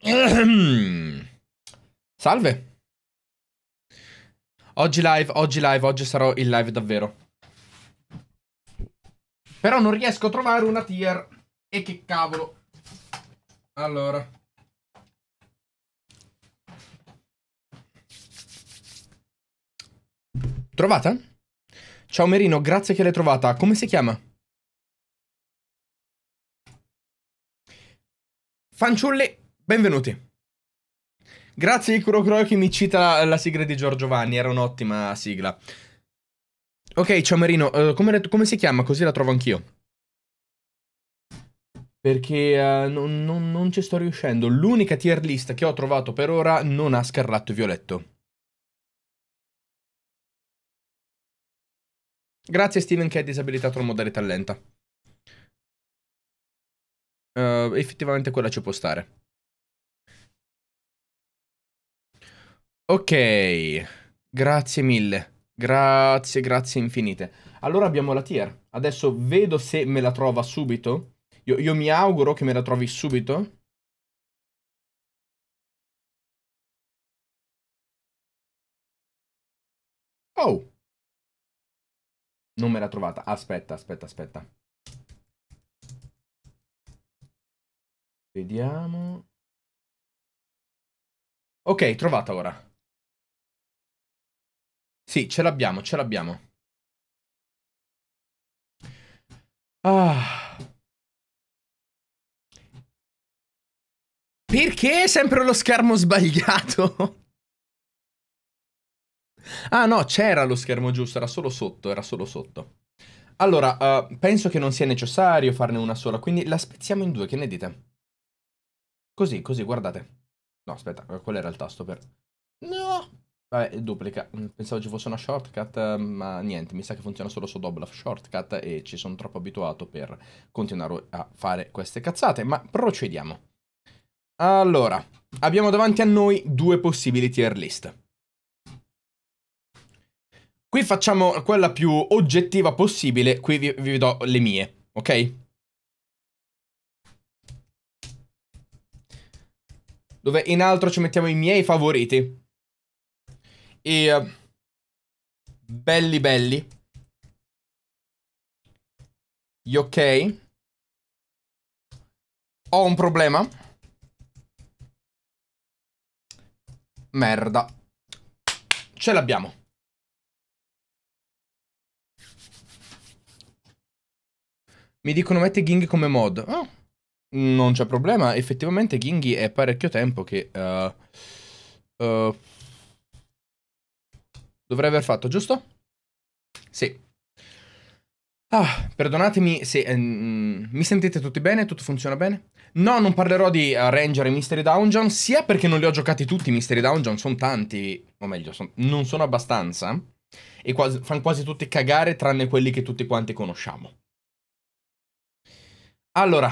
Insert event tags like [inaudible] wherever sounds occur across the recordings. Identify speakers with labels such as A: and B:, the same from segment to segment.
A: Ehm, salve.
B: Oggi live, oggi live, oggi sarò in live davvero.
C: Però non riesco a trovare una tier. E che cavolo. Allora.
B: Trovata? Ciao Merino,
A: grazie che l'hai trovata. Come si chiama? Fanciulli Benvenuti. Grazie Ikuro Kuro che
C: mi cita la, la, sigla di Giorgio Vanni, era un'ottima sigla. Ok, ciao Marino, uh, eh, come, come, si chiama? Così la trovo anch'io. Perché
B: uh, non, non, non ci sto riuscendo. L'unica tier list che ho trovato per ora non ha scarlatto e
A: violetto. Grazie Steven che ha disabilitato la modalità lenta.
B: Uh, effettivamente quella ci può stare.
C: Ok, grazie mille. Grazie, grazie infinite.
B: Allora abbiamo la tier. Adesso vedo se me la trova subito. Io, io mi auguro che me la
A: trovi subito. Oh! Non me l'ha trovata. Aspetta, aspetta, aspetta. Vediamo. Ok, trovata ora. Sì, ce l'abbiamo, ce l'abbiamo. Ah. Perché è sempre lo schermo sbagliato?
B: ah no, c'era lo schermo giusto, era solo sotto, era solo sotto.
C: Allora, uh, penso che non sia necessario farne una sola, quindi la spezziamo in due, che ne dite? Così, così, guardate. No, aspetta, eh, qual era il tasto per... No! Vabbè, duplica. Mm, pensavo ci fosse una shortcut, eh, ma niente, mi sa che funziona solo su Double Shortcut e ci sono troppo abituato per continuare a fare queste cazzate, ma procediamo. Allora, abbiamo davanti a noi due possibili tier
B: list. Qui facciamo quella più oggettiva possibile, qui vi, vi do le mie, ok?
C: Dove in altro ci mettiamo i miei favoriti
A: e eh, belli belli. Gli ok. Ho un problema. Merda. Ce l'abbiamo.
B: Mi dicono mette ging come mod. Oh, non
C: c'è problema. Effettivamente ging è parecchio tempo che... Uh, uh, Dovrei aver fatto, giusto? Sì. Ah, perdonatemi se ehm, mi sentite tutti bene, tutto funziona bene. No, non parlerò di Ranger e Mystery Dungeon, sia perché non li ho giocati tutti i Mystery Dungeon, sono tanti, o meglio, son, non sono abbastanza, e quasi, fanno quasi tutti cagare tranne quelli
A: che tutti quanti conosciamo. Allora,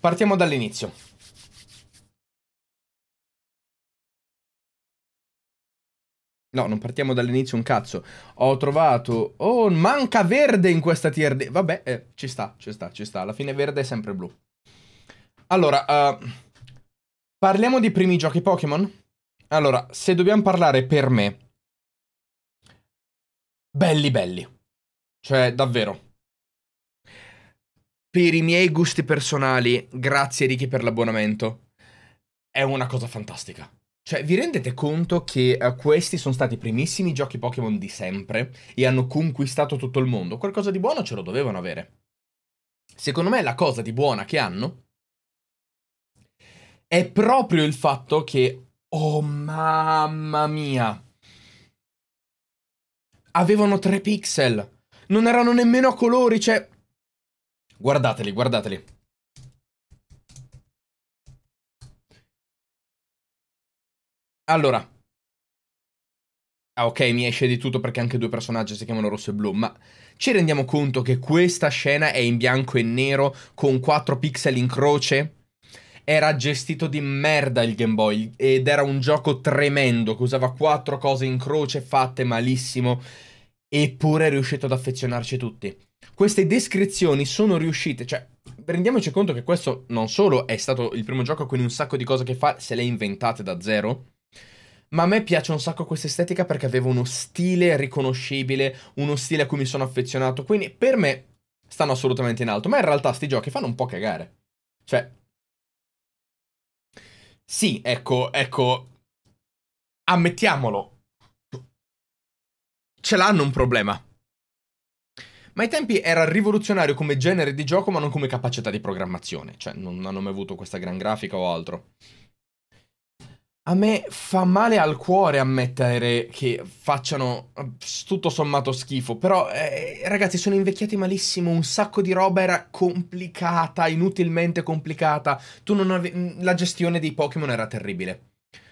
A: partiamo dall'inizio.
B: No, non partiamo dall'inizio un cazzo. Ho trovato... Oh, manca
C: verde in questa tier D. Vabbè, eh, ci sta, ci sta, ci sta. Alla fine verde è sempre blu.
B: Allora, uh, parliamo di primi giochi Pokémon? Allora, se dobbiamo parlare per me... Belli belli. Cioè, davvero. Per i miei gusti personali, grazie
C: Ricky per l'abbonamento. È una cosa fantastica. Cioè, vi rendete conto che uh, questi sono stati i primissimi giochi Pokémon di sempre e hanno conquistato tutto il mondo? Qualcosa di buono ce lo dovevano avere. Secondo me la cosa di buona che hanno è proprio il fatto che, oh mamma
B: mia, avevano tre pixel, non erano
A: nemmeno a colori, cioè... Guardateli, guardateli. Allora.
B: Ah, ok, mi esce di tutto perché anche due personaggi si chiamano rosso e blu, ma ci
C: rendiamo conto che questa scena è in bianco e nero con 4 pixel in croce? Era gestito di merda il Game Boy ed era un gioco tremendo che usava 4 cose in croce fatte malissimo, eppure è riuscito ad affezionarci tutti. Queste descrizioni sono riuscite, cioè rendiamoci conto che questo non solo è stato il primo gioco, quindi un sacco di cose che fa se le inventate da zero, ma a me piace un sacco questa estetica perché aveva uno stile riconoscibile, uno stile a cui mi sono affezionato. Quindi per me stanno assolutamente in alto. Ma in realtà sti giochi fanno un po' cagare. Cioè...
A: Sì, ecco, ecco... Ammettiamolo. Ce l'hanno un problema.
C: Ma ai tempi era rivoluzionario come genere di gioco ma non come capacità di programmazione. Cioè non hanno mai avuto questa gran grafica o altro. A me fa male al cuore ammettere che facciano tutto sommato schifo, però eh, ragazzi sono invecchiati malissimo, un sacco di roba era complicata, inutilmente complicata, ave... la gestione dei Pokémon era terribile.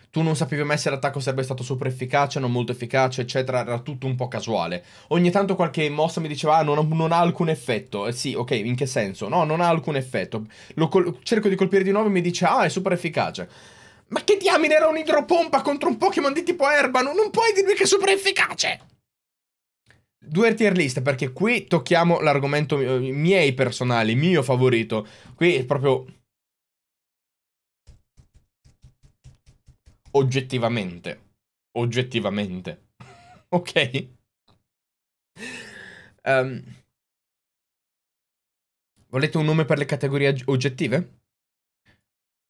C: Tu non sapevi mai se l'attacco sarebbe stato super efficace, non molto efficace, eccetera, era tutto un po' casuale. Ogni tanto qualche mossa mi diceva, ah, non, non ha alcun effetto. Eh, sì, ok, in che senso? No, non ha alcun effetto. Col... cerco di colpire di nuovo e mi dice, ah, è super efficace. Ma che diamine era un'idropompa contro un Pokémon di tipo Erbano? Non puoi dirmi che è super efficace! Due tier list, perché qui tocchiamo l'argomento eh, miei personali, mio favorito. Qui è proprio... Oggettivamente.
B: Oggettivamente. [laughs] ok? Um... Volete un nome per le categorie oggettive?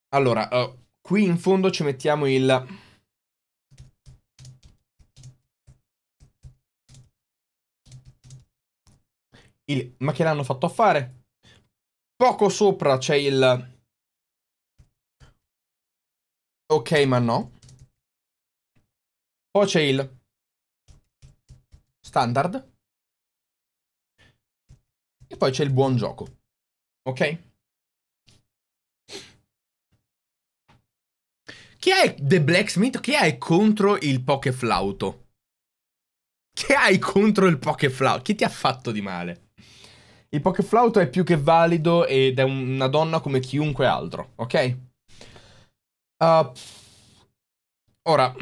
B: Allora, uh, Qui in fondo ci mettiamo il... il... Ma che l'hanno fatto a fare? Poco sopra c'è il...
A: Ok, ma no. Poi c'è il... Standard. E poi c'è il buon gioco. Ok?
B: Chi è The Blacksmith? Che hai contro il
C: Pokeflauto? Che hai contro il Pokeflauto? Chi ti ha fatto di male? Il Pokeflauto è più che valido ed è una donna come chiunque altro, ok? Uh, ora,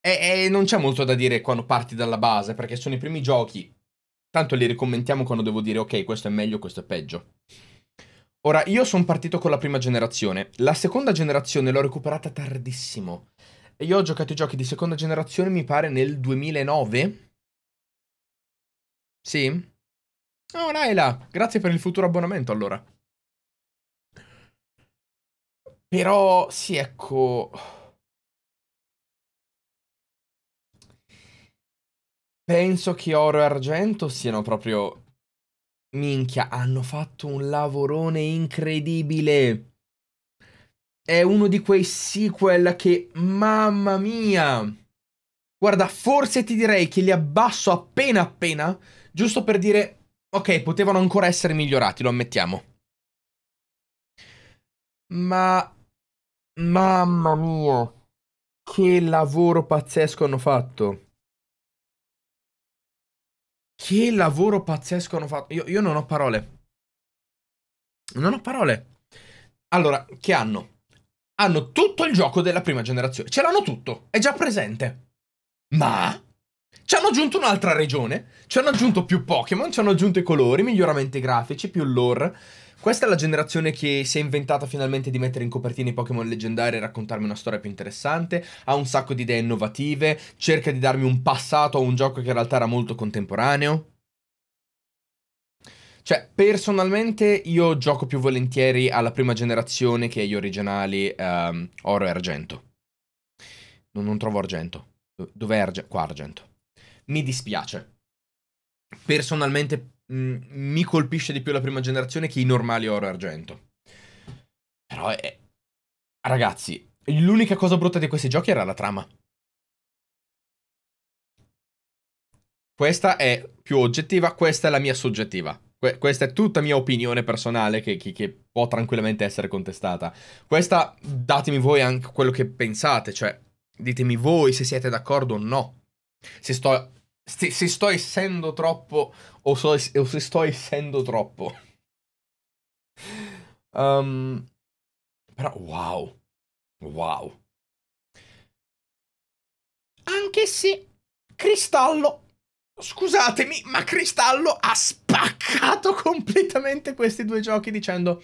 C: e, e non c'è molto da dire quando parti dalla base, perché sono i primi giochi. Tanto li ricommentiamo quando devo dire ok, questo è meglio, questo è peggio. Ora, io sono partito con la prima generazione, la seconda generazione l'ho recuperata tardissimo. Io ho giocato i giochi di
B: seconda generazione, mi pare, nel 2009. Sì? Oh, Naila, grazie per il futuro abbonamento, allora. Però, sì, ecco... Penso che oro e argento siano
C: proprio Minchia, hanno fatto un lavorone incredibile. È uno di quei sequel che, mamma mia. Guarda, forse ti direi che li abbasso appena appena, giusto per dire, ok, potevano ancora essere migliorati, lo ammettiamo.
B: Ma... Mamma mia. Che lavoro pazzesco hanno fatto. Che lavoro pazzesco hanno fatto. Io, io non ho parole. Non ho parole.
C: Allora, che hanno? Hanno tutto il gioco della prima generazione. Ce l'hanno tutto. È già presente. Ma ci hanno aggiunto un'altra regione, ci hanno aggiunto più Pokémon, ci hanno aggiunto i colori, miglioramenti grafici, più lore. Questa è la generazione che si è inventata finalmente di mettere in copertina i Pokémon leggendari e raccontarmi una storia più interessante, ha un sacco di idee innovative, cerca di darmi un passato a un gioco che in realtà era molto contemporaneo. Cioè, personalmente io gioco più volentieri alla prima generazione che agli originali um, oro e argento. Non, non trovo argento. Dov'è argento? Qua argento. Mi dispiace. Personalmente Mm, mi colpisce di più la prima generazione che i normali oro e argento.
B: Però è... Eh, ragazzi, l'unica cosa brutta di questi giochi era la trama. Questa è più oggettiva, questa
C: è la mia soggettiva. Que- questa è tutta mia opinione personale che, che, che, può tranquillamente essere contestata. Questa datemi voi anche quello che pensate, cioè ditemi voi se siete d'accordo o no. Se sto se, se sto essendo troppo o, so,
B: o, se sto essendo troppo. Um,
A: però wow, wow. Anche se Cristallo, scusatemi, ma Cristallo
C: ha spaccato completamente questi due giochi dicendo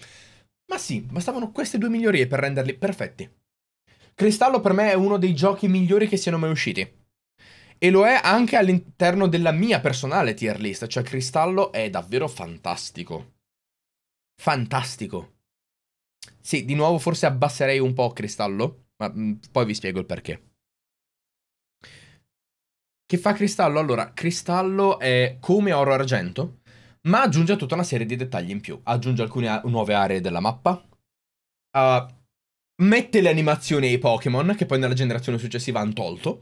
C: ma sì, bastavano queste due migliorie per renderli perfetti. Cristallo per me è uno dei giochi migliori che siano mai usciti. E lo è anche all'interno della mia personale tier list, cioè Cristallo è davvero fantastico. Fantastico. Sì, di nuovo forse abbasserei un po' Cristallo, ma mm, poi vi spiego il perché. Che fa Cristallo? Allora, Cristallo è come oro argento, ma aggiunge tutta una serie di dettagli in più. Aggiunge alcune nuove aree della mappa. Uh, mette le animazioni ai Pokémon, che poi nella generazione successiva hanno tolto.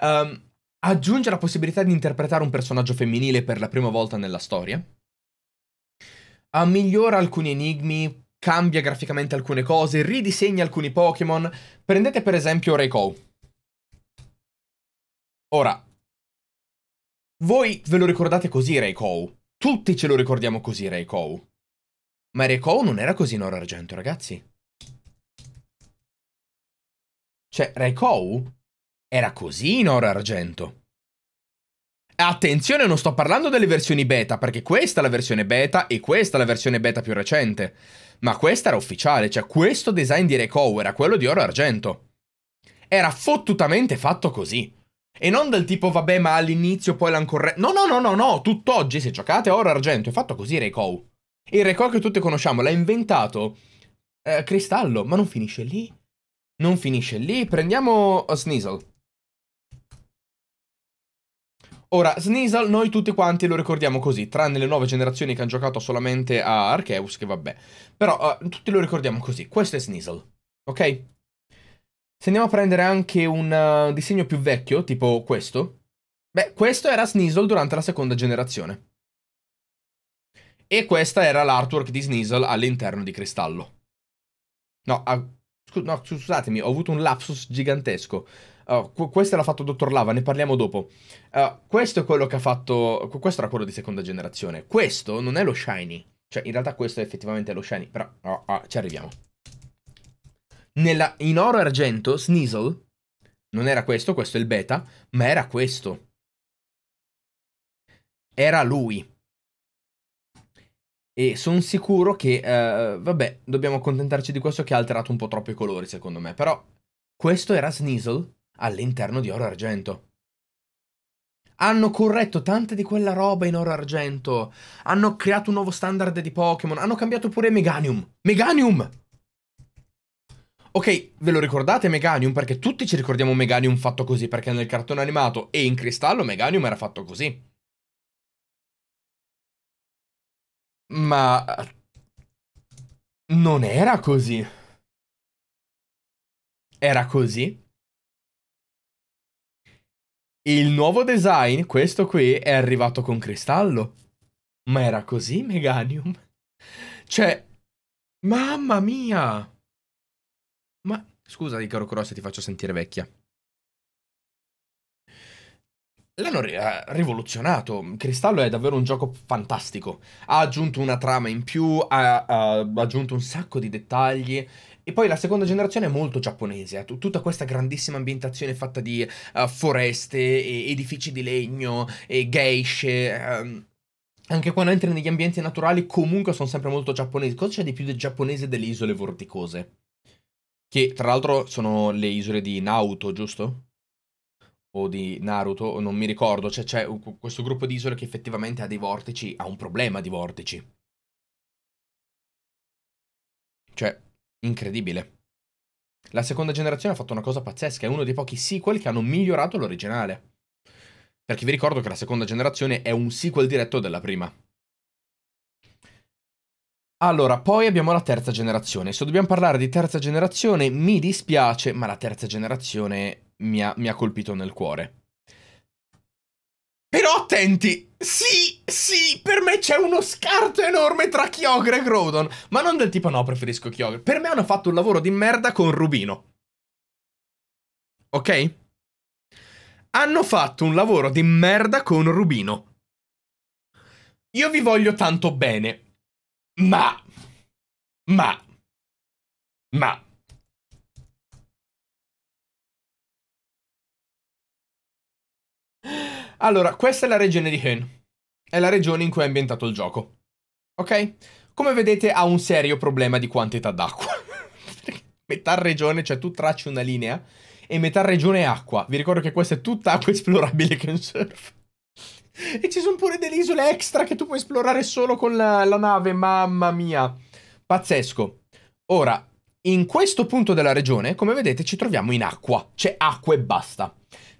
C: Um, aggiunge la possibilità di interpretare un personaggio femminile per la prima volta nella storia. Uh, migliora alcuni enigmi, cambia graficamente alcune cose, ridisegna alcuni Pokémon. Prendete per esempio Rayco.
B: Ora, voi ve lo ricordate così Rayco? Tutti ce lo ricordiamo così Rayco. Ma Rayco non era così in oro argento, ragazzi. Cioè, Rayco era così in oro argento. Attenzione, non sto parlando
C: delle versioni beta, perché questa è la versione beta e questa è la versione beta più recente. Ma questa era ufficiale, cioè questo design di Recow era quello di oro argento. Era fottutamente fatto così. E non del tipo, vabbè, ma all'inizio poi l'hanno corretto. No, no, no, no, no, tutt'oggi se giocate oro argento è fatto così Recow. Il Recow che tutti conosciamo l'ha inventato eh, Cristallo, ma non finisce lì. Non finisce lì, prendiamo eh, Sneasel. Ora, Sneasel noi tutti quanti lo ricordiamo così, tranne le nuove generazioni che hanno giocato solamente a Arceus, che vabbè. Però uh, tutti lo ricordiamo così, questo è Sneasel, ok? Se andiamo a prendere anche un uh, disegno più vecchio, tipo questo, beh, questo era Sneasel durante la seconda generazione. E questa era l'artwork di Sneasel all'interno di Cristallo. No, a... no, scusatemi, ho avuto un lapsus gigantesco. Ah, uh, questo l'ha fatto Dottor Lava, ne parliamo dopo. Uh, questo è quello che ha fatto. Questo era quello di seconda generazione. Questo non è lo Shiny. Cioè, in realtà, questo è effettivamente lo Shiny. Però, oh, oh, ci arriviamo. Nella, in oro e argento, Sneasel
B: non era questo, questo è il beta, ma era questo. Era lui. E sono sicuro che, uh, vabbè,
C: dobbiamo accontentarci di questo che ha alterato un po' troppo i colori, secondo me. Però questo era Sneasel all'interno di oro argento. Hanno corretto tanta di quella roba in oro argento. Hanno creato un nuovo standard di Pokémon. Hanno cambiato pure Meganium. Meganium! Ok, ve lo ricordate Meganium? Perché tutti ci ricordiamo
B: Meganium fatto così, perché nel cartone animato e in cristallo Meganium era fatto così.
A: Ma... Non era così. Era così?
B: Il nuovo design, questo qui, è arrivato con
C: cristallo. Ma era così Meganium? Cioè,
B: mamma mia! Ma scusa, caro Cross, se ti faccio sentire vecchia. L'hanno eh, rivoluzionato. Cristallo
C: è davvero un gioco fantastico. Ha aggiunto una trama in più, ha, ha aggiunto un sacco di dettagli e poi la seconda generazione è molto giapponese, ha eh. tutta questa grandissima ambientazione fatta di uh, foreste, edifici di legno, e geishe. Um, ehm, anche quando entri negli ambienti naturali comunque sono sempre molto giapponesi. Cosa c'è di più del giapponese delle isole vorticose? Che tra l'altro sono le isole di Naoto, giusto? o di Naruto, non mi ricordo, cioè c'è questo gruppo di isole che effettivamente
B: ha dei vortici, ha un problema di vortici. Cioè, Incredibile. La seconda generazione ha fatto una cosa pazzesca, è uno dei pochi
C: sequel che hanno migliorato l'originale. Perché vi ricordo che la seconda generazione è un sequel diretto della prima. Allora, poi abbiamo la terza generazione. Se dobbiamo parlare di terza generazione, mi dispiace, ma la terza generazione mi ha, mi ha colpito nel cuore. Però attenti, sì, sì, per me c'è uno scarto enorme tra Kyogre e Grodon, ma non del tipo no, preferisco Kyogre. Per me hanno fatto un lavoro di merda con Rubino. Ok? Hanno fatto un lavoro di merda con Rubino.
A: Io vi voglio tanto bene, ma... Ma... Ma... Allora, questa è la regione di Hen.
B: È la regione in cui è ambientato il gioco. Ok? Come vedete ha un serio problema di
C: quantità d'acqua. [laughs] metà regione, cioè tu tracci una linea e metà regione è acqua. Vi ricordo che questa è tutta acqua esplorabile che surf. e ci sono pure delle isole extra che tu puoi esplorare solo con la, la nave, mamma mia. Pazzesco. Ora, in questo punto della regione, come vedete, ci troviamo in acqua. C'è acqua e basta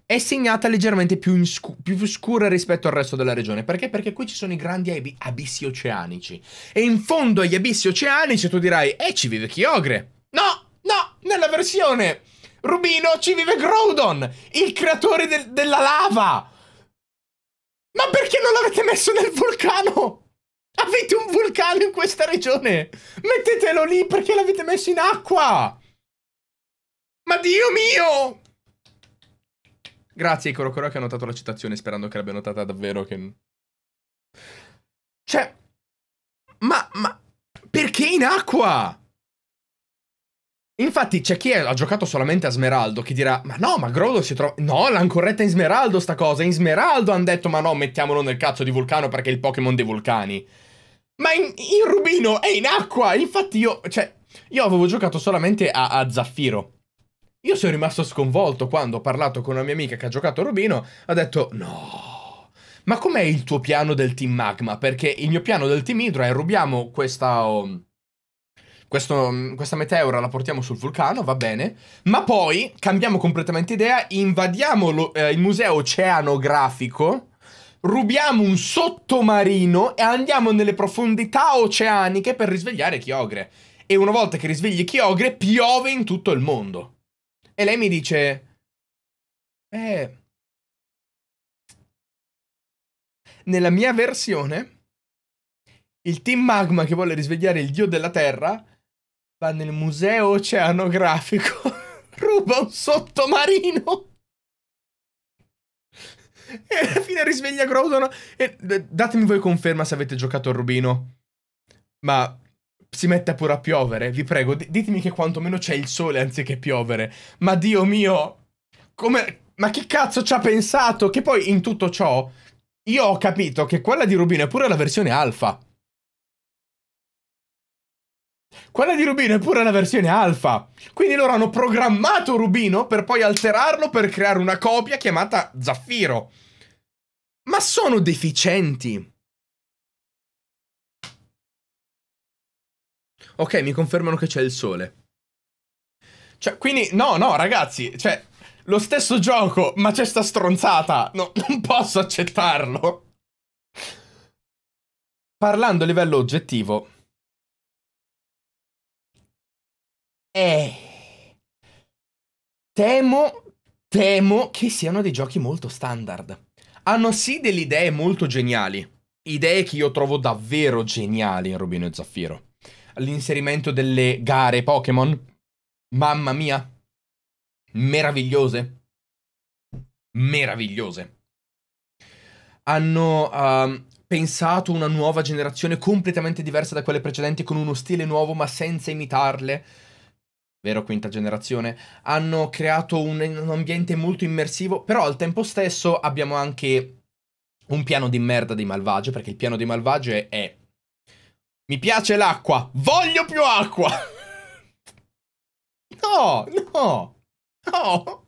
C: è segnata leggermente più, scu- più, scura rispetto al resto della regione. Perché? Perché qui ci sono i grandi ab- abissi oceanici. E in fondo agli abissi oceanici tu dirai, eh, ci vive Chiogre. No, no, nella versione Rubino ci vive Groudon, il creatore de- della lava. Ma perché non l'avete messo nel vulcano? Avete un vulcano in questa regione. Mettetelo lì perché l'avete messo in acqua. Ma Dio mio! Grazie Corocoro che ha notato la citazione, sperando che l'abbia notata davvero. Che...
B: Cioè... Ma... ma... Perché in acqua? Infatti c'è chi è, ha giocato solamente a Smeraldo che dirà Ma no, ma
C: Grolo si trova... No, l'hanno corretta in Smeraldo sta cosa In Smeraldo hanno detto ma no, mettiamolo nel cazzo di vulcano perché è il Pokémon dei vulcani Ma in, in, Rubino è in acqua Infatti io, cioè, io avevo giocato solamente a, a Zaffiro io sono rimasto sconvolto quando ho parlato con una mia amica che ha giocato a Rubino, ha detto no. Ma com'è il tuo piano del team Magma? Perché il mio piano del team Hydra è rubiamo questa... Oh, questo, mm, questa meteora la portiamo sul vulcano, va bene. Ma poi cambiamo completamente idea, invadiamo lo, eh, il museo oceanografico, rubiamo un sottomarino e andiamo nelle profondità oceaniche per risvegliare Chiogre. E
B: una volta che risvegli Chiogre, piove in tutto il mondo. E lei mi dice... Eh... Nella mia versione, il team Magma che vuole risvegliare il dio della Terra
C: va nel museo oceanografico, [laughs] ruba un sottomarino e alla fine risveglia Groudon. E datemi voi conferma se avete giocato a Rubino. Ma si mette pure a piovere, vi prego, d- ditemi che quantomeno c'è il sole anziché piovere. Ma Dio mio, come... Ma che cazzo ci ha pensato? Che poi in tutto ciò io ho capito che quella di Rubino è pure la versione alfa. Quella di Rubino è pure la versione alfa. Quindi loro hanno programmato Rubino per poi alterarlo per
B: creare una copia chiamata Zaffiro. Ma sono deficienti.
A: Ok, mi confermano che c'è il sole. Cioè, quindi, no, no, ragazzi, cioè, lo
C: stesso
B: gioco, ma c'è sta stronzata. No, [laughs] non posso accettarlo.
A: Parlando a livello oggettivo. Eh. Temo,
C: temo che siano dei giochi molto standard. Hanno sì delle idee molto geniali. Idee che io trovo davvero geniali in Rubino e Zaffiro all'inserimento delle
B: gare Pokémon. Mamma mia. Meravigliose. Meravigliose. Hanno uh,
C: pensato una nuova generazione completamente diversa da quelle precedenti, con uno stile nuovo ma senza imitarle. Vero, quinta generazione. Hanno creato un, un ambiente molto immersivo, però al tempo stesso abbiamo anche un piano di merda dei malvagi, perché il piano dei malvagi è, è mi piace l'acqua. Voglio più acqua. [laughs] no, no, no.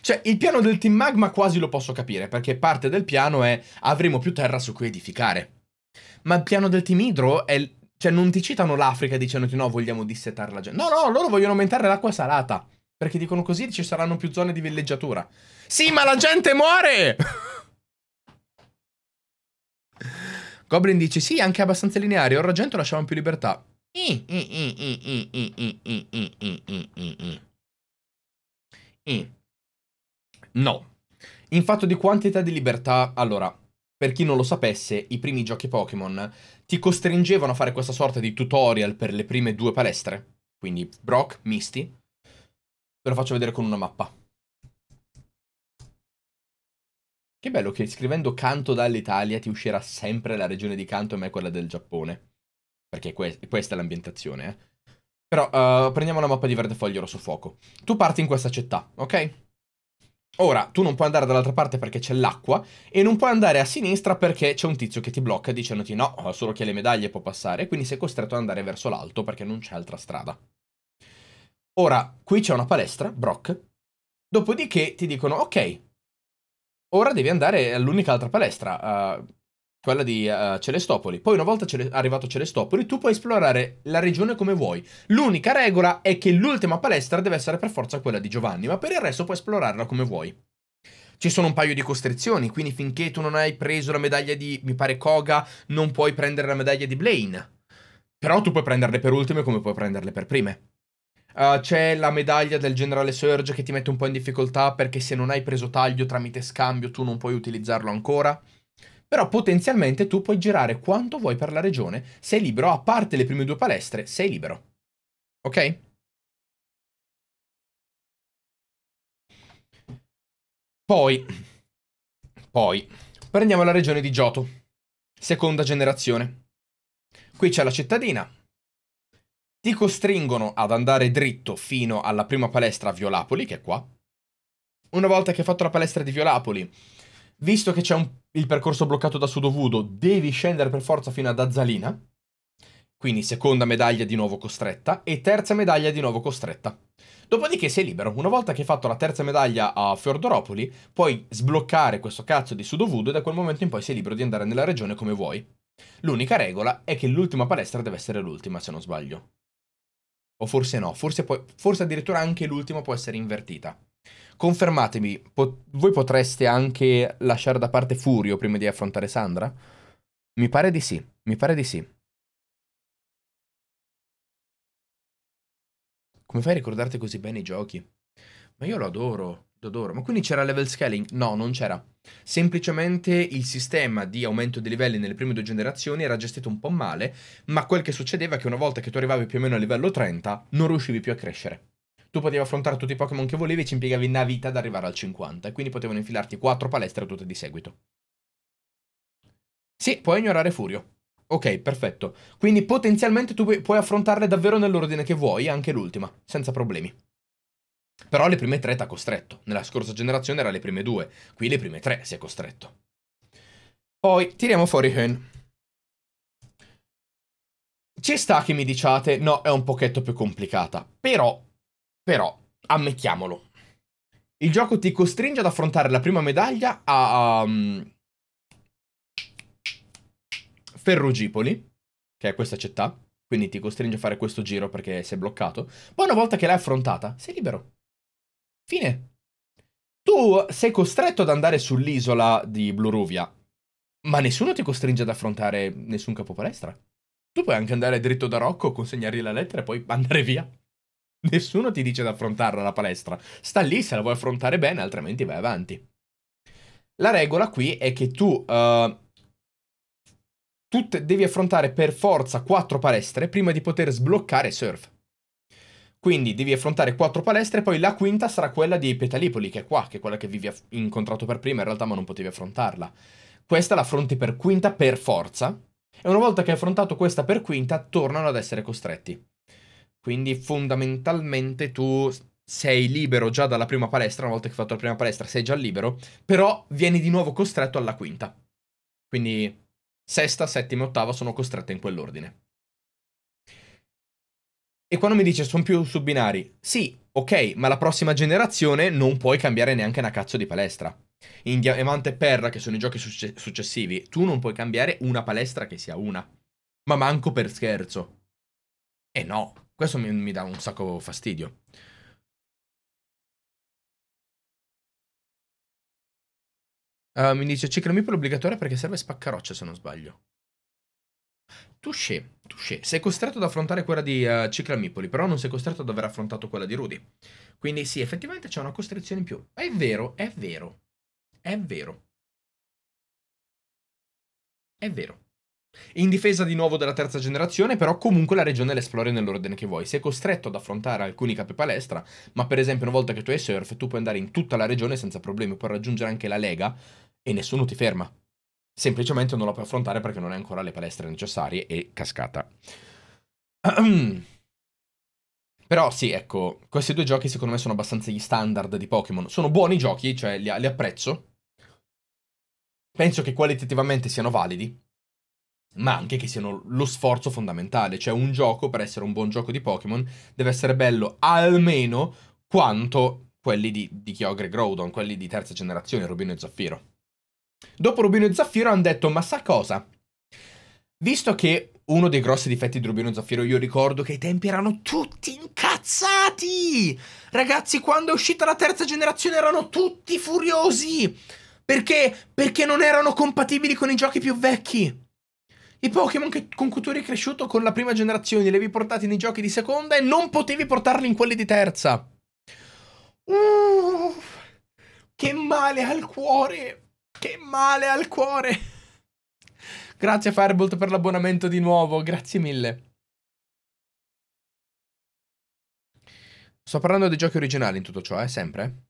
C: Cioè, il piano del Team Magma quasi lo posso capire, perché parte del piano è avremo più terra su cui edificare. Ma il piano del Team Idro è... Cioè, non ti citano l'Africa dicendoti no, vogliamo dissetare la gente. No, no, loro vogliono aumentare l'acqua salata. Perché dicono così ci saranno più zone di villeggiatura. Sì, ma la gente muore! [laughs] Goblin dice, sì, anche abbastanza lineare, ora argento lasciamo più libertà. No. In fatto di quantità di libertà, allora, per chi non lo sapesse, i primi giochi Pokémon ti costringevano a fare questa sorta di tutorial per le prime due palestre, quindi Brock, Misty. Ve lo faccio vedere con una mappa. Che bello che scrivendo Canto dall'Italia ti uscirà sempre la regione di Canto e mai quella del Giappone. Perché que- questa è l'ambientazione, eh. Però uh, prendiamo la mappa di verde Verdefoglio Rosso Fuoco. Tu parti in questa città, ok? Ora, tu non puoi andare dall'altra parte perché c'è l'acqua e non puoi andare a sinistra perché c'è un tizio che ti blocca dicendoti no, solo chi ha le medaglie può passare, quindi sei costretto ad andare verso l'alto perché non c'è altra strada. Ora, qui c'è una palestra, Brock. Dopodiché ti dicono ok, Ora devi andare all'unica altra palestra, uh, quella di uh, Celestopoli. Poi una volta cele- arrivato a Celestopoli tu puoi esplorare la regione come vuoi. L'unica regola è che l'ultima palestra deve essere per forza quella di Giovanni, ma per il resto puoi esplorarla come vuoi. Ci sono un paio di costrizioni, quindi finché tu non hai preso la medaglia di, mi pare, Koga, non puoi prendere la medaglia di Blaine. Però tu puoi prenderle per ultime come puoi prenderle per prime. Uh, c'è la medaglia del generale Surge che ti mette un po' in difficoltà perché se non hai preso taglio tramite scambio tu non puoi utilizzarlo ancora. Però potenzialmente
B: tu puoi girare quanto vuoi per la regione, sei libero, a parte le prime due palestre, sei libero.
A: Ok? Poi, poi, prendiamo la regione di Giotto,
B: seconda generazione. Qui c'è la cittadina, ti
C: costringono ad andare dritto fino alla prima palestra a Violapoli, che è qua. Una volta che hai fatto la palestra di Violapoli, visto che c'è un, il percorso bloccato da Sudovudo, devi scendere per forza fino ad Azzalina. Quindi seconda medaglia di nuovo costretta e terza medaglia di nuovo costretta. Dopodiché sei libero. Una volta che hai fatto la terza medaglia a Fiodoropoli, puoi sbloccare questo cazzo di Sudovudo e da quel momento in poi sei libero di andare nella regione come vuoi. L'unica regola è che l'ultima palestra deve essere l'ultima, se non sbaglio. O forse no, forse, può, forse addirittura anche l'ultima può essere invertita. Confermatemi,
B: po- voi potreste anche lasciare da parte Furio prima di affrontare Sandra? Mi pare di sì, mi pare di sì. Come fai a ricordarti così bene i giochi? Ma io lo adoro, lo adoro. Ma
C: quindi c'era level scaling? No, non c'era. Semplicemente il sistema di aumento dei livelli nelle prime due generazioni era gestito un po' male, ma quel che succedeva è che una volta che tu arrivavi più o meno a livello 30, non riuscivi più a crescere. Tu potevi affrontare tutti i Pokémon che volevi e ci impiegavi una vita ad arrivare al 50, e quindi potevano infilarti quattro palestre tutte di seguito. Sì, puoi ignorare Furio. Ok, perfetto. Quindi potenzialmente tu puoi affrontarle davvero nell'ordine che vuoi, anche l'ultima, senza problemi. Però le prime tre ti ha costretto. Nella scorsa generazione era le prime due, qui le prime tre si è costretto. Poi tiriamo fuori Hearn. Ci sta che mi diciate, no, è un pochetto più complicata. Però, però, ammettiamolo. Il gioco ti costringe ad affrontare la prima medaglia a... Um, Ferrugipoli, che è questa città. Quindi ti costringe a fare questo giro perché sei bloccato. Poi una volta che l'hai affrontata, sei libero. Fine. Tu sei costretto ad andare sull'isola di Bluruvia, ma nessuno ti costringe ad affrontare nessun capopalestra. Tu puoi anche andare dritto da Rocco, consegnargli la lettera e poi andare via. Nessuno ti dice di affrontarla la palestra. Sta lì se la vuoi affrontare bene, altrimenti vai avanti. La regola qui è che tu, uh, tu devi affrontare per forza quattro palestre prima di poter sbloccare surf. Quindi devi affrontare quattro palestre, poi la quinta sarà quella di Petalipoli, che è qua, che è quella che avevi incontrato per prima in realtà, ma non potevi affrontarla. Questa la affronti per quinta per forza, e una volta che hai affrontato questa per quinta, tornano ad essere costretti. Quindi fondamentalmente tu sei libero già dalla prima palestra, una volta che hai fatto la prima palestra sei già libero, però vieni di nuovo costretto alla quinta. Quindi sesta, settima e ottava sono costrette in quell'ordine. E quando mi dice sono più su binari, sì, ok, ma la prossima generazione non puoi cambiare neanche una cazzo di palestra. In Diamante e Perla, che sono i giochi succe- successivi, tu non puoi cambiare una
B: palestra che sia una. Ma manco per scherzo. E eh no, questo mi,
A: mi dà un sacco fastidio. Uh, mi dice ciclomipolo obbligatorio perché serve spaccarocce se non sbaglio.
B: Touché, touché. Sei costretto ad affrontare quella di uh, Ciclamipoli,
C: però non sei costretto ad aver affrontato quella di Rudy. Quindi sì, effettivamente c'è una costrizione in più. È vero,
A: è
B: vero. È vero. È vero. In difesa di nuovo della terza generazione, però comunque la regione l'esplori nell'ordine che vuoi. Sei
C: costretto ad affrontare alcuni capi palestra, ma per esempio una volta che tu hai surf, tu puoi andare in tutta la regione senza problemi, puoi raggiungere anche la Lega e nessuno ti ferma semplicemente non la puoi affrontare perché non hai ancora le palestre necessarie e cascata. [clears throat] Però sì, ecco, questi due giochi secondo me sono abbastanza gli standard di Pokémon. Sono buoni giochi, cioè li, li apprezzo. Penso che qualitativamente siano validi, ma anche che siano lo sforzo fondamentale. Cioè un gioco, per essere un buon gioco di Pokémon, deve essere bello almeno quanto quelli di, di Kyogre e Groudon, quelli di terza generazione, Rubino e Zaffiro. Dopo Rubino e Zaffiro hanno detto, ma sa cosa? Visto che uno dei grossi difetti di Rubino e Zaffiro, io ricordo che i tempi erano tutti incazzati! Ragazzi, quando è uscita la terza generazione erano tutti furiosi! Perché? Perché non erano compatibili con i giochi più vecchi! I Pokémon con cui tu eri cresciuto con la prima generazione li avevi portati nei giochi di seconda e non potevi portarli in quelli di terza.
A: Uff,
C: che male al cuore! Che male al cuore!
B: Grazie Firebolt per l'abbonamento di nuovo, grazie mille. Sto parlando dei giochi originali in tutto ciò, eh, sempre.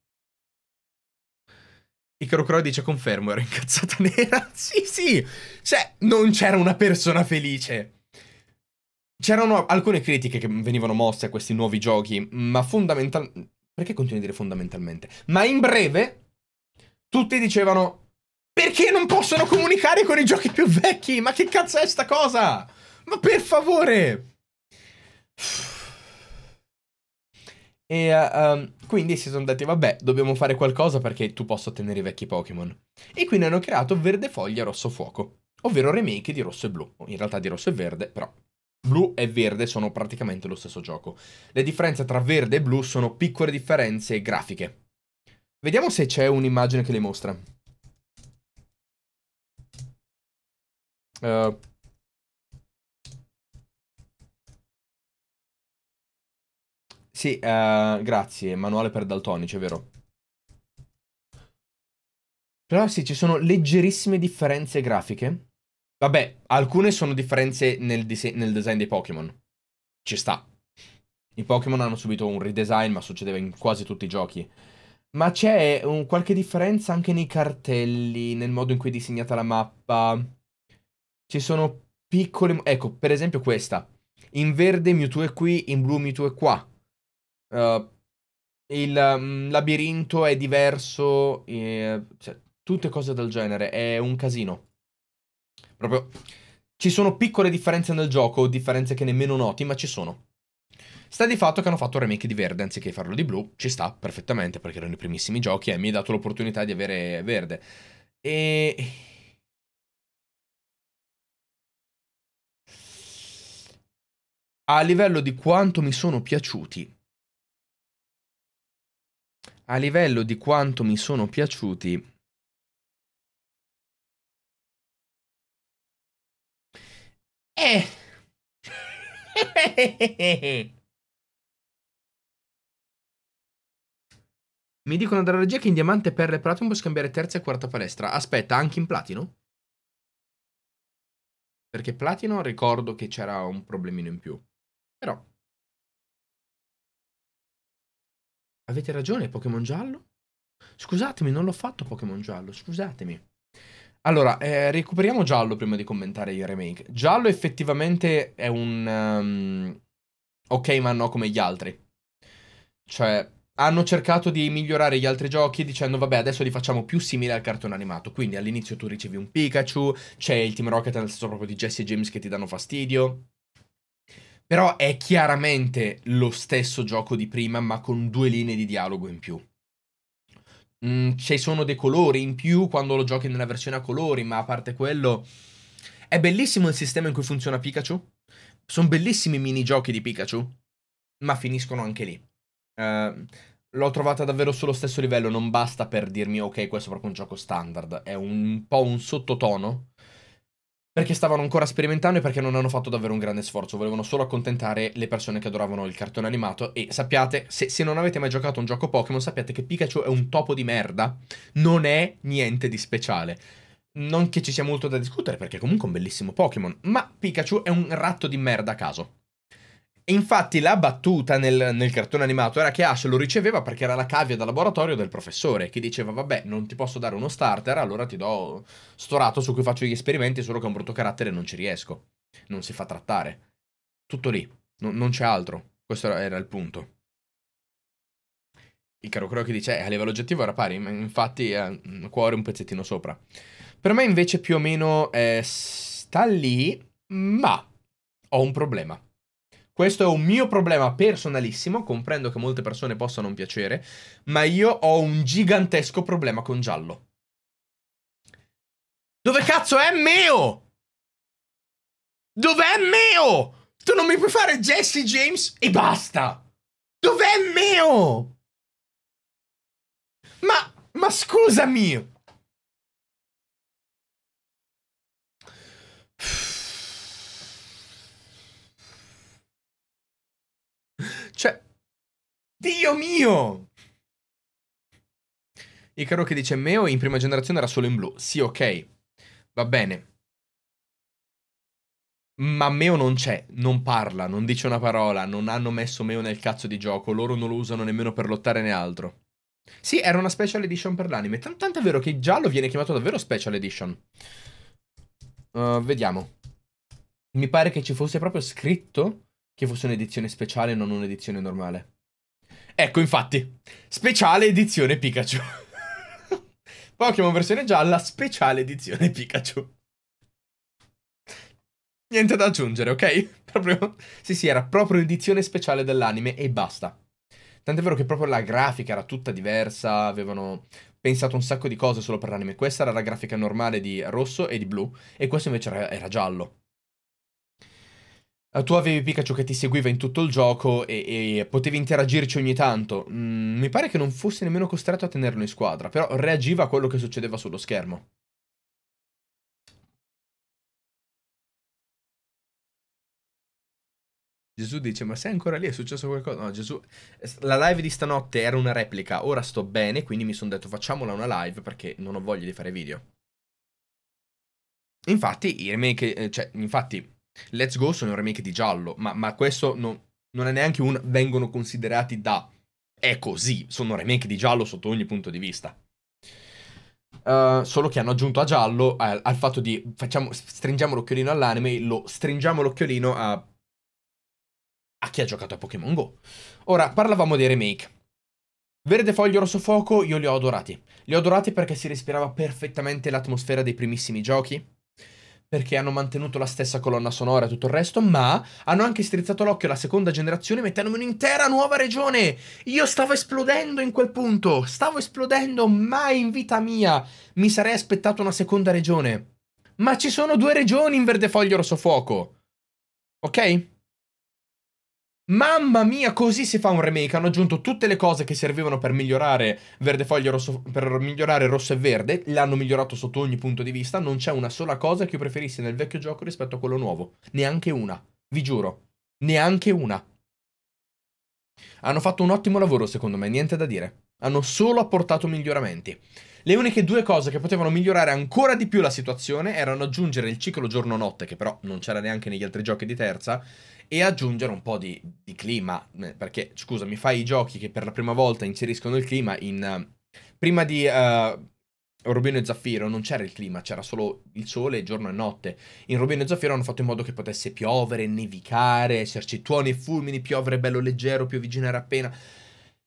C: Icarocro dice confermo, ero incazzata [laughs] nera. sì, sì! Cioè, non c'era una persona felice. C'erano alcune critiche che venivano mosse a questi nuovi giochi, ma fondamentalmente... Perché continui a dire fondamentalmente? Ma in breve, tutti dicevano perché non possono comunicare con i giochi più vecchi? Ma che cazzo è sta cosa? Ma per favore! E uh, um, quindi si sono detti, vabbè, dobbiamo fare qualcosa perché tu possa ottenere i vecchi Pokémon. E quindi hanno creato Verde Foglia Rosso Fuoco, ovvero remake di Rosso e Blu. In realtà di Rosso e Verde, però Blu e verde sono praticamente lo stesso gioco. Le differenze tra verde e blu sono piccole differenze grafiche. Vediamo se c'è
A: un'immagine che le mostra. Eh,
B: sì, uh, grazie, manuale per daltonici, è vero.
C: Però sì, ci sono leggerissime differenze grafiche. Vabbè, alcune sono differenze nel, nel design dei Pokémon. Ci sta. I Pokémon hanno subito un redesign, ma succedeva in quasi tutti i giochi. Ma c'è qualche differenza anche nei cartelli, nel modo in cui è disegnata la mappa. Ci sono piccole... Ecco, per esempio questa. In verde Mewtwo è qui, in blu Mewtwo è qua. Uh, il um, labirinto è diverso, eh, cioè, tutte cose del genere, è un casino. Proprio ci sono piccole differenze nel gioco, differenze che nemmeno noti, ma ci sono. Sta di fatto che hanno fatto un remake di verde anziché farlo di blu, ci sta perfettamente perché erano i primissimi giochi e mi ha dato
B: l'opportunità di avere verde. E a livello di quanto mi sono
A: piaciuti. A livello di quanto mi sono piaciuti. Eh. [laughs] Mi dicono dalla regia che in diamante perle e platino puoi scambiare terza e quarta palestra. Aspetta, anche in platino?
B: Perché platino ricordo che c'era un problemino in più.
A: Però... Avete ragione, Pokémon giallo? Scusatemi,
C: non l'ho fatto Pokémon giallo, scusatemi. Allora, eh, recuperiamo giallo prima di commentare il remake. Giallo effettivamente è un... Um, ok ma no come gli altri. Cioè, hanno cercato di migliorare gli altri giochi dicendo vabbè adesso li facciamo più simili al cartone animato. Quindi all'inizio tu ricevi un Pikachu, c'è il Team Rocket nel senso proprio di Jesse e James che ti danno fastidio. Però è chiaramente lo stesso gioco di prima, ma con due linee di dialogo in più. Mm, ci sono dei colori in più quando lo giochi nella versione a colori, ma a parte quello... È bellissimo il sistema in cui funziona Pikachu. Sono bellissimi i minigiochi di Pikachu, ma finiscono anche lì. Uh, l'ho trovata davvero sullo stesso livello, non basta per dirmi ok, questo è proprio un gioco standard. È un po' un sottotono perché stavano ancora sperimentando e perché non hanno fatto davvero un grande sforzo, volevano solo accontentare le persone che adoravano il cartone animato e sappiate, se, se non avete mai giocato un gioco Pokémon, sappiate che Pikachu è un topo di merda, non è niente di speciale. Non che ci sia molto da discutere perché comunque è un bellissimo Pokémon, ma Pikachu è un ratto di merda a caso. E infatti la battuta nel, nel, cartone animato era che Ash lo riceveva perché era la cavia da laboratorio del professore, che diceva vabbè non ti posso dare uno starter, allora ti do storato su cui faccio gli esperimenti, solo che ho un brutto carattere e non ci riesco. Non si fa trattare. Tutto lì, no, non c'è altro. Questo era il punto. Il caro Crochi dice, eh, a livello oggettivo era pari, infatti eh, cuore un pezzettino sopra. Per me invece più o meno eh, sta lì, ma ho un problema. Questo è un mio problema personalissimo, comprendo che molte persone possano non piacere, ma io ho un gigantesco problema
B: con giallo. Dove cazzo è Meo?
A: Dov'è Meo? Tu non mi puoi fare Jesse James e basta! Dov'è Meo? Ma, ma scusami!
B: Dio mio! Icaro che dice Meo in prima generazione era solo in blu. Sì, ok. Va bene.
C: Ma Meo non c'è, non parla, non dice una parola, non hanno messo Meo nel cazzo di gioco, loro non lo usano nemmeno per lottare né altro. Sì, era una special edition per l'anime. tanto è vero che giallo viene chiamato davvero special edition. Uh, vediamo. Mi pare che ci fosse proprio scritto che fosse un'edizione speciale e non un'edizione normale. Ecco, infatti, speciale edizione Pikachu. [laughs] Pokémon versione gialla, speciale edizione Pikachu. Niente da aggiungere, ok? [laughs] Proprio... Sì, sì, era proprio edizione speciale dell'anime e basta. Tant'è vero che proprio la grafica era tutta diversa, avevano pensato un sacco di cose solo per l'anime. Questa era la grafica normale di rosso e di blu, e questo invece era, era giallo. Eh, tu avevi Pikachu che ti seguiva in tutto il gioco e, e potevi interagirci ogni tanto. Mm, mi pare che non fosse nemmeno costretto a tenerlo in squadra, però
A: reagiva a quello che succedeva sullo schermo. Gesù dice: Ma sei ancora lì? È successo
B: qualcosa? No, Gesù. La live di stanotte era una replica. Ora sto bene, quindi mi sono detto: facciamola
C: una live perché non ho voglia di fare video. Infatti, i remake. Eh, cioè, infatti, Let's Go sono un remake di Giallo, ma, ma questo non, non è neanche un vengono considerati da... È così, sono remake di Giallo sotto ogni punto di vista. Uh, solo che hanno aggiunto a giallo al, al fatto di facciamo, stringiamo l'occhiolino all'anime, lo stringiamo l'occhiolino a, a chi ha giocato a Pokémon Go. Ora, parlavamo dei remake. Verde Foglio Rosso Fuoco io li ho adorati. Li ho adorati perché si respirava perfettamente l'atmosfera dei primissimi giochi perché hanno mantenuto la stessa colonna sonora e tutto il resto, ma hanno anche strizzato l'occhio alla seconda generazione mettendomi un'intera nuova regione. Io stavo esplodendo in quel punto, stavo esplodendo, mai in vita mia mi sarei aspettato una seconda regione. Ma ci sono due regioni in verde foglio Verdefoglio Rossofuoco. Ok? Mamma mia, così si fa un remake. Hanno aggiunto tutte le cose che servivano per migliorare verde foglio rosso, per migliorare rosso e verde. L'hanno migliorato sotto ogni punto di vista. Non c'è una sola cosa che io preferissi nel vecchio gioco rispetto a quello nuovo. Neanche una. Vi giuro. Neanche una. Hanno fatto un ottimo lavoro, secondo me, niente da dire. Hanno solo apportato miglioramenti. Le uniche due cose che potevano migliorare ancora di più la situazione erano aggiungere il ciclo giorno-notte, che però non c'era neanche negli altri giochi di terza, e aggiungere un po' di, di clima, eh, perché scusa, mi fai i giochi che per la prima volta inseriscono il clima in... Eh, prima di... Uh, eh, Rubino e Zaffiro non c'era il clima, c'era solo il sole giorno e notte. In Rubino e Zaffiro hanno fatto in modo che potesse piovere, nevicare, esserci tuoni e fulmini, piovere bello leggero, piovigginare appena.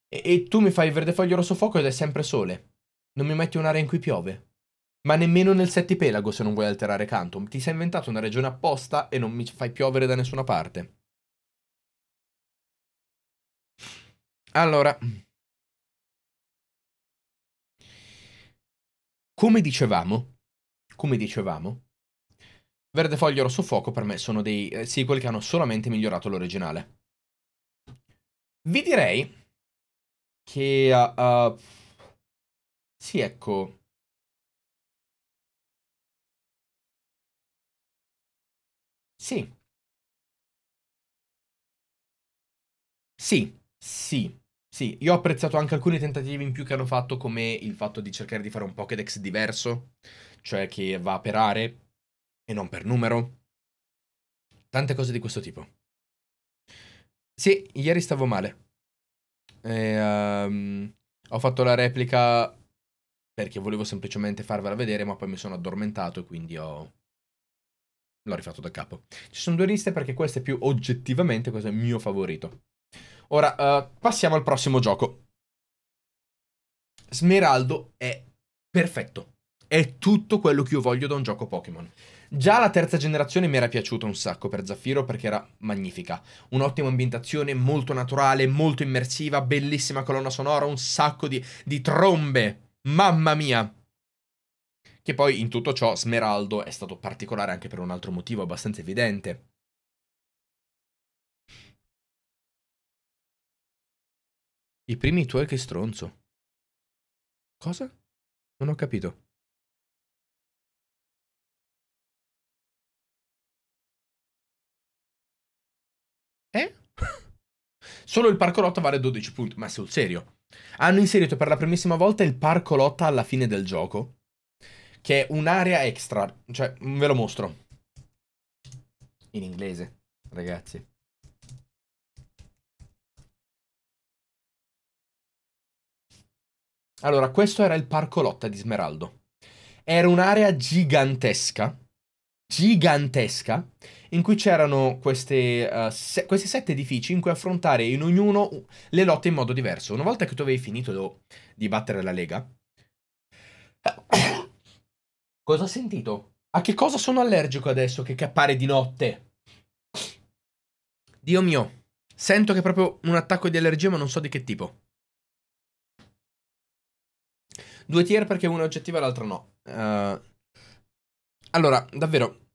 C: E, e tu mi fai verde foglio rosso fuoco ed è sempre sole. Non mi metti un'area in cui piove. Ma nemmeno nel settipelago se non vuoi alterare Cantum. Ti sei inventato una regione
A: apposta e non mi fai piovere da nessuna parte. Allora.
B: Come dicevamo, come dicevamo, Verde Foglio
C: e Rosso Fuoco per me sono dei eh, sequel che hanno solamente migliorato l'originale.
A: Vi direi che... Uh, uh sì, ecco, Sì.
B: Sì, sì, sì. Io ho apprezzato anche alcuni tentativi in più che hanno fatto, come il fatto di cercare
C: di fare un Pokédex diverso, cioè che va per aree e non per numero.
B: Tante cose di questo tipo. Sì, ieri stavo male. E, um, ho fatto la replica
C: perché volevo semplicemente farvela vedere, ma poi mi sono addormentato e quindi ho l'ho rifatto da capo. Ci sono due liste perché questo è più oggettivamente, questo è il mio favorito. Ora, uh, passiamo al prossimo gioco. Smeraldo è perfetto. È tutto quello che io voglio da un gioco Pokémon. Già la terza generazione mi era piaciuta un sacco per Zaffiro perché era magnifica. Un'ottima ambientazione, molto naturale, molto immersiva, bellissima colonna sonora, un sacco di, di trombe. Mamma
B: mia! che poi in tutto ciò Smeraldo è stato particolare anche per un altro motivo
A: abbastanza evidente. I primi tuoi che stronzo. Cosa? Non ho capito. Eh? [laughs] Solo
B: il parco lotta vale 12 punti, ma sul serio. Hanno inserito per la primissima volta il parco lotta alla
C: fine del gioco, che è un'area extra. Cioè, mm, ve lo mostro.
A: In inglese, ragazzi. Allora, questo era il Parco
B: Lotta di Smeraldo. Era un'area gigantesca, gigantesca,
C: in cui c'erano queste, uh, se- questi sette edifici in cui affrontare in ognuno le lotte in modo diverso. Una volta che tu avevi finito do- di battere la Lega, Cosa ho sentito? A che cosa sono allergico adesso che cappare
B: di notte? Dio mio, sento che è proprio un attacco di allergia ma non so di che tipo. Due tier perché una è oggettiva e l'altra no. Uh, allora, davvero.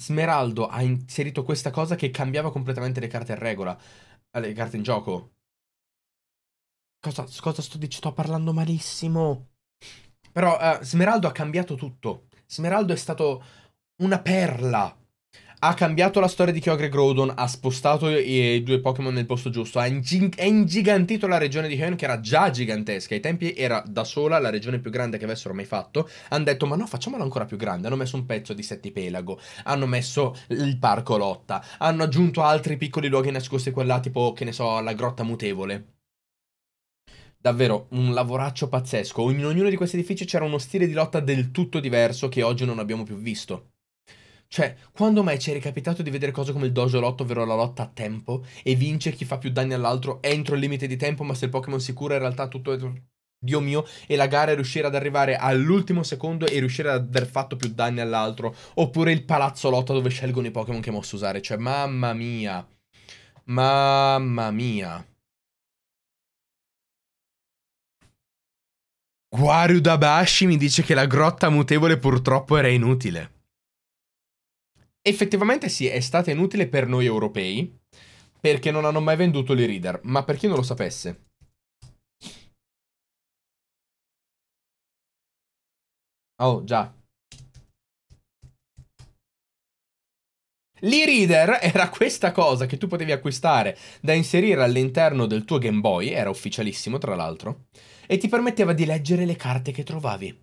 B: Smeraldo ha inserito questa cosa che cambiava completamente le carte in regola. Eh, le carte in gioco.
C: Cosa, cosa sto dicendo? Sto parlando malissimo. Però uh, Smeraldo ha cambiato tutto. Smeraldo è stato una perla. Ha cambiato la storia di Kyogre Groudon, ha spostato i, i due Pokémon nel posto giusto, ha ingig- ingigantito la regione di Hyon che era già gigantesca, ai tempi era da sola la regione più grande che avessero mai fatto, hanno detto ma no facciamola ancora più grande, hanno messo un pezzo di Settipelago, hanno messo il Parco Lotta, hanno aggiunto altri piccoli luoghi nascosti qua là tipo che ne so la Grotta Mutevole, Davvero un lavoraccio pazzesco. In ognuno di questi edifici c'era uno stile di lotta del tutto diverso che oggi non abbiamo più visto. Cioè, quando mai ci è ricapitato di vedere cose come il dojo lotto, ovvero la lotta a tempo, e vince chi fa più danni all'altro entro il limite di tempo, ma se il Pokémon si cura in realtà tutto è... Dio mio, e la gara è riuscire ad arrivare all'ultimo secondo e riuscire ad aver fatto più danni all'altro. Oppure il palazzo lotto dove scelgono i Pokémon che posso
B: usare. Cioè, mamma mia. Mamma mia. Guario Dabashi mi dice che la grotta mutevole purtroppo era inutile. Effettivamente sì, è stata inutile per noi europei, perché non hanno mai venduto le reader, ma per chi non lo sapesse.
A: Oh, già.
C: L'e-reader era questa cosa che tu potevi acquistare da inserire all'interno del tuo Game Boy, era ufficialissimo tra l'altro e ti permetteva di leggere le carte che trovavi.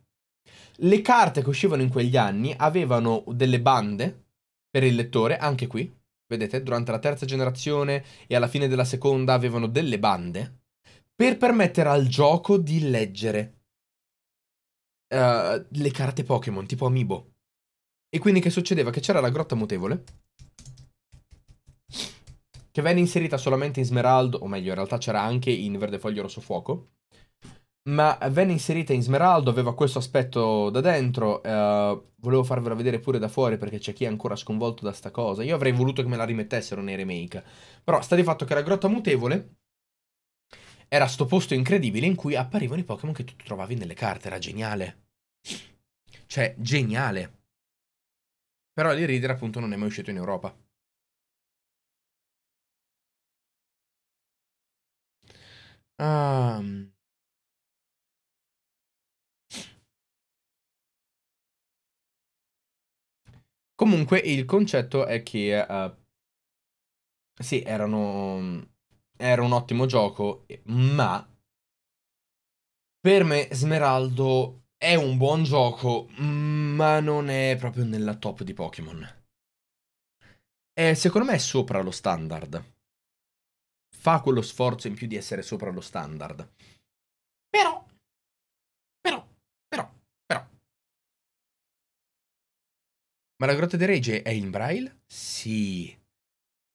C: Le carte che uscivano in quegli anni avevano delle bande per il lettore, anche qui, vedete, durante la terza generazione e alla fine della seconda avevano delle bande per permettere al gioco di leggere uh, le carte Pokémon, tipo Amiibo. E quindi che succedeva? Che c'era la grotta mutevole, che venne inserita solamente in smeraldo, o meglio, in realtà c'era anche in verde foglio rosso fuoco, ma venne inserita in smeraldo, aveva questo aspetto da dentro, eh, volevo farvela vedere pure da fuori perché c'è chi è ancora sconvolto da sta cosa, io avrei voluto che me la rimettessero nei remake, però sta di fatto che la grotta mutevole era sto posto incredibile in cui apparivano i Pokémon che tu trovavi nelle carte, era geniale,
A: cioè geniale, però l'Iridir appunto non è mai uscito in Europa. Um... Comunque il concetto è che
B: uh, sì, erano, era un ottimo gioco, ma per me Smeraldo è un buon
C: gioco, ma non è proprio nella top di Pokémon.
B: E secondo me è sopra lo standard. Fa quello sforzo in più di essere sopra
A: lo standard. Però Ma la grotta dei Regi è in Braille? Sì.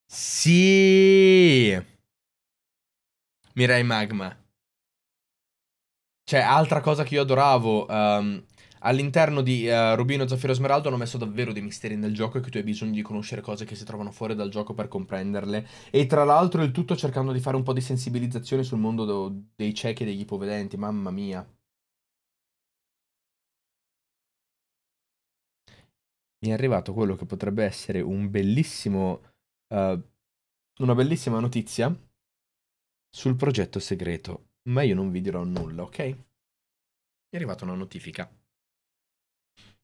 A: Sì. Mirai
B: Magma. Cioè, altra cosa che io adoravo. Um,
C: all'interno di uh, Rubino, Zaffiro e Smeraldo hanno messo davvero dei misteri nel gioco e che tu hai bisogno di conoscere cose che si trovano fuori dal gioco per comprenderle. E tra l'altro il tutto cercando di fare un po' di sensibilizzazione sul mondo
B: do- dei ciechi e degli ipovedenti. Mamma mia. mi è arrivato quello che potrebbe essere un bellissimo, uh, una bellissima notizia sul progetto
C: segreto, ma io non vi dirò nulla, ok? Mi è arrivata una notifica.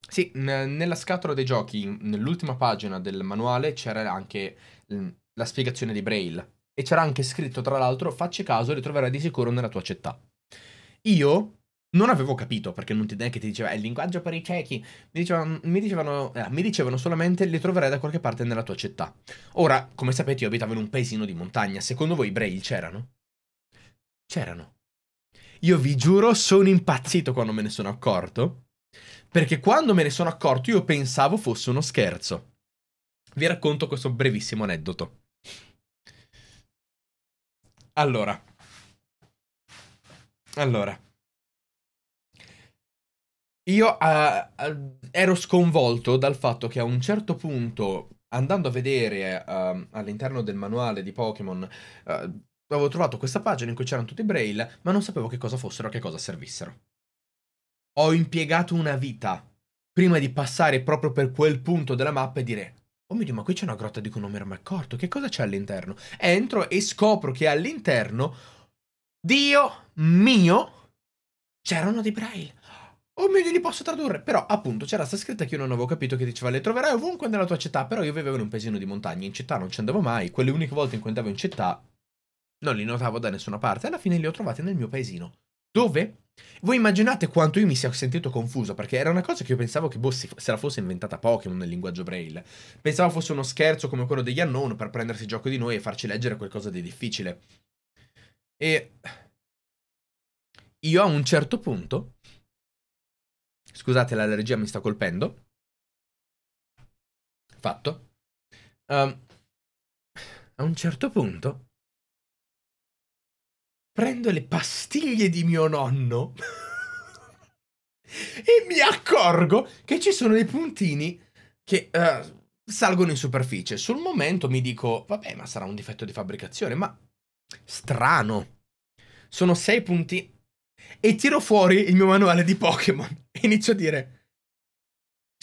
C: Sì, n- nella scatola dei giochi, nell'ultima pagina del manuale c'era anche l- mm, la spiegazione di Braille. E c'era anche scritto, tra l'altro, facci caso, li troverai di sicuro nella tua città. Io non avevo capito perché non ti, non che ti diceva è il linguaggio per i ciechi. Mi dicevano, mi, dicevano, eh, mi dicevano, solamente le troverai da qualche parte nella tua città. Ora, come sapete, io abitavo in un paesino di montagna. Secondo voi i braille c'erano? C'erano. Io vi giuro, sono impazzito quando me ne sono accorto. Perché quando me ne sono accorto io pensavo fosse uno scherzo. Vi racconto questo
B: brevissimo aneddoto. Allora. Allora. Io
C: uh, ero sconvolto dal fatto che a un certo punto, andando a vedere uh, all'interno del manuale di Pokémon, uh, avevo trovato questa pagina in cui c'erano tutti i braille, ma non sapevo che cosa fossero e che cosa servissero. Ho impiegato una vita prima di passare proprio per quel punto della mappa e dire Oh mio Dio, ma qui c'è una grotta di cui non mi ero mai accorto. Che cosa c'è all'interno? Entro e scopro che all'interno, Dio mio, c'erano dei braille o meglio li posso tradurre, però appunto c'era sta scritta che io non avevo capito che diceva le troverai ovunque nella tua città, però io vivevo in un paesino di montagna, in città non ci andavo mai, quelle uniche volte in cui andavo in città non li notavo da nessuna parte, alla fine li ho trovati nel mio paesino. Dove? Voi immaginate quanto io mi sia sentito confuso, perché era una cosa che io pensavo che Bossi se la fosse inventata Pokémon nel linguaggio braille. Pensavo fosse uno scherzo come quello degli unknown per prendersi gioco di noi e farci leggere qualcosa di difficile. E...
B: Io a un certo punto Scusate,
A: l'allergia mi sta colpendo. Fatto. Um, a un certo punto
B: prendo le pastiglie di mio nonno [laughs]
A: e mi
C: accorgo che ci sono dei puntini che uh, salgono in superficie. Sul momento mi dico, vabbè, ma sarà un difetto di fabbricazione, ma strano. Sono sei punti e tiro fuori il mio manuale di Pokémon [laughs] e inizio a dire...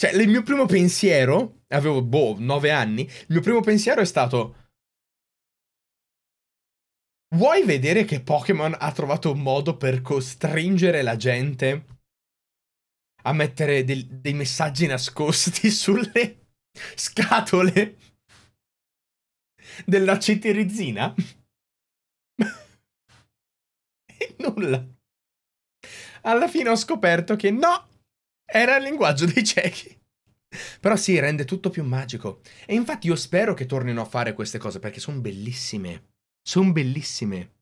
B: Cioè, il mio primo pensiero, avevo, boh, nove anni, il mio primo pensiero è stato... Vuoi vedere che Pokémon ha trovato un modo per costringere la gente a mettere
C: del, dei messaggi nascosti [laughs] sulle scatole
A: della cetirizina? [laughs] e nulla alla fine ho scoperto che no, era
C: il linguaggio dei ciechi. Però sì, rende tutto più magico. E infatti io spero che tornino a fare queste cose perché sono bellissime. Sono bellissime.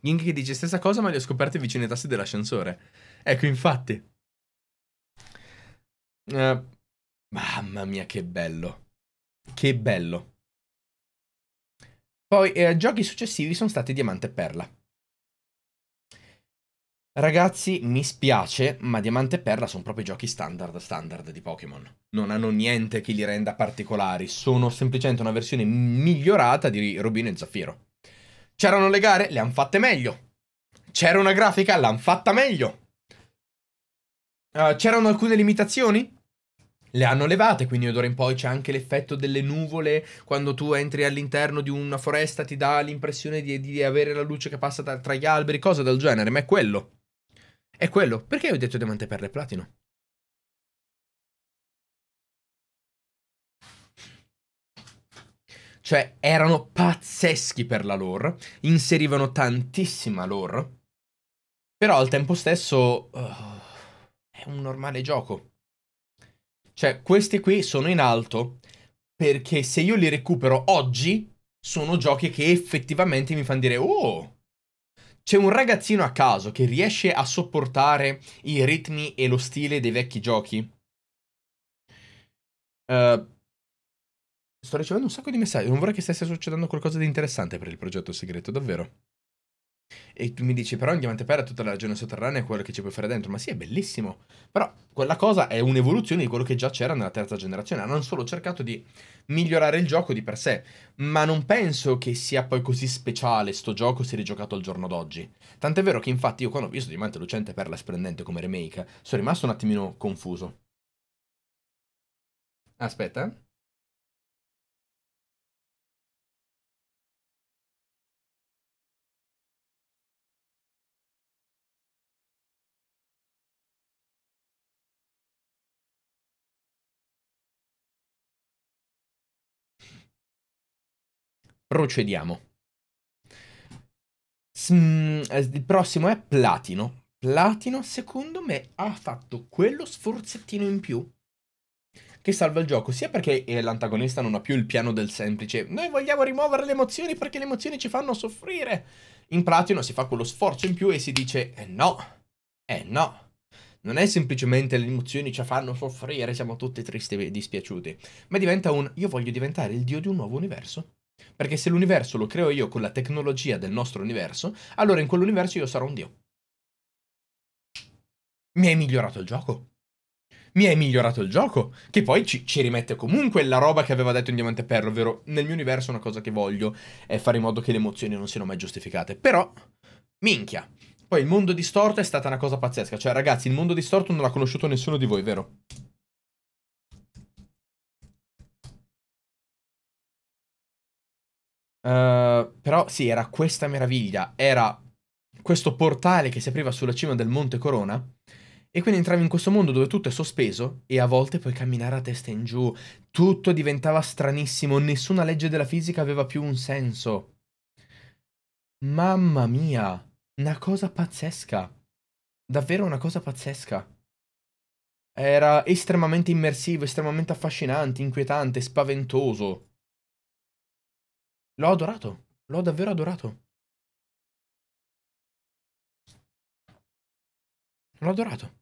C: Ginky che dice stessa cosa ma le ho scoperte vicino ai tasti dell'ascensore. Ecco, infatti.
B: Uh, mamma mia, che bello. Che bello. Poi, eh, giochi successivi sono stati Diamante e Perla. Ragazzi, mi spiace, ma Diamante e Perla sono proprio
C: giochi standard standard di Pokémon. Non hanno niente che li renda particolari, sono semplicemente una versione migliorata di Rubino e Zaffiro. C'erano le gare? Le hanno fatte meglio. C'era una grafica? L'hanno fatta meglio. Uh, c'erano alcune limitazioni? Le hanno levate, quindi d'ora in poi c'è anche l'effetto delle nuvole. Quando tu entri all'interno di una foresta ti dà l'impressione di, di avere la luce che passa tra, tra
B: gli alberi, cose del genere, ma è quello. È quello. Perché ho detto diamante perla e platino? Cioè, erano pazzeschi per la lore, inserivano tantissima
C: lore, però al tempo stesso uh, è un normale gioco. Cioè, questi qui sono in alto perché se io li recupero oggi, sono giochi che effettivamente mi fanno dire, oh, c'è un ragazzino a caso che riesce a sopportare i ritmi e lo stile dei vecchi
B: giochi? Uh, sto ricevendo un sacco di messaggi, non vorrei che stesse succedendo qualcosa di interessante per il progetto segreto, davvero.
C: E tu mi dici, però un diamante per tutta la regione sotterranea è quello che ci puoi fare dentro. Ma sì, è bellissimo. Però quella cosa è un'evoluzione di quello che già c'era nella terza generazione. Hanno solo cercato di migliorare il gioco di per sé. Ma non penso che sia poi così speciale sto gioco se rigiocato al giorno d'oggi.
B: Tant'è vero che infatti io quando ho visto Diamante Lucente Perla Splendente come remake, sono rimasto un attimino
A: confuso. Aspetta, eh. Procediamo. Eh,
C: il prossimo è Platino. Platino, secondo me, ha fatto quello sforzettino in più che salva il gioco, sia perché eh, l'antagonista non ha più il piano del semplice. Noi vogliamo rimuovere le emozioni perché le emozioni ci fanno soffrire. In Platino si fa quello sforzo in più e si dice: Eh no, eh no. Non è semplicemente le emozioni ci fanno soffrire, siamo tutti tristi e dispiaciuti, ma diventa un io voglio diventare il dio di un nuovo universo. Perché se l'universo lo creo io con la tecnologia del nostro universo, allora in quell'universo io sarò un dio. Mi hai migliorato il gioco. Mi hai migliorato il gioco, che poi ci, ci rimette comunque la roba che aveva detto in Diamante Perro, ovvero nel mio universo una cosa che voglio è fare in modo che le emozioni non siano mai giustificate. Però, minchia. Poi il mondo distorto è stata una cosa pazzesca, cioè ragazzi il mondo distorto non l'ha conosciuto nessuno di
B: voi, vero? Ehm, però sì, era questa meraviglia, era
C: questo portale che si apriva sulla cima del Monte Corona e quindi entravi in questo mondo dove tutto è sospeso e a volte puoi camminare a testa in giù, tutto diventava stranissimo, nessuna legge della fisica aveva più un senso. Mamma mia, una cosa pazzesca, davvero una cosa pazzesca. Era estremamente immersivo, estremamente affascinante, inquietante, spaventoso.
A: L'ho adorato, l'ho davvero adorato. L'ho adorato.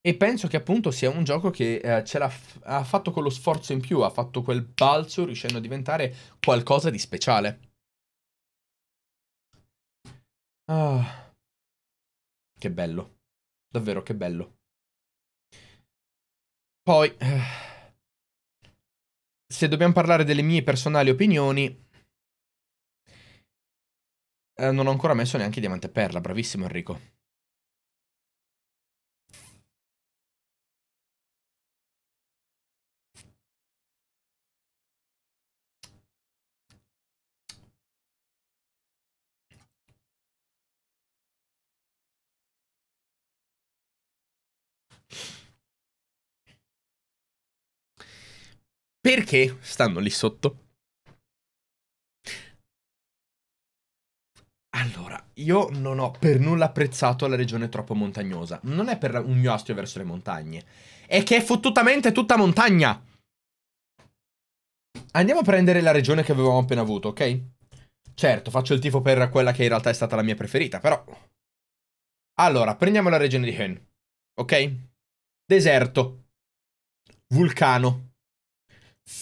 A: E
C: penso che appunto sia un gioco che eh, ce l'ha f- ha fatto quello sforzo in più, ha fatto quel balzo
B: riuscendo a diventare qualcosa di speciale.
A: Ah, che bello. Davvero che bello. Poi... Eh se dobbiamo parlare
B: delle mie personali opinioni, eh, non ho ancora messo
A: neanche diamante e perla, bravissimo Enrico. Perché stanno lì sotto? Allora,
C: io non ho per nulla apprezzato la regione troppo montagnosa. Non è per un mio astio verso le montagne. È che è fottutamente tutta montagna. Andiamo a prendere la regione che avevamo appena avuto, ok? Certo, faccio il tifo per quella che in realtà è stata la mia
B: preferita, però... Allora, prendiamo la regione di Hen. Ok? Deserto. Vulcano.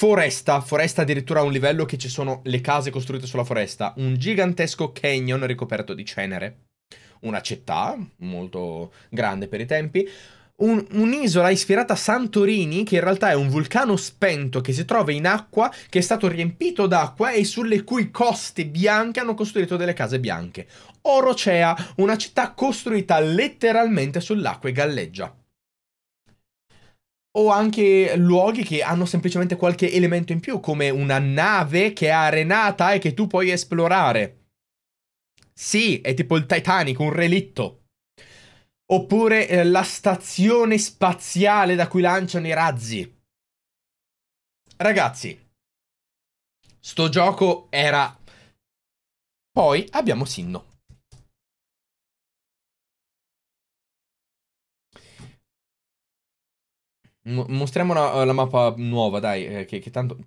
B: Foresta, foresta
C: addirittura a un livello che ci sono le case costruite sulla foresta, un gigantesco canyon ricoperto di cenere, una città molto grande per i tempi, un, un'isola ispirata a Santorini che in realtà è un vulcano spento che si trova in acqua, che è stato riempito d'acqua e sulle cui coste bianche hanno costruito delle case bianche. Orocea, una città costruita letteralmente sull'acqua e galleggia o anche luoghi che hanno semplicemente qualche elemento in più, come una nave che è arenata e che tu puoi esplorare. Sì, è tipo il Titanic, un relitto. Oppure eh, la stazione
B: spaziale da cui lanciano i razzi. Ragazzi,
A: sto gioco era... Poi abbiamo Sinno. mostriamo una, la mappa nuova, dai, eh, che, che tanto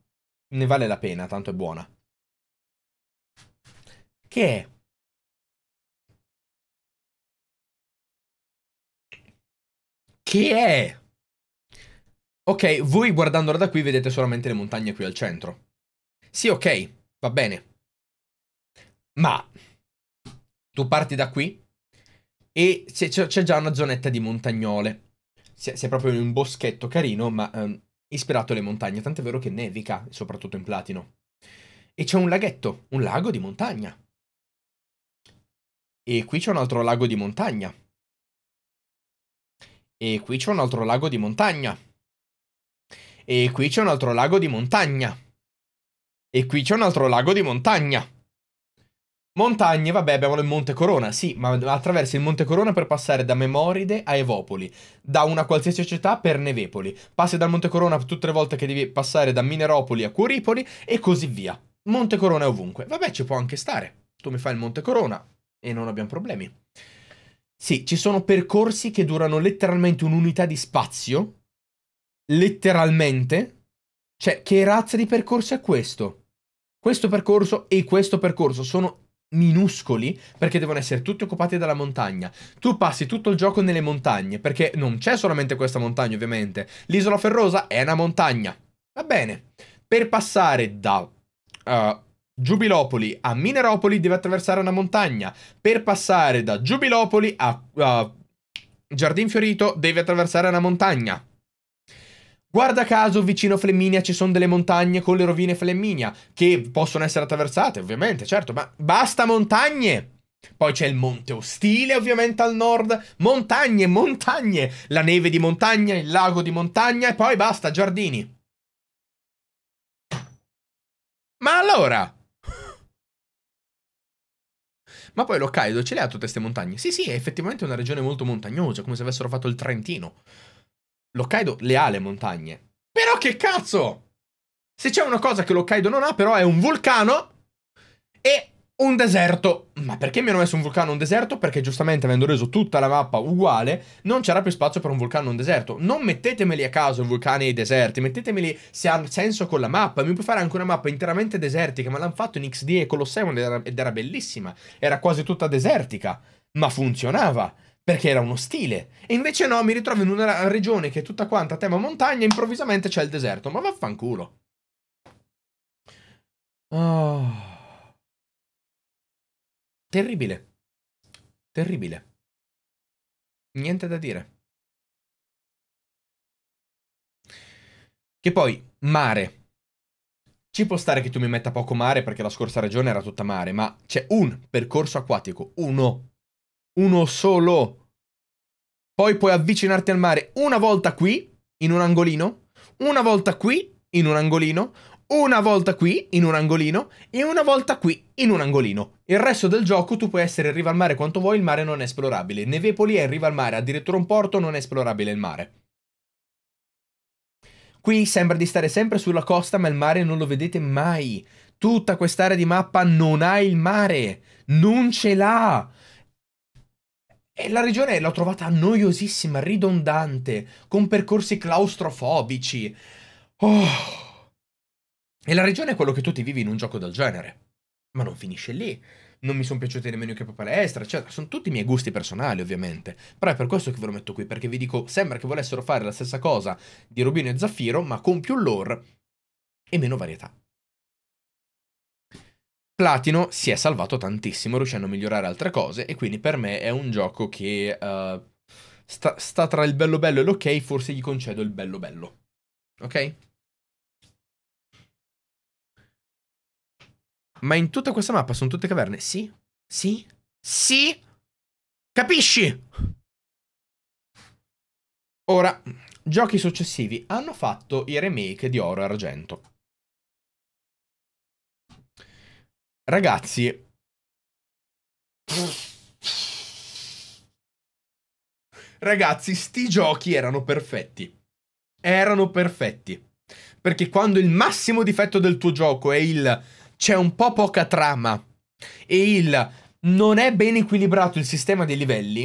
A: ne vale la pena, tanto è buona. Che è? Che è?
B: Ok, voi guardandola da qui vedete solamente le montagne qui al centro.
C: Sì, ok, va bene. Ma tu parti da qui e c'è, c'è già una zonetta di montagnole si è, proprio un boschetto carino, ma um, ispirato alle montagne, tant'è vero che nevica, soprattutto in
B: platino. E c'è un laghetto, un lago di montagna. E qui c'è un altro lago di montagna. E qui c'è un altro
C: lago di montagna. E qui c'è un altro lago di montagna. E qui c'è un altro lago di montagna. Montagne, vabbè, abbiamo il Monte Corona, sì, ma attraversa il Monte Corona per passare da Memoride a Evopoli, da una qualsiasi città per Nevepoli, passi dal Monte Corona tutte le volte che devi passare da Mineropoli a Cuoripoli e così via. Monte Corona è ovunque. Vabbè, ci può anche stare. Tu mi fai il Monte Corona e non abbiamo problemi. Sì, ci sono percorsi che durano letteralmente un'unità di spazio. Letteralmente. Cioè, che razza di percorso è questo? Questo percorso e questo percorso sono minuscoli perché devono essere tutti occupati dalla montagna. Tu passi tutto il gioco nelle montagne perché non c'è solamente questa montagna ovviamente. L'isola ferrosa è una montagna. Va bene. Per passare da uh, Giubilopoli a Mineropoli devi attraversare una montagna. Per passare da Giubilopoli a uh, Giardin Fiorito devi attraversare una montagna. Guarda caso, vicino a Flemminia ci sono delle montagne con le rovine Flemminia, che possono essere attraversate, ovviamente, certo, ma basta montagne! Poi c'è il Monte Ostile, ovviamente, al nord. Montagne, montagne! La neve di montagna,
A: il lago di montagna, e poi basta, giardini. Ma allora... [laughs] Ma poi l'Hokkaido
C: ce le ha tutte queste montagne? Sì, sì, è effettivamente una regione molto montagnosa, come se avessero fatto il Trentino l'Hokkaido le ha le montagne. Però che cazzo! Se c'è una cosa che l'Hokkaido non ha, però, è un vulcano e un deserto. Ma perché mi hanno messo un vulcano e un deserto? Perché giustamente avendo reso tutta la mappa uguale, non c'era più spazio per un vulcano e un deserto. Non mettetemeli a caso i vulcani e i deserti, mettetemeli se ha senso con la mappa. Mi puoi fare anche una mappa interamente desertica, ma l'hanno fatto in XD e Colosseum ed era, ed era bellissima. Era quasi tutta desertica, ma funzionava perché era uno stile. E invece no, mi ritrovo in una regione
B: che è tutta quanta a tema montagna e improvvisamente c'è il deserto. Ma vaffanculo.
A: Oh. Terribile. Terribile. Niente da dire. Che poi, mare. Ci può
C: stare che tu mi metta poco mare perché la scorsa regione era tutta mare, ma c'è un percorso acquatico, uno uno solo. Poi puoi avvicinarti al mare una volta qui, in un angolino, una volta qui, in un angolino, una volta qui, in un angolino, e una volta qui, in un angolino. Il resto del gioco tu puoi essere in riva al mare quanto vuoi, il mare non è esplorabile. Nevepoli è in riva al mare, addirittura un porto non è esplorabile il mare. Qui sembra di stare sempre sulla costa, ma il mare non lo vedete mai. Tutta quest'area di mappa non ha il mare. Non ce l'ha. E la regione l'ho trovata noiosissima, ridondante, con percorsi claustrofobici. Oh. E la regione è quello che tu ti vivi in un gioco del genere. Ma non finisce lì. Non mi sono piaciute nemmeno che capo palestra, eccetera. Sono tutti i miei gusti personali, ovviamente. Però è per questo che ve lo metto qui, perché vi dico, sembra che volessero fare la stessa cosa di Rubino e Zaffiro, ma con più lore e meno varietà. Platino si è salvato tantissimo riuscendo a migliorare altre cose e quindi per me è un gioco che uh, sta, sta, tra il bello bello e l'ok, forse
B: gli concedo il bello bello. Ok? Ma in tutta questa mappa sono tutte caverne? Sì? Sì? Sì? Capisci? Ora, giochi successivi hanno fatto i remake di Oro e Argento. Ragazzi, ragazzi, sti giochi erano
C: perfetti. Erano perfetti. Perché quando il massimo difetto del tuo gioco è il c'è un po' poca trama e il non è ben equilibrato il sistema dei livelli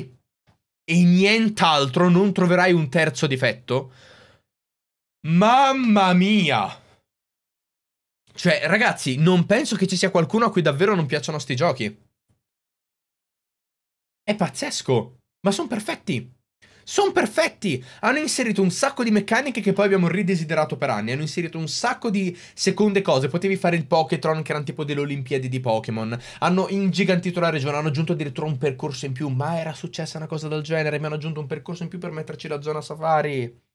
C: e nient'altro, non troverai un terzo difetto.
B: Mamma mia! Cioè, ragazzi, non penso che ci sia qualcuno a cui davvero non piacciono sti giochi.
C: È pazzesco, ma sono perfetti. Sono perfetti! Hanno inserito un sacco di meccaniche che poi abbiamo ridesiderato per anni. Hanno inserito un sacco di seconde cose. Potevi fare il Pokétron, che era tipo delle Olimpiadi di Pokémon. Hanno ingigantito la regione, hanno aggiunto addirittura un percorso in più. Ma era successa una cosa del genere. Mi hanno aggiunto un percorso in più per metterci la zona safari.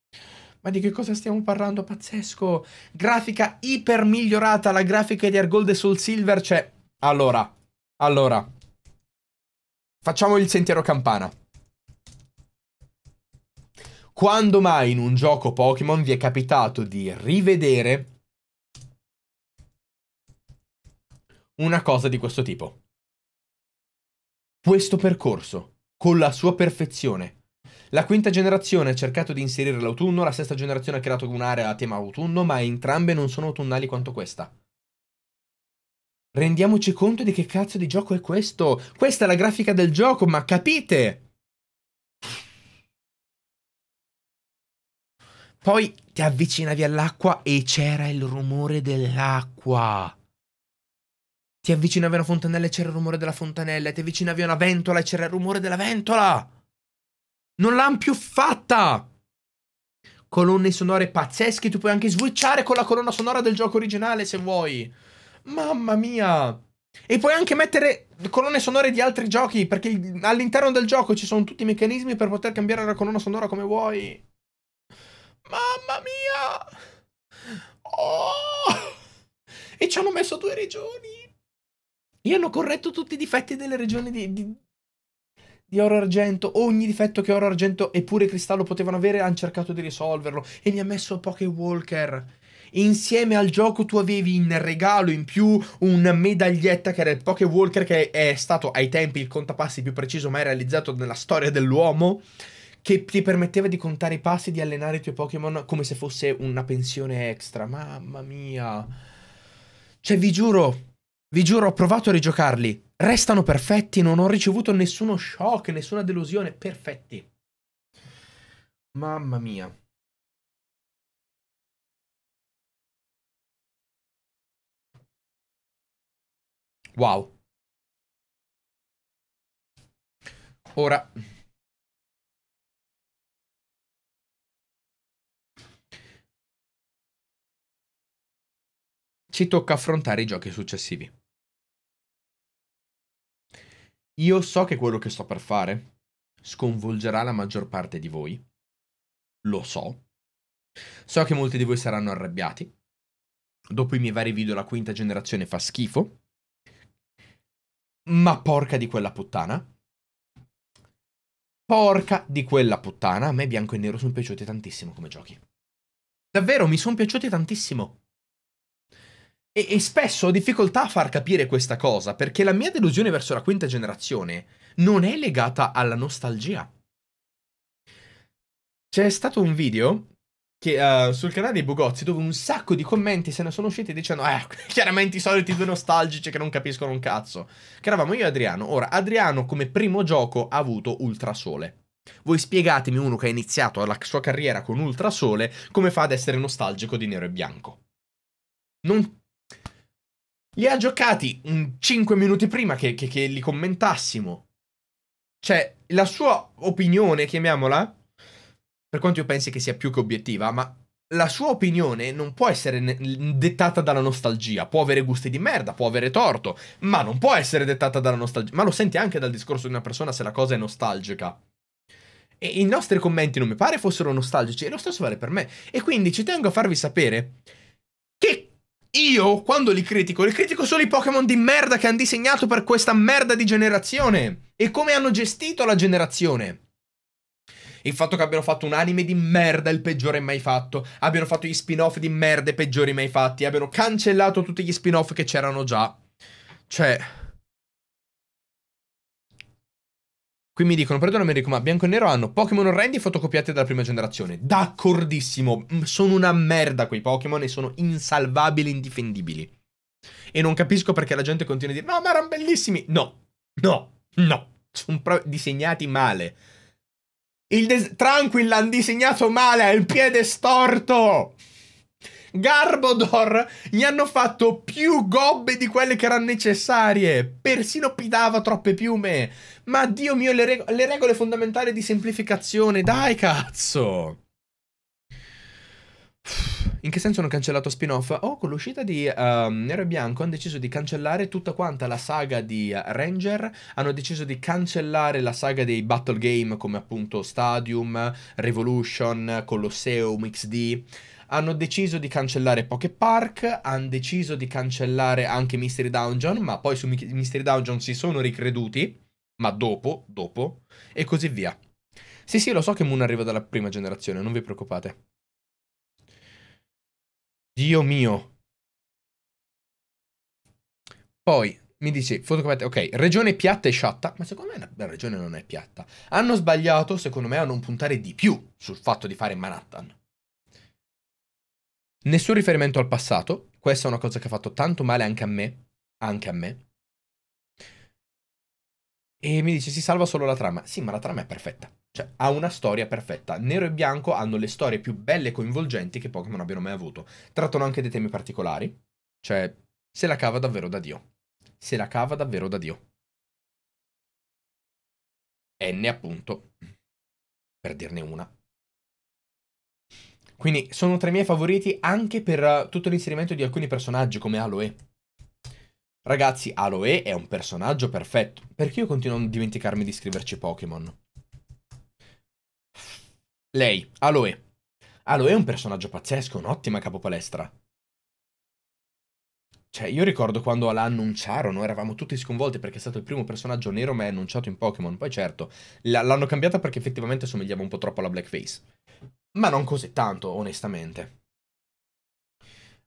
C: Ma di che cosa stiamo parlando? Pazzesco! Grafica iper migliorata, la grafica di Argold e Soul Silver c'è. Allora, allora. Facciamo il sentiero campana. Quando mai
B: in un gioco Pokémon vi è capitato di rivedere una cosa di questo tipo?
C: Questo percorso, con la sua perfezione, la quinta generazione ha cercato di inserire l'autunno, la sesta generazione ha creato un'area a tema autunno, ma entrambe non sono autunnali quanto questa.
B: Rendiamoci conto di che cazzo di gioco è questo. Questa è la grafica del gioco, ma capite? Poi ti avvicinavi all'acqua e c'era il rumore dell'acqua.
C: Ti avvicinavi a una fontanella e c'era il rumore della fontanella. Ti avvicinavi a una ventola e c'era il rumore della ventola. Non l'hanno più fatta! Colonne sonore pazzesche, tu puoi anche switchare con la colonna sonora del gioco originale se vuoi. Mamma mia! E puoi anche mettere colonne sonore di altri giochi, perché all'interno del gioco ci sono tutti i meccanismi per poter cambiare la colonna sonora come vuoi. Mamma mia! Oh! E ci hanno messo due regioni! E hanno corretto tutti i difetti delle regioni di, di, di Oro Argento, ogni difetto che Oro Argento e pure Cristallo potevano avere hanno cercato di risolverlo e mi ha messo Poké Walker. Insieme al gioco tu avevi in regalo in più una medaglietta che era il Poké Walker che è stato ai tempi il contapassi più preciso mai realizzato nella storia dell'uomo che ti permetteva di contare i passi e di allenare i tuoi Pokémon come se fosse una pensione extra. Mamma mia. Cioè vi giuro, vi giuro ho provato a rigiocarli Restano perfetti, non ho ricevuto
A: nessuno shock, nessuna delusione, perfetti. Mamma mia. Wow. Ora... Ci tocca affrontare i giochi successivi. Io so che
B: quello che sto per fare sconvolgerà la maggior parte di voi. Lo
C: so. So che molti di voi saranno arrabbiati. Dopo i miei vari video la quinta generazione fa schifo. Ma porca di quella puttana. Porca di quella puttana. A me bianco e nero sono piaciuti tantissimo come giochi. Davvero, mi sono piaciuti tantissimo. E, e, spesso ho difficoltà a far capire questa cosa, perché la mia delusione verso la quinta generazione non è legata alla nostalgia. C'è stato un video che, uh, sul canale dei Bugozzi dove un sacco di commenti se ne sono usciti dicendo eh, [laughs] chiaramente i soliti due nostalgici che non capiscono un cazzo. Che eravamo io e Adriano. Ora, Adriano come primo gioco ha avuto Ultrasole. Voi spiegatemi uno che ha iniziato la sua carriera con Ultrasole come fa ad essere nostalgico di nero e bianco. Non li ha giocati 5 minuti prima che, che, che li commentassimo. Cioè, la sua opinione, chiamiamola, per quanto io pensi che sia più che obiettiva, ma la sua opinione non può essere dettata dalla nostalgia. Può avere gusti di merda, può avere torto, ma non può essere dettata dalla nostalgia. Ma lo senti anche dal discorso di una persona se la cosa è nostalgica. E i nostri commenti non mi pare fossero nostalgici, e lo stesso vale per me. E quindi ci tengo a farvi sapere che io, quando li critico, li critico solo i Pokémon di merda che hanno disegnato per questa merda di generazione e come hanno gestito la generazione. Il fatto che abbiano fatto un anime di merda, il peggiore mai fatto. Abbiano fatto gli spin-off di merda, i peggiori mai fatti. Abbiano cancellato tutti gli spin-off che c'erano già. Cioè... Qui mi dicono, perdonami Enrico, ma bianco e nero hanno Pokémon orrendi fotocopiati dalla prima generazione. D'accordissimo, mm, sono una merda quei Pokémon e sono insalvabili, indifendibili. E non capisco perché la gente continua a dire, no, ma erano bellissimi. No, no, no, sono disegnati male. Il des- Tranquilla, hanno disegnato male, ha il piede storto. Garbodor gli hanno fatto più gobbe di quelle che erano necessarie. Persino pidava troppe piume. Ma dio mio, le, reg le regole fondamentali di semplificazione. Dai, cazzo. In che senso hanno cancellato spin-off? Oh, con l'uscita di uh, Nero e Bianco hanno deciso di cancellare tutta quanta la saga di Ranger, hanno deciso di cancellare la saga dei battle game come appunto Stadium, Revolution, Colosseum, XD hanno deciso di cancellare Poké Park, hanno deciso di cancellare anche Mystery Dungeon, ma poi su Mystery Dungeon si sono ricreduti, ma dopo,
B: dopo, e così via. Sì, sì, lo so che Moon arriva dalla prima generazione, non vi preoccupate. Dio mio. Poi, mi dici, fotocopiate, ok, regione piatta e sciatta, ma secondo me
C: la regione non è piatta. Hanno sbagliato, secondo me, a non puntare di più sul fatto di fare Manhattan.
B: Nessun riferimento al passato, questa è una cosa che ha fatto tanto male anche a me, anche a me. E mi dice si
C: salva solo la trama. Sì, ma la trama è perfetta. Cioè, ha una storia perfetta. Nero e bianco hanno le storie più belle e coinvolgenti che Pokémon abbiano mai avuto. Trattano anche dei temi particolari. Cioè,
A: se la cava davvero da Dio. Se la cava davvero da Dio. N appunto, per dirne una,
C: quindi sono tra i miei favoriti anche per eh, tutto l'inserimento di alcuni personaggi come Aloe. Ragazzi, Aloe è un personaggio perfetto. Perché io continuo a dimenticarmi di scriverci Pokémon? Lei, Aloe. Aloe è un personaggio pazzesco, un'ottima capopalestra. Cioè, io ricordo quando la annunciarono, eravamo tutti sconvolti perché è stato il primo personaggio nero mai annunciato in Pokémon. Poi certo, l'hanno cambiata perché effettivamente somigliava un po' troppo alla Blackface ma non così tanto, onestamente.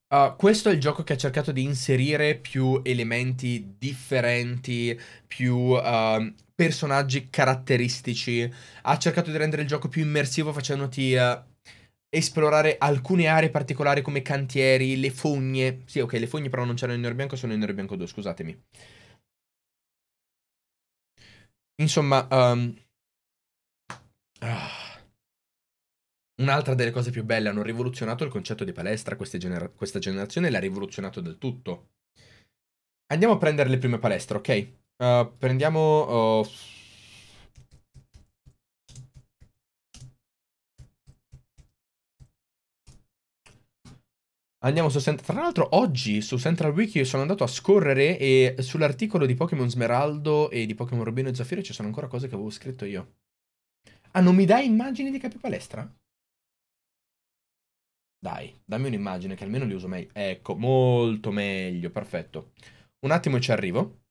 C: Uh, questo è il gioco che ha cercato di inserire più elementi differenti, più uh, personaggi caratteristici. Ha cercato di rendere il gioco più immersivo facendoti uh, esplorare alcune aree particolari come cantieri, le fogne. Sì, ok, le fogne però non c'erano in
B: nero bianco, sono in nero bianco 2, scusatemi. Insomma, um... ah. Un'altra delle
C: cose più belle, hanno rivoluzionato il concetto di palestra, genera- questa generazione l'ha rivoluzionato del tutto. Andiamo a prendere le prime palestre, ok? Uh, prendiamo... Uh...
B: Andiamo su Central... Tra l'altro oggi su Central Wiki
C: sono andato a scorrere e sull'articolo di Pokémon Smeraldo e di Pokémon Rubino e Zaffiro ci sono ancora cose che avevo scritto io. Ah, non mi dai immagini di capipalestra? Dai, dammi un'immagine che almeno li uso meglio. Ecco, molto meglio, perfetto. Un attimo e ci arrivo.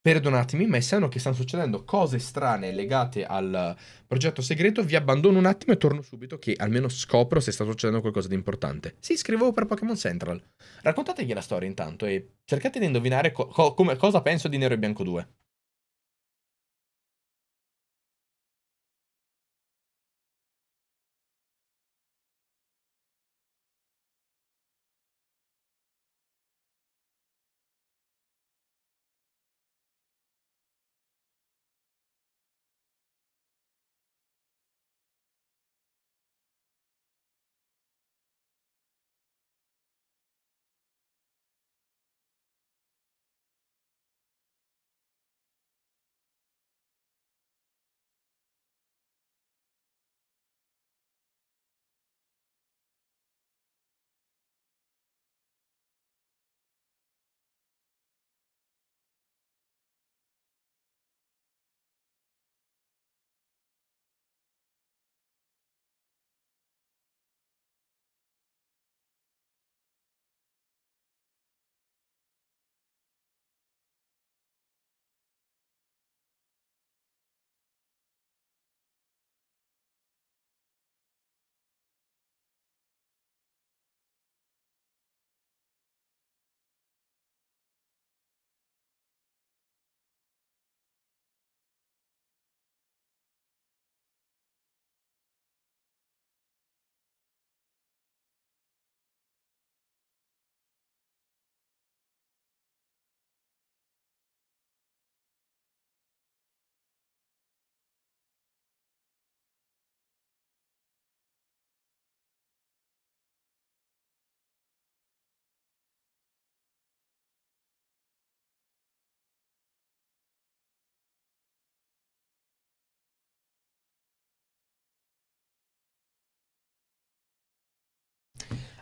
C: Perdonatemi, ma essendo che stanno succedendo cose strane legate al progetto segreto, vi abbandono un attimo e torno subito che almeno scopro se sta succedendo qualcosa di importante. Sì, scrivevo per Pokémon Central. Raccontategli la storia intanto e
A: cercate di indovinare co- co- come- cosa penso di Nero e Bianco 2.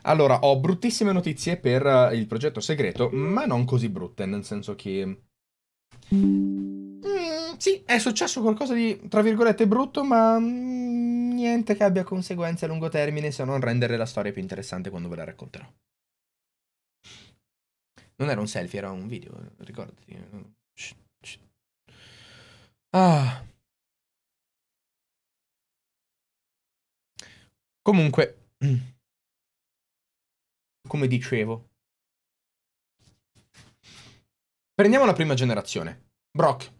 A: Allora, ho bruttissime notizie per eh, il progetto segreto, ma
C: non così brutte, nel senso che...
B: Mm, sì, è successo
C: qualcosa di, tra virgolette, brutto, ma mm, niente che abbia conseguenze a lungo termine se non rendere la storia più interessante quando ve la racconterò. Non era un
A: selfie, era un video, ricordati. Ah. Comunque... [clears throat] come dicevo. Prendiamo la prima generazione. Brock.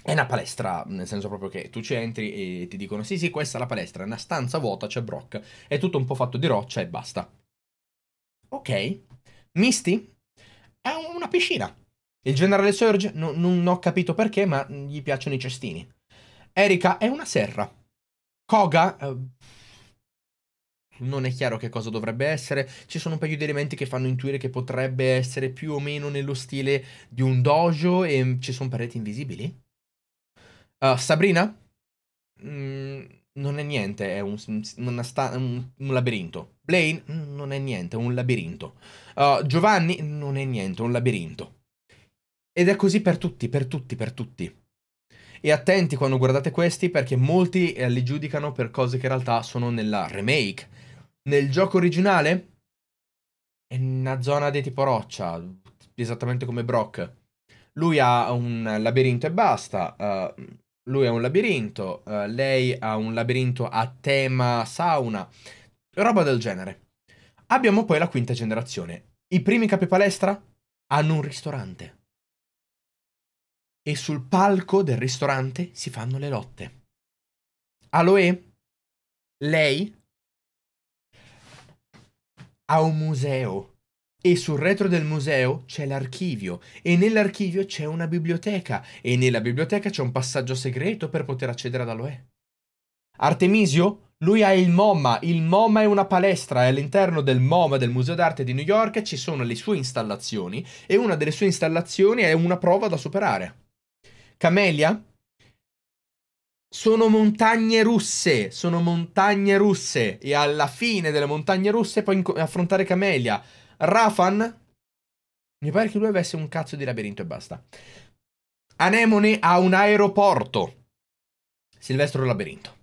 C: È una palestra, nel senso proprio che tu ci entri e ti dicono sì sì questa è la palestra, è una stanza vuota, c'è Brock, è tutto un po' fatto di roccia e basta. Ok. Misty è una piscina. Il generale Surge no, non ho capito perché, ma gli piacciono i cestini. Erika è una serra. Koga... Eh, non è chiaro che cosa dovrebbe essere, ci sono un paio di elementi che fanno intuire che potrebbe essere più o meno nello stile di un dojo e ci sono pareti invisibili. Uh, Sabrina? Mm, non è niente, è un, sta- un, un labirinto. Blaine? Mm, non è niente, è un labirinto. Uh, Giovanni? Non è niente, è un labirinto. Ed è così per tutti, per tutti, per tutti. E attenti quando guardate questi perché molti eh, li giudicano per cose che in realtà sono nella remake nel gioco originale è una zona di tipo roccia, esattamente come Brock. Lui ha un labirinto e basta. Uh, lui ha un labirinto, uh, lei ha un labirinto a tema sauna, roba del genere. Abbiamo poi la quinta generazione. I primi capi
B: palestra hanno un ristorante. E sul palco del ristorante si fanno le lotte. Aloe, lei
C: ha un museo e sul retro del museo c'è l'archivio e nell'archivio c'è una biblioteca e nella biblioteca c'è un passaggio segreto per poter accedere ad Aloe. Artemisio, lui ha il MoMA, il MoMA è una palestra e all'interno del MoMA del Museo d'Arte di New York ci sono le sue installazioni e una delle sue installazioni è una prova da superare. Camelia, sono montagne russe, sono montagne russe. E alla fine delle montagne russe puoi affrontare Camelia. Rafan, mi pare che lui avesse un cazzo di labirinto e basta. Anemone ha un aeroporto. Silvestro Labirinto.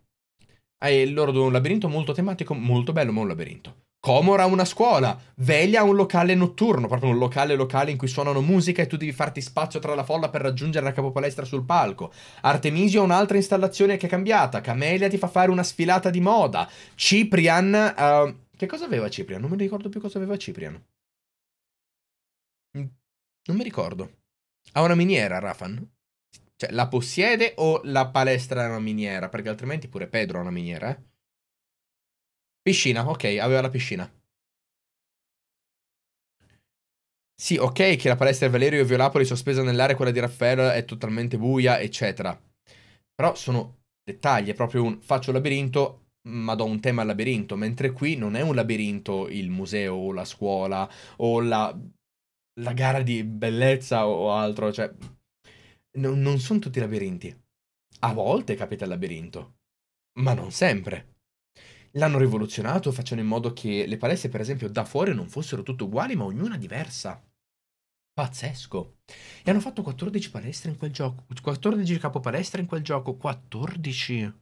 C: E loro due un labirinto molto tematico, molto bello, ma un labirinto. Comora ha una scuola, Velia ha un locale notturno, proprio un locale locale in cui suonano musica e tu devi farti spazio tra la folla per raggiungere la capopalestra sul palco. Artemisio ha un'altra installazione che è cambiata, Camelia ti fa fare una sfilata di moda, Ciprian... Uh, che cosa aveva Ciprian? Non mi ricordo più cosa aveva Ciprian. Mm, non mi ricordo. Ha una miniera, Rafan? Cioè, la possiede
B: o la palestra è una miniera? Perché altrimenti pure Pedro ha una miniera, eh? Piscina, ok, aveva la piscina.
C: Sì, ok che la palestra di Valerio e Violapoli sospesa nell'area quella di Raffaello è totalmente buia, eccetera. Però sono dettagli, è proprio un faccio labirinto ma do un tema al labirinto, mentre qui non è un labirinto il museo o la scuola o la, la gara di bellezza o altro, cioè no, non sono tutti labirinti. A volte capita il labirinto, ma non sempre l'hanno rivoluzionato facendo in modo che le palestre, per esempio, da fuori non fossero tutte uguali, ma ognuna diversa. Pazzesco. E hanno fatto 14 palestre in quel gioco. 14 capopalestre in quel gioco. 14.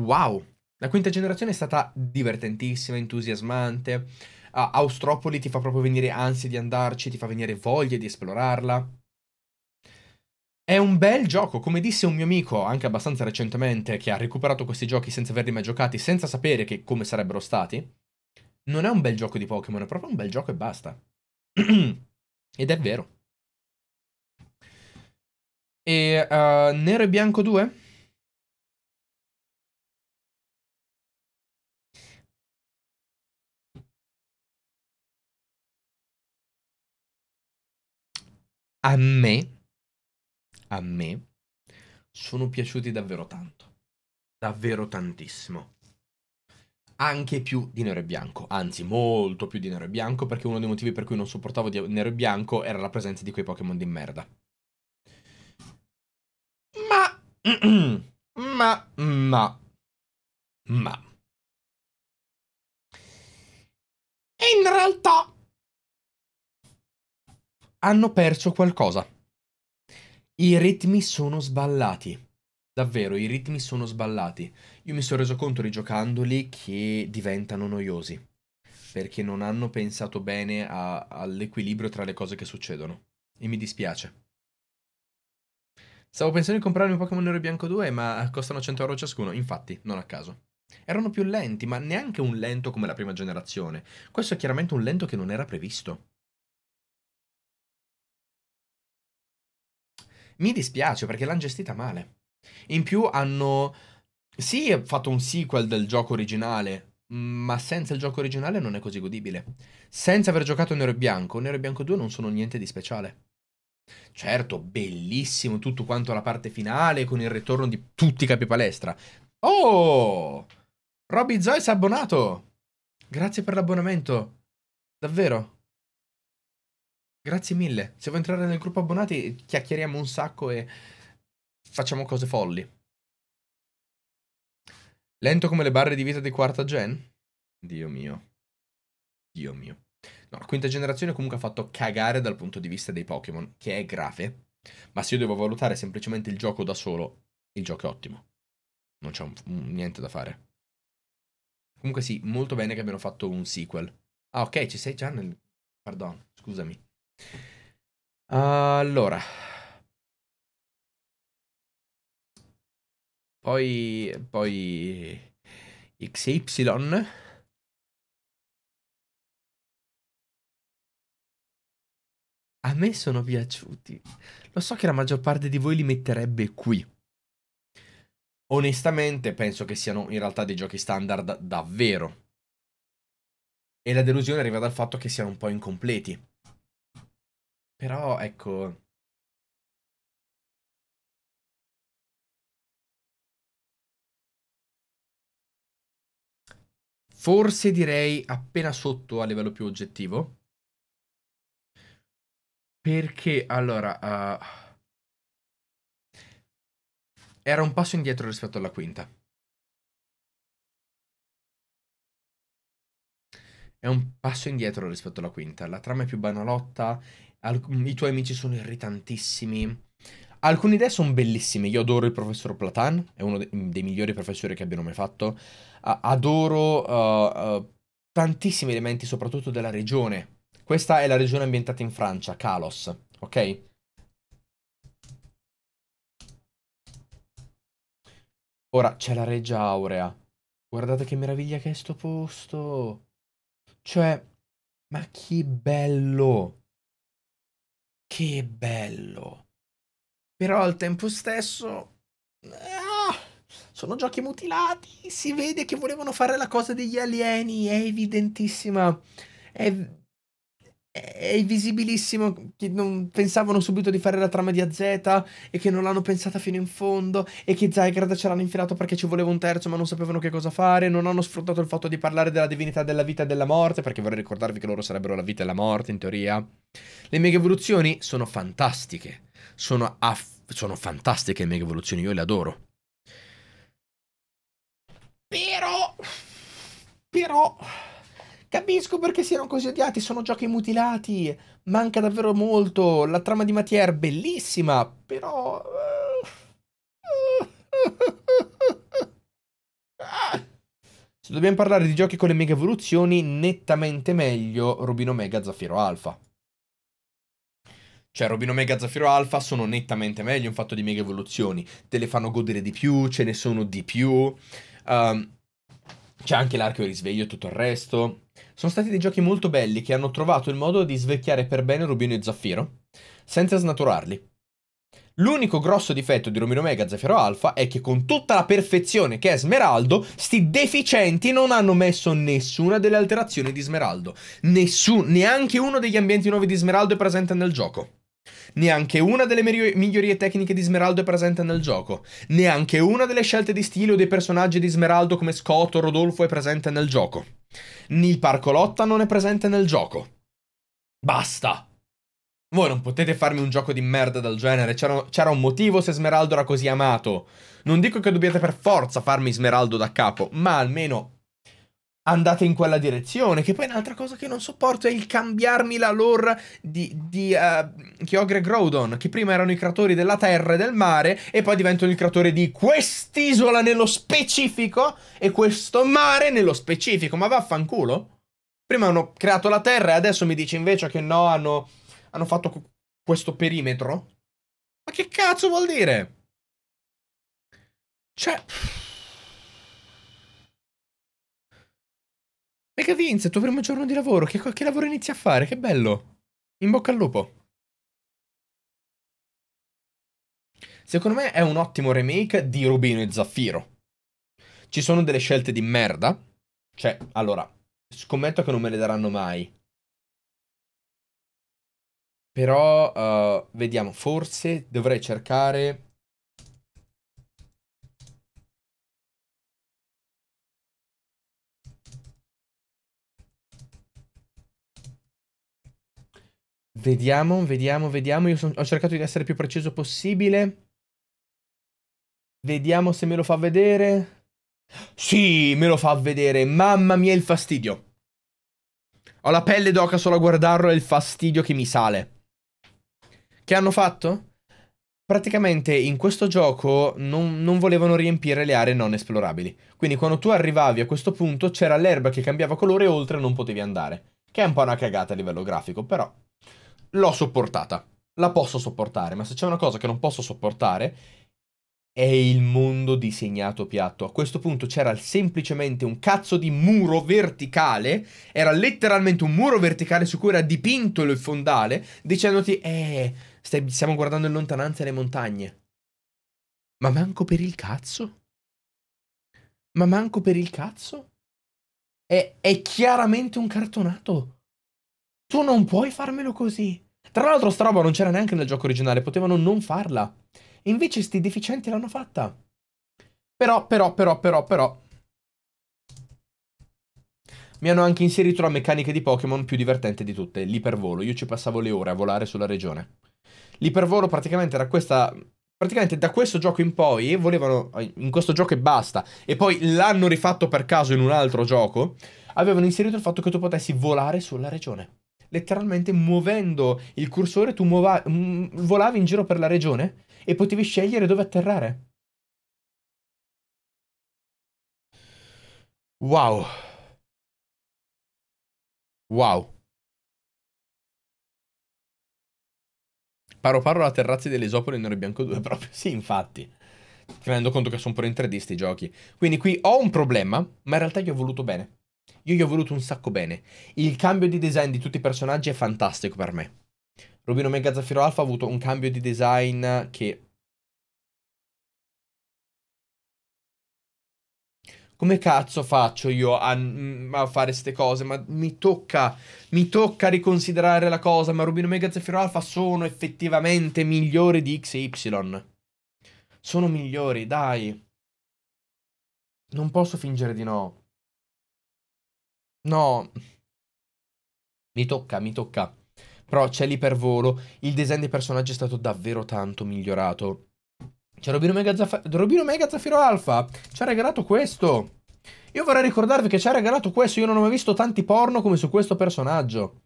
C: Wow. La quinta generazione è stata divertentissima, entusiasmante. Uh, Austropoli ti fa proprio venire ansia di andarci, ti fa venire voglia di esplorarla. È un bel gioco, come disse un mio amico anche abbastanza recentemente che ha recuperato questi giochi senza averli mai giocati, senza sapere che, come sarebbero stati. Non è un bel gioco di Pokémon, è proprio un bel gioco e basta. [clears throat]
A: Ed è vero. E uh, Nero e Bianco 2? A me a me
B: sono piaciuti davvero tanto. Davvero tantissimo.
C: Anche più di nero e bianco, anzi molto più di nero e bianco, perché uno dei motivi per cui non sopportavo di nero e bianco era la presenza di quei Pokémon di merda.
A: Ma, [clears throat] ma, ma, ma. in realtà hanno perso qualcosa i ritmi
C: sono sballati. Davvero, i ritmi sono sballati. Io mi sono reso conto rigiocandoli che diventano noiosi, perché non hanno pensato bene a- all'equilibrio tra le cose che succedono. E mi dispiace. Stavo pensando di comprarmi un Pokémon Nero e Bianco 2, ma costano 100 euro ciascuno, infatti, non a caso. Erano più
B: lenti, ma neanche un lento come la prima generazione. Questo è chiaramente un lento che non era previsto. Mi dispiace perché l'hanno gestita male. In più hanno... Sì, fatto un sequel del gioco
C: originale, ma senza il gioco originale non è così godibile. Senza aver giocato Nero e Bianco, Nero e Bianco 2 non sono niente di speciale. Certo, bellissimo tutto quanto la parte finale con il ritorno di tutti i capi palestra. Oh! Robby Zoe si è abbonato! Grazie per l'abbonamento. Davvero?
B: Grazie mille. Se vuoi entrare nel gruppo abbonati, chiacchieriamo un sacco e facciamo cose folli. Lento come le barre di vita di quarta gen? Dio mio. Dio mio. No, la quinta generazione
C: comunque ha fatto cagare dal punto di vista dei Pokémon, che è grave. Ma se io devo valutare semplicemente il gioco da solo, il gioco è ottimo. Non c'è mm, niente da fare. Comunque sì, molto bene che abbiano fatto un sequel. Ah ok, ci sei già nel... Pardon,
B: scusami. Allora.
A: Poi, poi XY. A me sono piaciuti. Lo so che la maggior parte di voi li
B: metterebbe qui.
C: Onestamente penso che siano in realtà dei giochi standard
B: davvero. E la delusione arriva dal fatto che siano un po' incompleti.
A: Però ecco Forse direi appena sotto a livello più oggettivo. Perché allora uh, era un passo indietro rispetto alla quinta. È un passo indietro rispetto alla quinta. La trama è più
C: banalotta Alc- i tuoi amici sono irritantissimi. Alcune idee sono bellissime. Io adoro il professor Platan, è uno de- dei migliori professori che abbiano mai fatto. Uh, adoro uh, uh, tantissimi elementi, soprattutto della regione. Questa è la regione ambientata in Francia, Kalos, ok? Ora c'è la Reggia Aurea. Guardate che
B: meraviglia che è sto posto. Cioè, ma che bello! Che bello. Però al tempo stesso... Ah, sono giochi mutilati. Si vede che volevano
C: fare la cosa degli alieni. È evidentissima. È è invisibilissimo che non pensavano subito di fare la trama di AZ e che non l'hanno pensata fino in fondo e che Zygarde ce l'hanno infilato perché ci voleva un terzo ma non sapevano che cosa fare non hanno sfruttato il fatto di parlare della divinità della vita e della morte perché vorrei ricordarvi che loro sarebbero la vita e la morte in teoria le mega evoluzioni sono fantastiche sono, aff- sono fantastiche le mega evoluzioni io le adoro
B: però
C: però Capisco perché siano così odiati, sono giochi mutilati, manca davvero molto, la trama di Mathier bellissima, però...
A: Eh.
C: Se dobbiamo parlare di giochi con le mega evoluzioni, nettamente meglio Rubino Mega Zaffiro Alfa. Cioè, Robino Mega Zaffiro Alfa sono nettamente meglio in fatto di mega evoluzioni. Te le fanno godere di più, ce ne sono di più. Um, c'è anche l'archeo risveglio e tutto il resto. Sono stati dei giochi molto belli che hanno trovato il modo di svecchiare per bene Rubino e Zaffiro, senza snaturarli. L'unico grosso difetto di Rubino Mega e Zaffiro Alfa è che con tutta la perfezione che è Smeraldo, sti deficienti non hanno messo nessuna delle alterazioni di Smeraldo. Nessun, neanche uno degli ambienti nuovi di Smeraldo è presente nel gioco. Neanche una delle migliorie tecniche di Smeraldo è presente nel gioco. Neanche una delle scelte di stile o dei personaggi di Smeraldo come Scott o Rodolfo è presente nel gioco. Nil Parcolotta non è presente nel gioco. Basta! Voi non potete farmi un gioco di merda del genere, c'era, un motivo se Smeraldo era così amato. Non dico che dobbiate per forza farmi Smeraldo da capo, ma almeno andate in quella direzione. Che poi un'altra cosa che non sopporto è il cambiarmi la lore di, di uh, Kyogre Groudon, che prima erano i creatori della terra e del mare, e poi diventano i creatori di quest'isola nello specifico e questo mare nello specifico. Ma vaffanculo? Prima hanno creato la terra e adesso mi dici invece che no, hanno, hanno fatto questo perimetro? Ma che cazzo vuol dire?
B: Cioè...
A: Mega Vince, è il tuo primo giorno di lavoro, che, che lavoro inizi a fare? Che bello! In bocca al lupo! Secondo
B: me è un ottimo remake di Rubino e Zaffiro. Ci sono delle scelte di merda. Cioè, allora, scommetto che non me le daranno mai. Però, uh, vediamo, forse dovrei cercare
C: Vediamo, vediamo, vediamo. Io son, ho cercato di essere più preciso possibile. Vediamo se me lo fa vedere. Sì, me lo fa vedere. Mamma mia, il fastidio. Ho la pelle d'oca solo a guardarlo e il fastidio che mi sale. Che hanno fatto? Praticamente in questo gioco non, non volevano riempire le aree non esplorabili. Quindi quando tu arrivavi a questo punto c'era l'erba che cambiava colore e oltre non potevi andare. Che è un po' una cagata a livello grafico, però l'ho sopportata. La posso sopportare, ma se c'è una cosa che non posso sopportare è il mondo disegnato piatto. A questo punto c'era semplicemente un cazzo di muro verticale, era letteralmente un muro verticale su cui era dipinto il fondale, dicendoti, eh, stai, stiamo guardando in lontananza le montagne.
B: Ma manco per il cazzo? Ma manco per il cazzo? È, è chiaramente un cartonato. Tu non puoi farmelo
C: così. Tra l'altro sta roba non c'era neanche nel gioco originale, potevano non farla. invece sti deficienti l'hanno fatta. Però, però, però, però, però... Mi hanno anche inserito la meccanica di Pokémon più divertente di tutte, l'ipervolo. Io ci passavo le ore a volare sulla regione. L'ipervolo praticamente era questa praticamente da questo gioco in poi volevano in questo gioco e basta e poi l'hanno rifatto per caso in un altro gioco avevano inserito il fatto che tu potessi volare sulla regione letteralmente
B: muovendo il cursore tu muova- volavi in giro per la regione e potevi scegliere dove
A: atterrare. Wow. Wow. Paro paro la terrazza dell'Esopolo in Nero e Bianco 2, proprio sì,
C: infatti. rendo conto che sono pure in 3D sti giochi. Quindi qui ho un problema, ma in realtà gli ho voluto bene. Io gli ho voluto un sacco bene. Il cambio di design di tutti i personaggi è fantastico
B: per me. Rubino Mega Zaffiro Alfa ha avuto un cambio di design che... Come cazzo faccio io a, mm, a fare queste cose? Ma mi tocca, mi tocca riconsiderare la
C: cosa, ma Rubino Mega Zaffiro Alfa sono effettivamente migliori di X e Y.
B: Sono migliori, dai. Non posso fingere di no. No. Mi tocca, mi tocca. Però c'è l'ipervolo. Il design dei personaggi è stato davvero tanto migliorato.
C: C'è Robino Mega, Zaf- Robino Mega Zafiro Alfa. Ci ha regalato questo. Io vorrei ricordarvi che ci ha regalato questo. Io non ho mai visto tanti porno come su questo personaggio.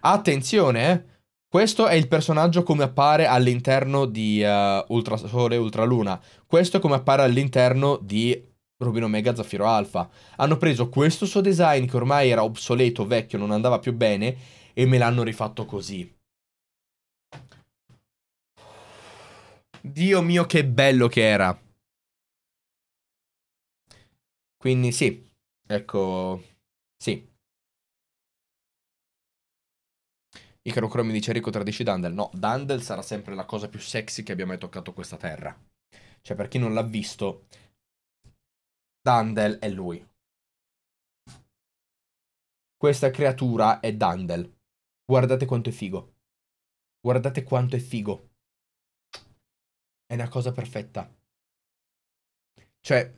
C: Attenzione, eh. Questo è il personaggio come appare all'interno di uh, Ultrasole e Ultraluna. Questo è come appare all'interno di Rubino Mega Zaffiro Alfa. Hanno preso questo suo design che ormai era obsoleto, vecchio, non andava più bene e me l'hanno rifatto
B: così. Dio mio che
A: bello che era. Quindi sì, ecco, sì.
B: Icaro Chrome dice Rico tradisci Dandel. No, Dandel sarà sempre la cosa più sexy che abbia mai toccato questa terra. Cioè per chi non l'ha visto, Dandel è lui. Questa creatura è Dandel. Guardate quanto è
A: figo. Guardate quanto è figo. È una cosa perfetta. Cioè,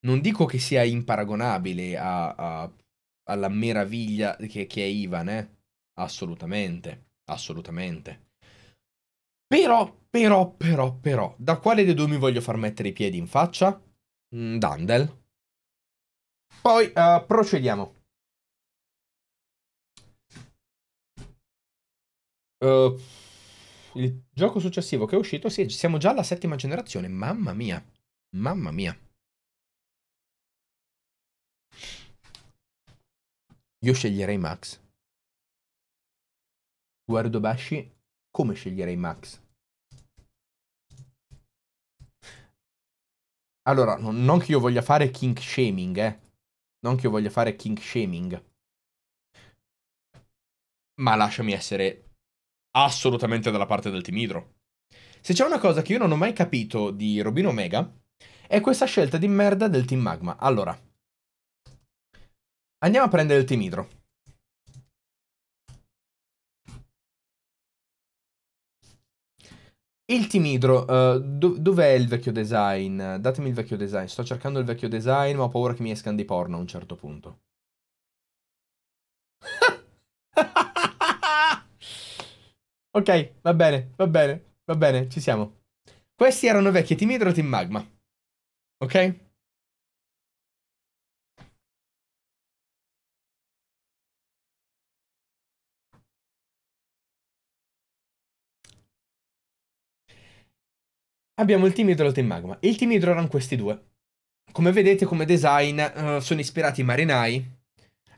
A: non dico
B: che sia imparagonabile a, a, alla meraviglia che, che è Ivan, eh?
C: Assolutamente, assolutamente. Però, però,
B: però, però, da quale dei due mi voglio far mettere i piedi in faccia? Mm, Dandel.
A: Poi uh, procediamo. Uh, il gioco successivo che è uscito,
B: sì, siamo già alla settima generazione, mamma mia, mamma mia. Io sceglierei Max. Guardo Bashi, come sceglierei Max? Allora, non che io voglia fare kink shaming, eh. Non che io voglia fare kink shaming.
C: Ma lasciami essere assolutamente dalla parte del timidro. Se c'è una cosa che io non ho mai capito di Robin Omega, è questa scelta di merda del Team Magma.
A: Allora, andiamo a prendere il timidro. Il
B: timidro, uh, do- dov'è il vecchio design? Datemi il vecchio design. Sto cercando il vecchio design, ma ho
C: paura che mi escano di porno a un certo punto. [laughs] ok, va bene, va bene, va bene, ci siamo.
A: Questi erano vecchi Timidro e Team Magma. Ok? abbiamo il Team Hydro e il Team Magma. Il Team Hydro erano questi due. Come vedete, come
C: design, uh, sono ispirati ai marinai.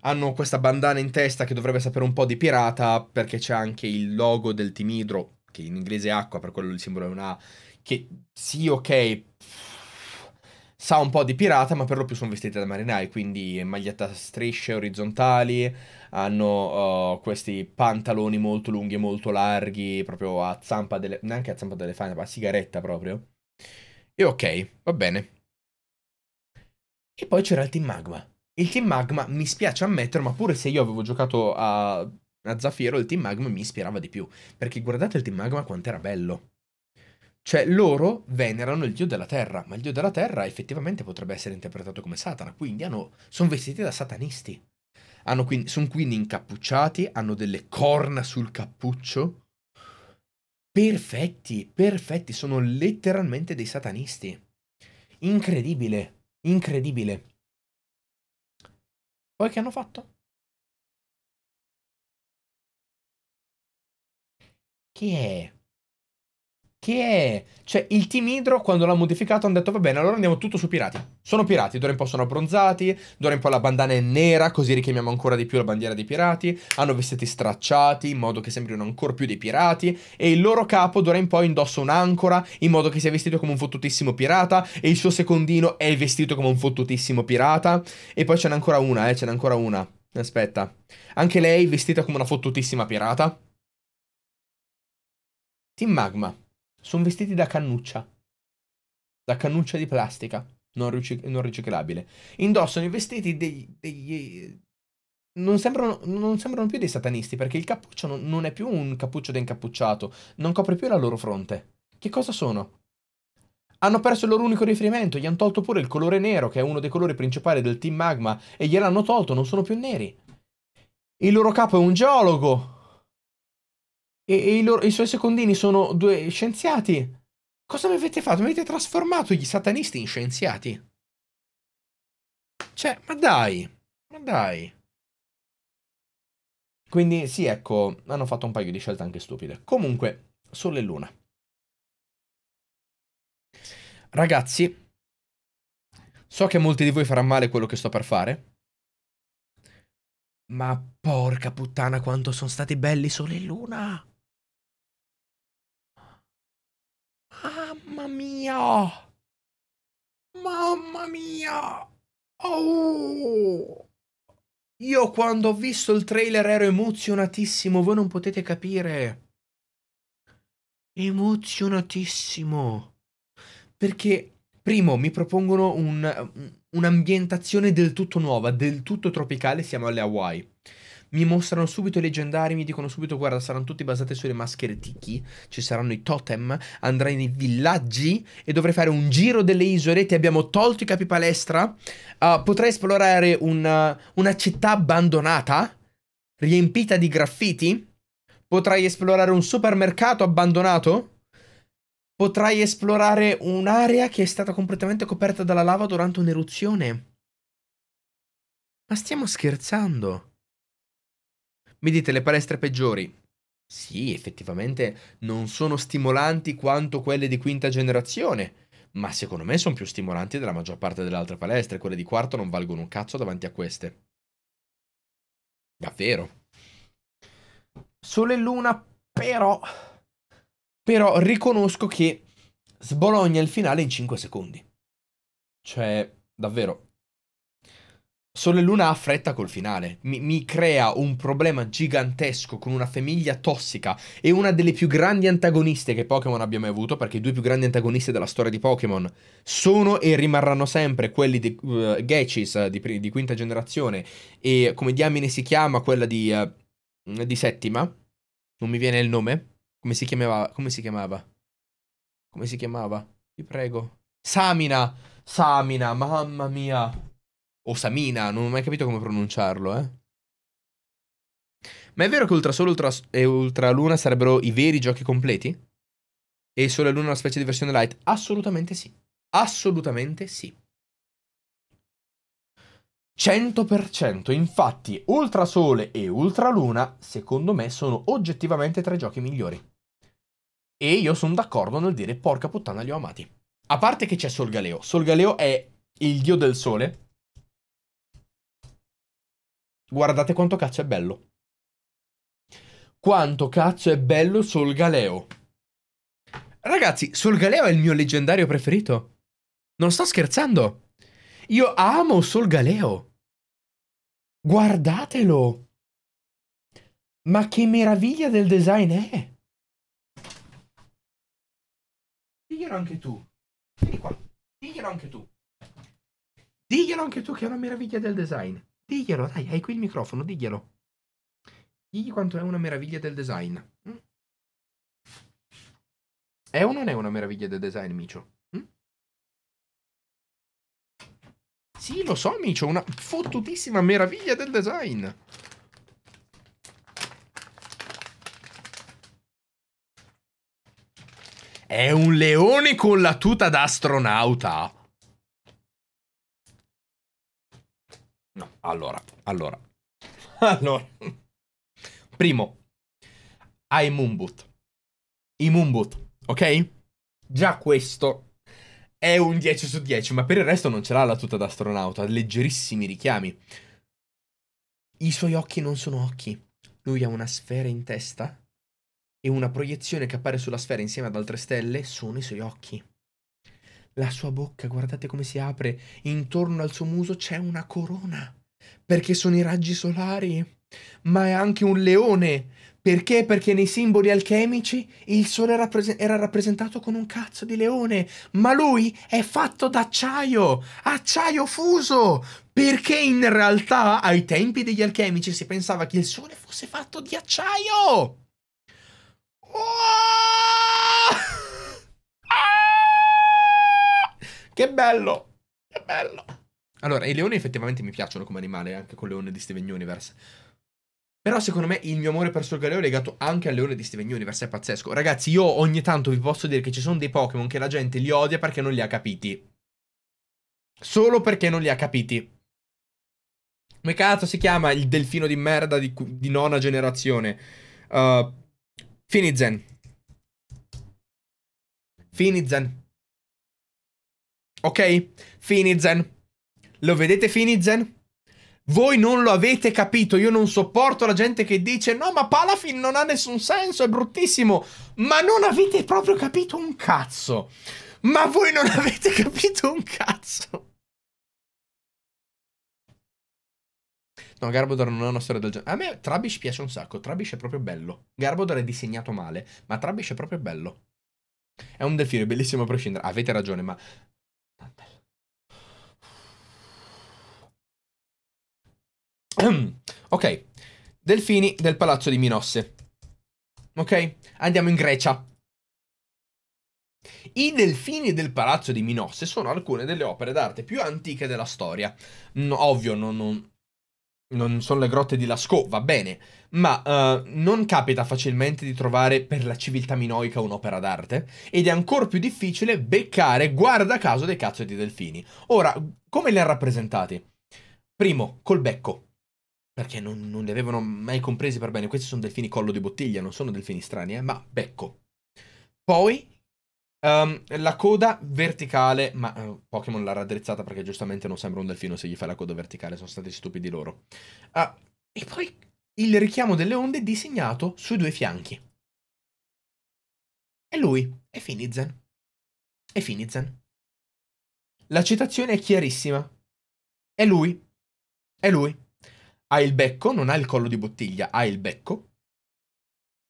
C: Hanno questa bandana in testa che dovrebbe sapere un po' di pirata, perché c'è anche il logo del Team Hydro, che in inglese è acqua, per quello il simbolo è una A, che sì, ok, sa un po' di pirata, ma per lo più sono vestite da marinai, quindi maglietta a strisce orizzontali, hanno uh, questi pantaloni molto lunghi e molto larghi, proprio a zampa delle... neanche a zampa delle fane, ma a sigaretta proprio. E ok, va bene. E poi c'era il Team Magma. Il Team Magma, mi spiace ammetterlo, ma pure se io avevo giocato a, a Zafiro, il Team Magma mi ispirava di più, perché guardate il Team Magma quanto era bello. Cioè loro venerano il dio della terra, ma il dio della terra effettivamente potrebbe essere interpretato come Satana, quindi hanno, sono vestiti da satanisti. Quindi, sono quindi incappucciati, hanno delle corna sul cappuccio. Perfetti, perfetti,
B: sono letteralmente dei satanisti. Incredibile, incredibile.
A: Poi che hanno fatto? Chi è che è...
B: Cioè, il Team Hydro, quando l'ha modificato, hanno detto, va bene, allora andiamo tutto su pirati. Sono pirati, d'ora in poi sono
C: abbronzati, d'ora in poi la bandana è nera, così richiamiamo ancora di più la bandiera dei pirati. Hanno vestiti stracciati, in modo che sembrino ancora più dei pirati. E il loro capo, d'ora in poi, indossa un'ancora, in modo che sia vestito come un fottutissimo pirata. E il suo secondino è vestito come un fottutissimo pirata. E poi ce n'è ancora una, eh, ce n'è ancora una. Aspetta. Anche lei vestita come una
B: fottutissima pirata. Team Magma. Sono vestiti da cannuccia. Da cannuccia di plastica non, ricic- non riciclabile.
C: Indossano i vestiti degli, degli... Non sembrano, non sembrano, più dei satanisti perché il cappuccio non, non, è più un cappuccio da incappucciato, non copre più la loro fronte. Che cosa sono? Hanno perso il loro unico riferimento, gli hanno tolto pure il colore nero, che è uno dei colori principali del Team Magma, e gliel'hanno tolto, non sono più neri. Il loro capo è un geologo, e, e i, loro, i, suoi secondini sono due scienziati.
B: Cosa mi avete fatto? Mi avete trasformato gli satanisti in scienziati? Cioè, ma dai, ma dai. Quindi sì, ecco, hanno fatto un paio di scelte anche stupide. Comunque, Sole e Luna. Ragazzi, so che a molti di voi farà male quello che sto per fare. Ma porca puttana quanto
A: sono stati belli Sole e Luna! Mamma mia! Mamma mia!
C: Oh! Io quando ho visto il trailer ero emozionatissimo, voi non potete capire. Emozionatissimo. Perché, primo, mi propongono un, un'ambientazione del tutto nuova, del tutto tropicale, siamo alle Hawaii mi mostrano subito i leggendari, mi dicono subito guarda saranno tutti basati sulle maschere tiki, ci saranno i totem, andrai nei villaggi e dovrai fare un giro delle isole, ti abbiamo tolto i capi palestra, ah, uh, potrai esplorare una, una città abbandonata, riempita di graffiti, potrai esplorare un supermercato abbandonato, potrai esplorare un'area che è stata completamente coperta dalla lava durante un'eruzione. Ma stiamo scherzando? Mi dite le palestre peggiori? Sì, effettivamente non sono stimolanti quanto quelle di quinta generazione, ma secondo me sono più stimolanti della maggior parte delle altre palestre, quelle di quarto non valgono un cazzo davanti a queste. Davvero.
B: Sole e Luna, però... Però riconosco che
C: sbologna il finale in 5 secondi. Cioè, davvero, Sole Luna ha fretta col finale, mi, mi, crea un problema gigantesco con una famiglia tossica e una delle più grandi antagoniste che Pokémon abbia mai avuto, perché i due più grandi antagonisti della storia di Pokémon sono e rimarranno sempre quelli di uh, eh, Gechis eh, di, di, quinta generazione e come diamine si chiama quella di, uh, di settima, non mi viene il nome, come si chiamava? Come si chiamava? Come si chiamava? Vi prego. Samina! Samina, mamma mia! o Samina, non ho mai capito come pronunciarlo, eh. Ma è vero che Ultrasole Ultra... e Ultraluna sarebbero i veri giochi completi? E Sole e Luna una specie di versione light? Assolutamente sì. Assolutamente sì. 100%, infatti Ultrasole e Ultraluna secondo me sono oggettivamente tra i giochi migliori. E io sono d'accordo nel dire porca
B: puttana li ho amati. A parte che c'è Solgaleo. Solgaleo è il dio del sole Guardate quanto cazzo è bello. Quanto cazzo è bello Sol Galeo. Ragazzi, Sol Galeo è il mio leggendario preferito. Non sto scherzando. Io amo Sol
A: Galeo. Guardatelo. Ma che meraviglia del design è.
B: Diglielo anche tu. Vieni qua. Diglielo anche tu. Diglielo anche tu
C: che è una meraviglia del design. Diglielo, dai, hai qui il microfono, diglielo. Digli quanto
B: è una meraviglia del design. Mm? È o non è una meraviglia del design, Micio? Mm? Sì, lo so, Micio, una fottutissima meraviglia del design.
C: È un leone con la tuta d'astronauta. astronauta.
B: No, allora, allora. [laughs] allora. Primo, ai Moonboot. I Moonboot, ok?
C: Già questo è un 10 su 10, ma per il resto non ce l'ha la tuta da astronauta, leggerissimi richiami. I suoi occhi non sono occhi. Lui ha una sfera in testa e una proiezione che appare sulla sfera insieme ad altre stelle sono i suoi occhi. La sua bocca, guardate come si apre, intorno al suo muso c'è una corona, perché sono i raggi solari. Ma è anche un leone, perché? Perché nei simboli alchemici il sole era rappresentato con un cazzo di leone, ma lui è fatto d'acciaio, acciaio fuso, perché in realtà ai tempi degli alchemici si pensava che il sole fosse fatto di acciaio. Oh! Che bello! Che bello! Allora, i leoni effettivamente mi piacciono come animale, anche con col leone di Steven Universe. Però secondo me il mio amore per Solgaleo è legato anche al leone di Steven Universe, è pazzesco. Ragazzi, io ogni tanto vi posso dire che ci sono dei Pokémon che la gente li odia perché non li ha capiti. Solo perché non li ha capiti. Come cazzo si chiama il delfino di merda di, di nona generazione?
B: Uh, Finizen. Finizen. Ok? Finizen. Lo vedete
C: Finizen? Voi non lo avete capito, io non sopporto la gente che dice no ma Palafin non ha nessun senso, è bruttissimo, ma non avete proprio capito un cazzo.
B: Ma voi non [laughs] avete capito un cazzo. No, Garbodor non è una storia del genere. A me Trabish piace un sacco, Trabish
C: è proprio bello. Garbodor è disegnato male, ma Trabish è proprio bello. È un delfino, è bellissimo a prescindere. Avete ragione, ma
B: [clears throat] ok, delfini del palazzo di Minosse. Ok, andiamo in Grecia.
C: I delfini del palazzo di Minosse sono alcune delle opere d'arte più antiche della storia. No, mm, ovvio, non, non, non, sono le grotte di Lascaux, va bene, ma uh, non capita facilmente di trovare per la civiltà minoica un'opera d'arte ed è ancora più difficile beccare, guarda caso, dei cazzo di delfini. Ora, come li ha rappresentati? Primo, col becco. Perché non, non, li avevano mai compresi per bene. Questi sono delfini collo di bottiglia, non sono delfini strani, eh, ma becco. Poi um, la coda verticale, ma uh, Pokémon l'ha raddrizzata perché giustamente non sembra un delfino se gli fai la coda verticale, sono stati stupidi loro. Uh, e poi il richiamo delle onde
A: disegnato sui due fianchi. E lui è Finizen. È Finizen. La citazione è chiarissima. È
B: lui. È lui ha il becco, non ha il collo di bottiglia, ha il becco.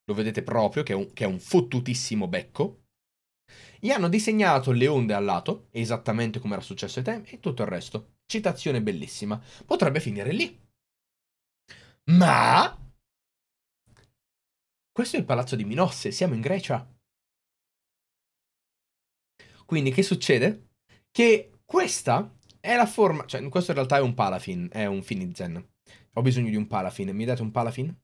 C: Lo vedete proprio che è un, che è un fottutissimo becco. Gli hanno disegnato le onde al lato, esattamente come era successo ai tempi, e tutto il resto. Citazione
A: bellissima. Potrebbe finire lì. Ma... Questo è il palazzo di Minosse, siamo in Grecia.
B: Quindi che succede? Che questa è la forma, cioè questo in realtà
C: è un Palafin, è un Finizen. Ho bisogno di un Palafin. Mi date un Palafin?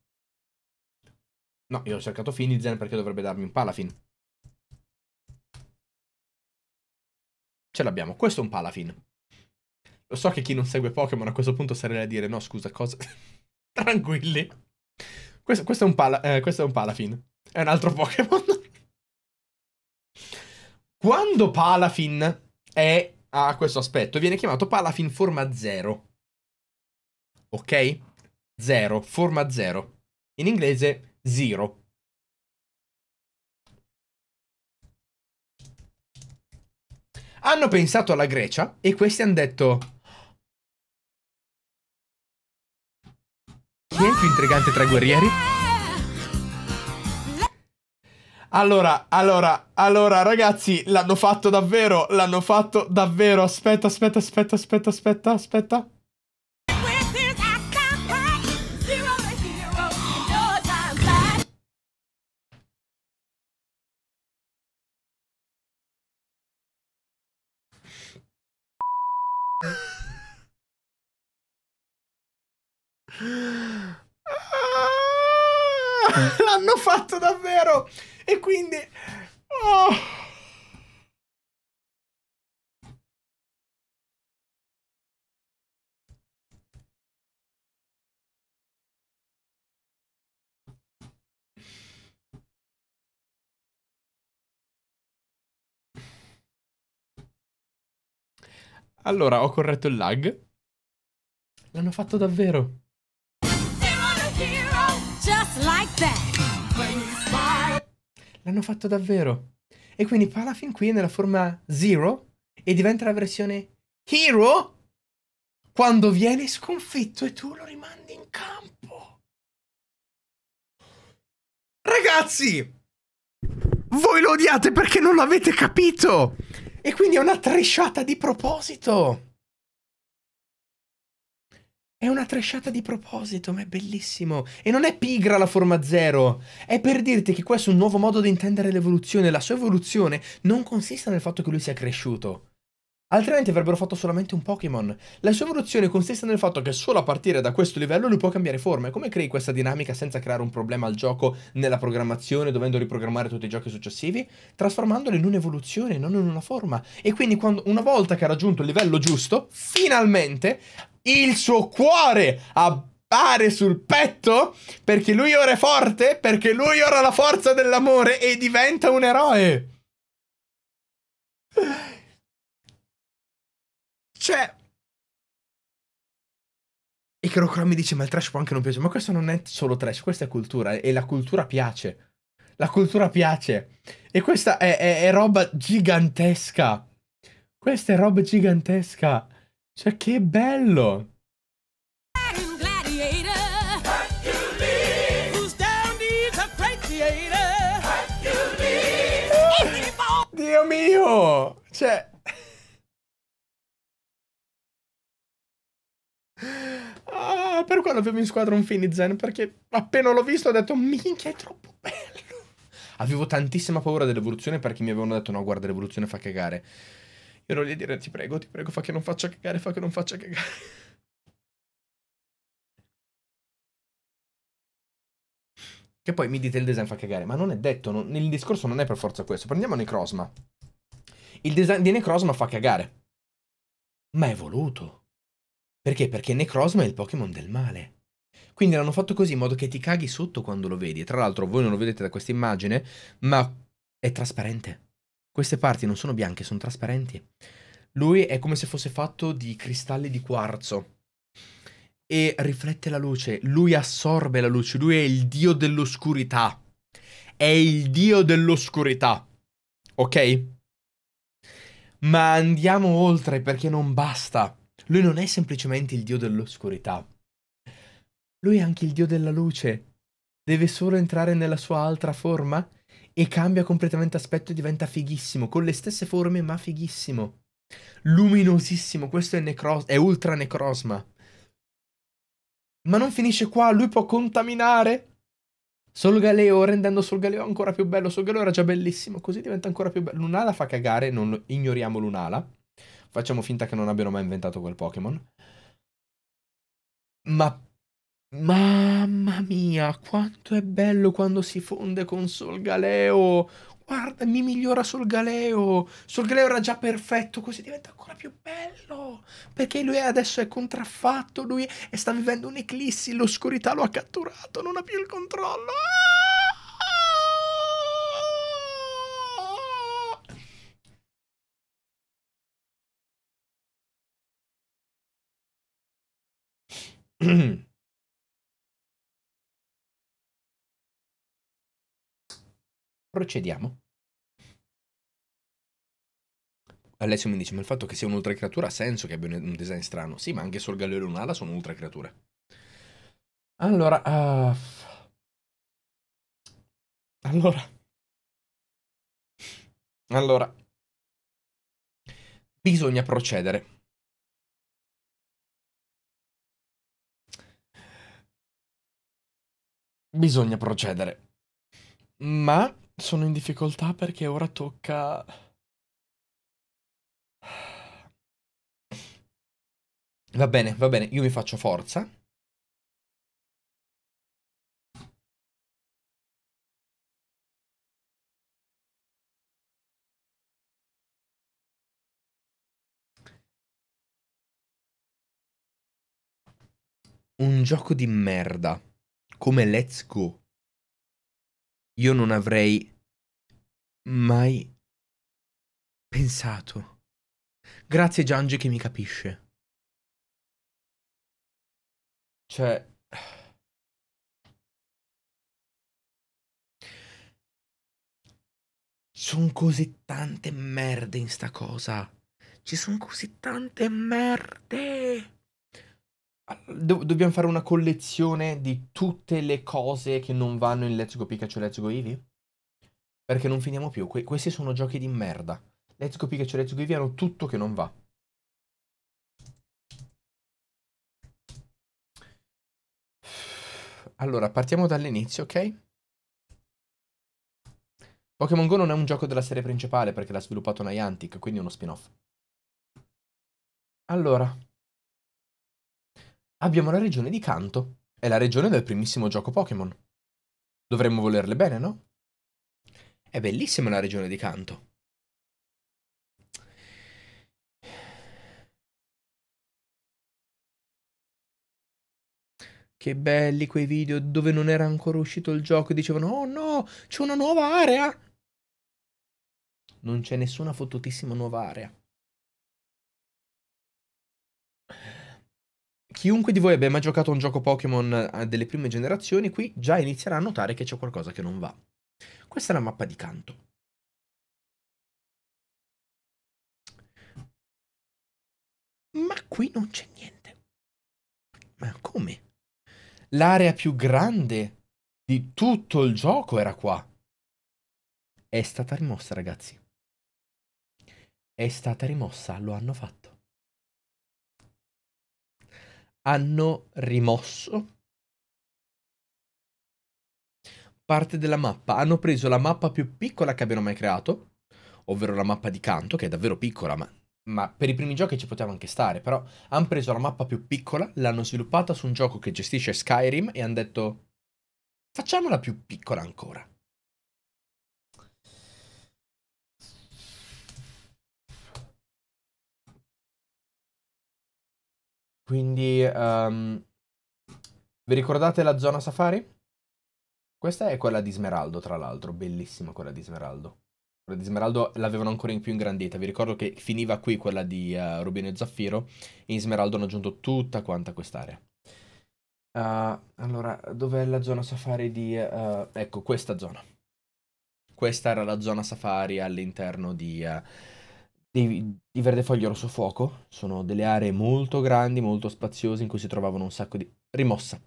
B: No, io ho cercato Finizen perché dovrebbe darmi un Palafin. Ce l'abbiamo. Questo è un Palafin. Lo so che chi non segue
C: Pokémon a questo punto sarebbe a dire no, scusa, cosa...
B: [laughs] Tranquilli. Questo, questo, è
C: pala, eh, questo, è un Palafin. È un altro Pokémon. [laughs] Quando Palafin è, a questo aspetto, viene chiamato Palafin forma 0
A: ok? Zero, forma zero. In inglese zero.
B: Hanno pensato alla Grecia e questi hanno detto... Chi è il più intrigante tra i guerrieri? Allora, allora, allora, ragazzi,
C: l'hanno fatto davvero, l'hanno fatto davvero. Aspetta, aspetta, aspetta, aspetta, aspetta, aspetta.
A: Allora, ho corretto il lag.
C: L'hanno fatto davvero. L'hanno fatto davvero. E quindi Palafin qui è nella forma Zero e diventa la versione Hero quando
B: viene sconfitto e tu lo rimandi in campo. Ragazzi! Voi lo odiate perché non l'avete capito! E quindi è una tresciata di proposito.
C: È una tresciata di proposito, ma è bellissimo. E non è pigra la forma zero. È per dirti che questo è un nuovo modo di intendere l'evoluzione. La sua evoluzione non consiste nel fatto che lui sia cresciuto. Altrimenti avrebbero fatto solamente un Pokémon. La sua evoluzione consiste nel fatto che solo a partire da questo livello lui può cambiare forma. come crei questa dinamica senza creare un problema al gioco nella programmazione, dovendo riprogrammare tutti i giochi successivi? Trasformandolo in un'evoluzione, non in una forma. E quindi quando, una volta che ha raggiunto il livello giusto, finalmente il suo cuore appare sul petto perché lui ora è forte,
A: perché lui ora ha la forza dell'amore e diventa un eroe. Cioè... E che Rocro mi dice, ma il trash può anche non piacere. Ma questo non è solo trash, questa è cultura. E
C: la cultura piace. La cultura piace. E questa è, è, è roba gigantesca. Questa è roba gigantesca. Cioè, che bello.
A: Dio
B: mio! Cioè, per quello avevo in squadra un Finizen, perché appena l'ho visto ho detto,
C: minchia, è troppo bello. Avevo tantissima paura dell'evoluzione perché mi avevano detto, no, guarda, l'evoluzione
A: fa cagare. Io ero lì a dire, ti prego, ti prego, fa che non faccia cagare, fa che non faccia cagare. [laughs]
B: Che poi mi dite il design fa cagare, ma non è detto, non, il discorso non è per forza questo. Prendiamo Necrosma.
C: Il design di Necrosma fa cagare. Ma è voluto. Perché? Perché Necrozma è il Pokémon del male. Quindi l'hanno fatto così in modo che ti caghi sotto quando lo vedi. E tra l'altro voi non lo vedete da questa immagine, ma è trasparente. Queste parti non sono bianche, sono trasparenti. Lui è come se fosse fatto di cristalli di quarzo e riflette la luce, lui assorbe la luce, lui è il dio dell'oscurità. È il dio dell'oscurità. Ok? Ma andiamo oltre perché non basta. Lui non è semplicemente il dio dell'oscurità. Lui è anche il dio della luce. Deve solo entrare nella sua altra forma e cambia completamente aspetto e diventa fighissimo, con le stesse forme ma fighissimo. Luminosissimo, questo è, necros- è ultra necrosma. Ma non finisce qua, lui può contaminare Solgaleo, rendendo Solgaleo ancora più bello. Solgaleo era già bellissimo, così diventa ancora più bello. Lunala fa cagare, non lo... ignoriamo Lunala facciamo finta che non abbiano mai inventato quel Pokémon. Ma
B: mamma mia, quanto è bello
C: quando si fonde con Solgaleo! Guarda, mi migliora Solgaleo! Solgaleo era già perfetto, così diventa
B: ancora
A: più bello!
C: Perché lui adesso è contraffatto, lui è, sta vivendo un'eclissi, l'oscurità lo ha catturato, non ha più il controllo! Ah!
A: [clears throat] Procediamo.
B: Alessio mi dice, ma il fatto che sia un'ultra creatura ha senso che abbia un design strano. Sì, ma anche Sol Gallero
A: e Lunala sono ultra creature. Allora... Uh... Allora... Allora... Bisogna procedere. Bisogna procedere. Ma sono in difficoltà perché ora tocca... Va bene, va bene, io mi faccio forza. Un gioco di merda come Let's Go,
B: io non avrei
A: mai pensato. Grazie Giange che mi capisce. Cioè... Sono così tante merde
B: in sta cosa. Ci sono così tante merde.
C: Do- dobbiamo fare una collezione di tutte le cose che non vanno in Let's Go Pikachu e Let's Go Eevee? Perché non finiamo più. Que- questi sono giochi di merda.
B: Let's Go Pikachu e Let's Go Eevee hanno tutto che non va. Allora, partiamo dall'inizio, ok? Pokémon Go non è un gioco della serie principale perché l'ha sviluppato Niantic, quindi è uno spin-off. Allora, Abbiamo la regione di Kanto. È la regione del primissimo gioco Pokémon.
A: Dovremmo volerle bene, no? È bellissima la regione di Kanto.
B: Che belli quei video dove non era ancora uscito il gioco e
A: dicevano Oh no, c'è una nuova area!
B: Non c'è nessuna fottutissima nuova area. chiunque di voi abbia mai giocato a un gioco Pokémon eh, delle prime generazioni, qui già inizierà a notare che c'è
A: qualcosa che non va. Questa è la mappa di canto. Ma qui non c'è niente. Ma come? L'area più grande di tutto il gioco era qua. È stata rimossa, ragazzi. È stata rimossa, lo hanno fatto. hanno rimosso
C: parte della mappa. Hanno preso la mappa più piccola che abbiano mai creato, ovvero la mappa di canto, che è davvero piccola, ma, ma per i primi giochi ci poteva anche stare, però hanno preso la mappa più piccola, l'hanno sviluppata su un gioco che gestisce Skyrim e hanno detto facciamola più
A: piccola ancora. Quindi, um, vi ricordate la zona safari? Questa è
C: quella di Smeraldo, tra l'altro, bellissima quella di Smeraldo. Quella di Smeraldo l'avevano ancora in più ingrandita, vi ricordo che finiva qui quella di uh, Rubino e Zaffiro, e in Smeraldo hanno aggiunto tutta quanta quest'area. Uh, allora, dov'è la zona safari di... Uh, ecco, questa zona. Questa era la zona safari all'interno di... Uh, di, di verde foglio rosso fuoco. Sono delle aree molto grandi, molto spaziose in cui si trovavano un sacco di... rimossa.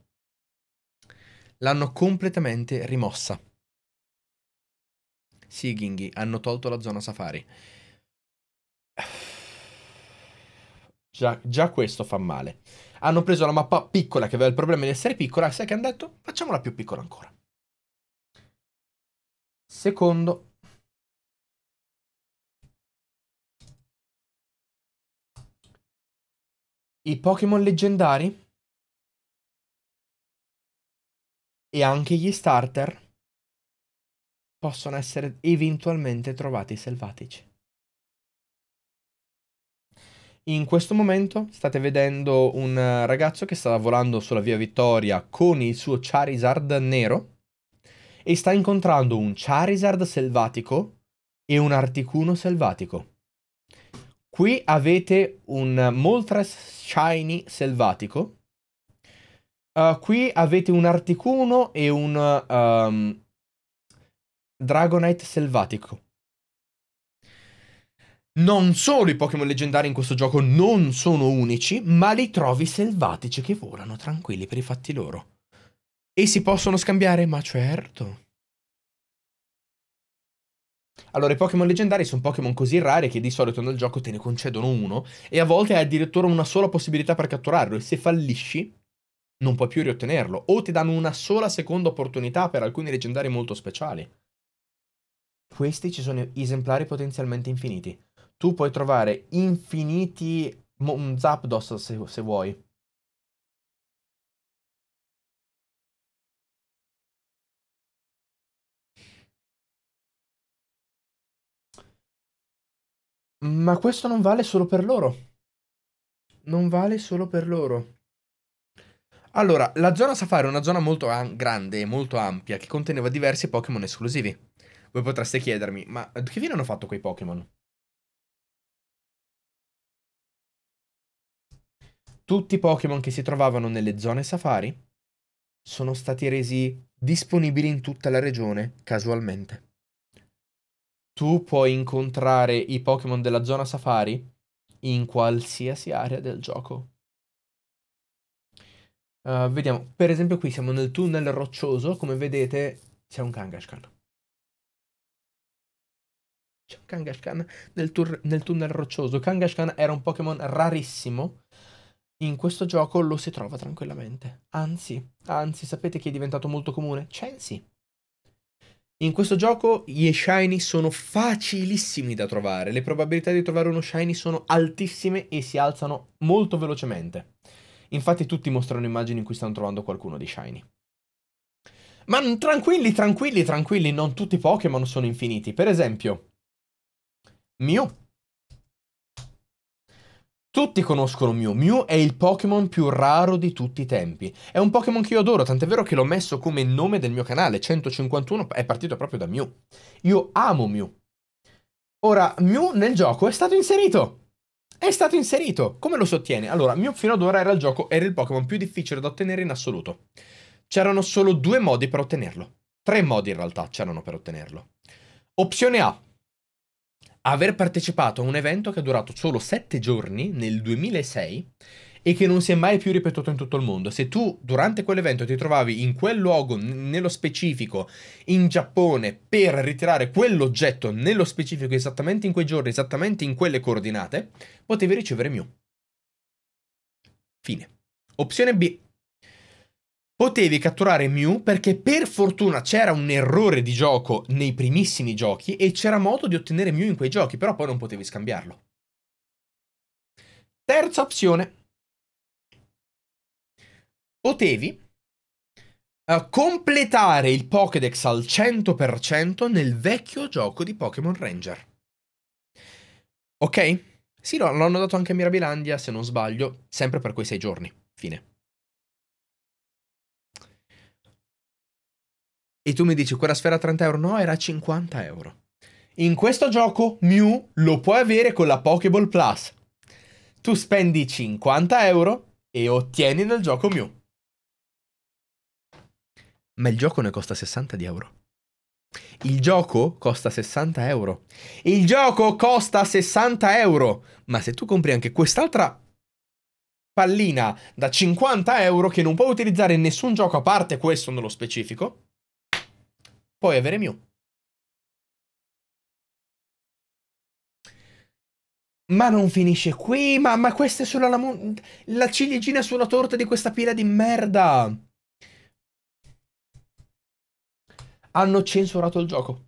C: L'hanno completamente rimossa. Sì, Ginghi, hanno tolto la zona safari. Già, già, questo fa male. Hanno
B: preso la mappa piccola che aveva il problema di essere piccola sai che hanno detto? Facciamola più piccola ancora.
A: Secondo i Pokémon leggendari e anche gli starter possono essere eventualmente trovati selvatici.
B: In questo momento state vedendo un eh,
C: ragazzo che stava volando sulla via Vittoria con il suo Charizard nero e sta incontrando un Charizard selvatico e un Articuno selvatico. Qui avete un Moltres Shiny selvatico. Uh, qui avete un Articuno e un um, Dragonite selvatico. Non solo i Pokémon leggendari in questo gioco non sono unici, ma li trovi selvatici che volano tranquilli per i fatti loro. E si possono scambiare? Ma certo. Allora, i Pokémon leggendari sono Pokémon così rari che di solito nel gioco te ne concedono uno e a volte hai addirittura una sola possibilità per catturarlo e se fallisci non puoi più riottenerlo o ti danno una sola seconda opportunità per alcuni leggendari molto speciali. Questi ci sono esemplari potenzialmente infiniti.
A: Tu puoi trovare infiniti Zapdos se, se vuoi. Ma questo non vale solo per loro. Non vale solo per loro.
C: Allora, la zona Safari è una zona molto an- grande e molto ampia che conteneva
B: diversi Pokémon esclusivi. Voi potreste chiedermi, ma che fine hanno fatto quei Pokémon? Tutti i Pokémon che si trovavano nelle zone Safari sono stati resi disponibili in tutta
C: la regione casualmente tu puoi incontrare i Pokémon della zona safari in qualsiasi area del gioco.
B: Uh, vediamo, per esempio qui siamo nel tunnel roccioso, come vedete c'è un Kangashkan. C'è un Kangashkan nel, tur-
C: nel tunnel roccioso. Kangashkan era un Pokémon rarissimo, in questo gioco lo si trova tranquillamente. Anzi, anzi, sapete chi è diventato molto comune? Chansey. In questo gioco gli shiny sono facilissimi da trovare, le probabilità di trovare uno shiny sono altissime e si alzano molto velocemente. Infatti tutti mostrano immagini in cui stanno trovando qualcuno di shiny. Ma tranquilli, tranquilli, tranquilli, non tutti i Pokémon sono infiniti. Per esempio, Mew tutti conoscono Mew, Mew è il Pokémon più raro di tutti i tempi. È un Pokémon che io adoro, tant'è vero che l'ho messo come nome del mio canale, 151 è partito proprio da Mew. Io amo Mew. Ora, Mew nel gioco è stato inserito. È stato inserito. Come lo si ottiene? Allora, Mew fino ad ora era il gioco, era il Pokémon più difficile da ottenere in assoluto. C'erano solo due modi per ottenerlo. Tre modi in realtà c'erano per ottenerlo. Opzione A, aver partecipato a un evento che è durato solo 7 giorni nel 2006 e che non si è mai più ripetuto in tutto il mondo. Se tu durante quell'evento ti trovavi in quel luogo, nello specifico, in Giappone, per ritirare quell'oggetto nello specifico, esattamente in quei giorni, esattamente in quelle coordinate, potevi ricevere Mew. Fine. Opzione B. Potevi catturare Mew perché per fortuna c'era un errore di gioco nei primissimi giochi e c'era modo di ottenere Mew in quei giochi, però poi non potevi
B: scambiarlo. Terza opzione. Potevi uh, completare il Pokédex
C: al 100% nel vecchio gioco di Pokémon Ranger.
B: Ok? Sì, l'hanno dato anche a Mirabilandia, se non sbaglio, sempre per quei sei giorni. Fine. E tu mi dici, quella sfera a 30 euro? No, era a 50 euro. In questo gioco Mew lo puoi
C: avere con la Pokéball Plus. Tu spendi 50 euro e ottieni nel gioco Mew. Ma il gioco ne costa 60 di euro. Il gioco costa 60 euro. Il gioco costa 60 euro. Ma se tu compri anche quest'altra pallina da
B: 50 euro che non puoi utilizzare in nessun gioco a parte questo nello specifico,
A: puoi avere Mew. Ma non finisce qui, ma, ma questa è solo la, la ciliegina sulla torta
B: di questa pila di merda. Hanno censurato il gioco.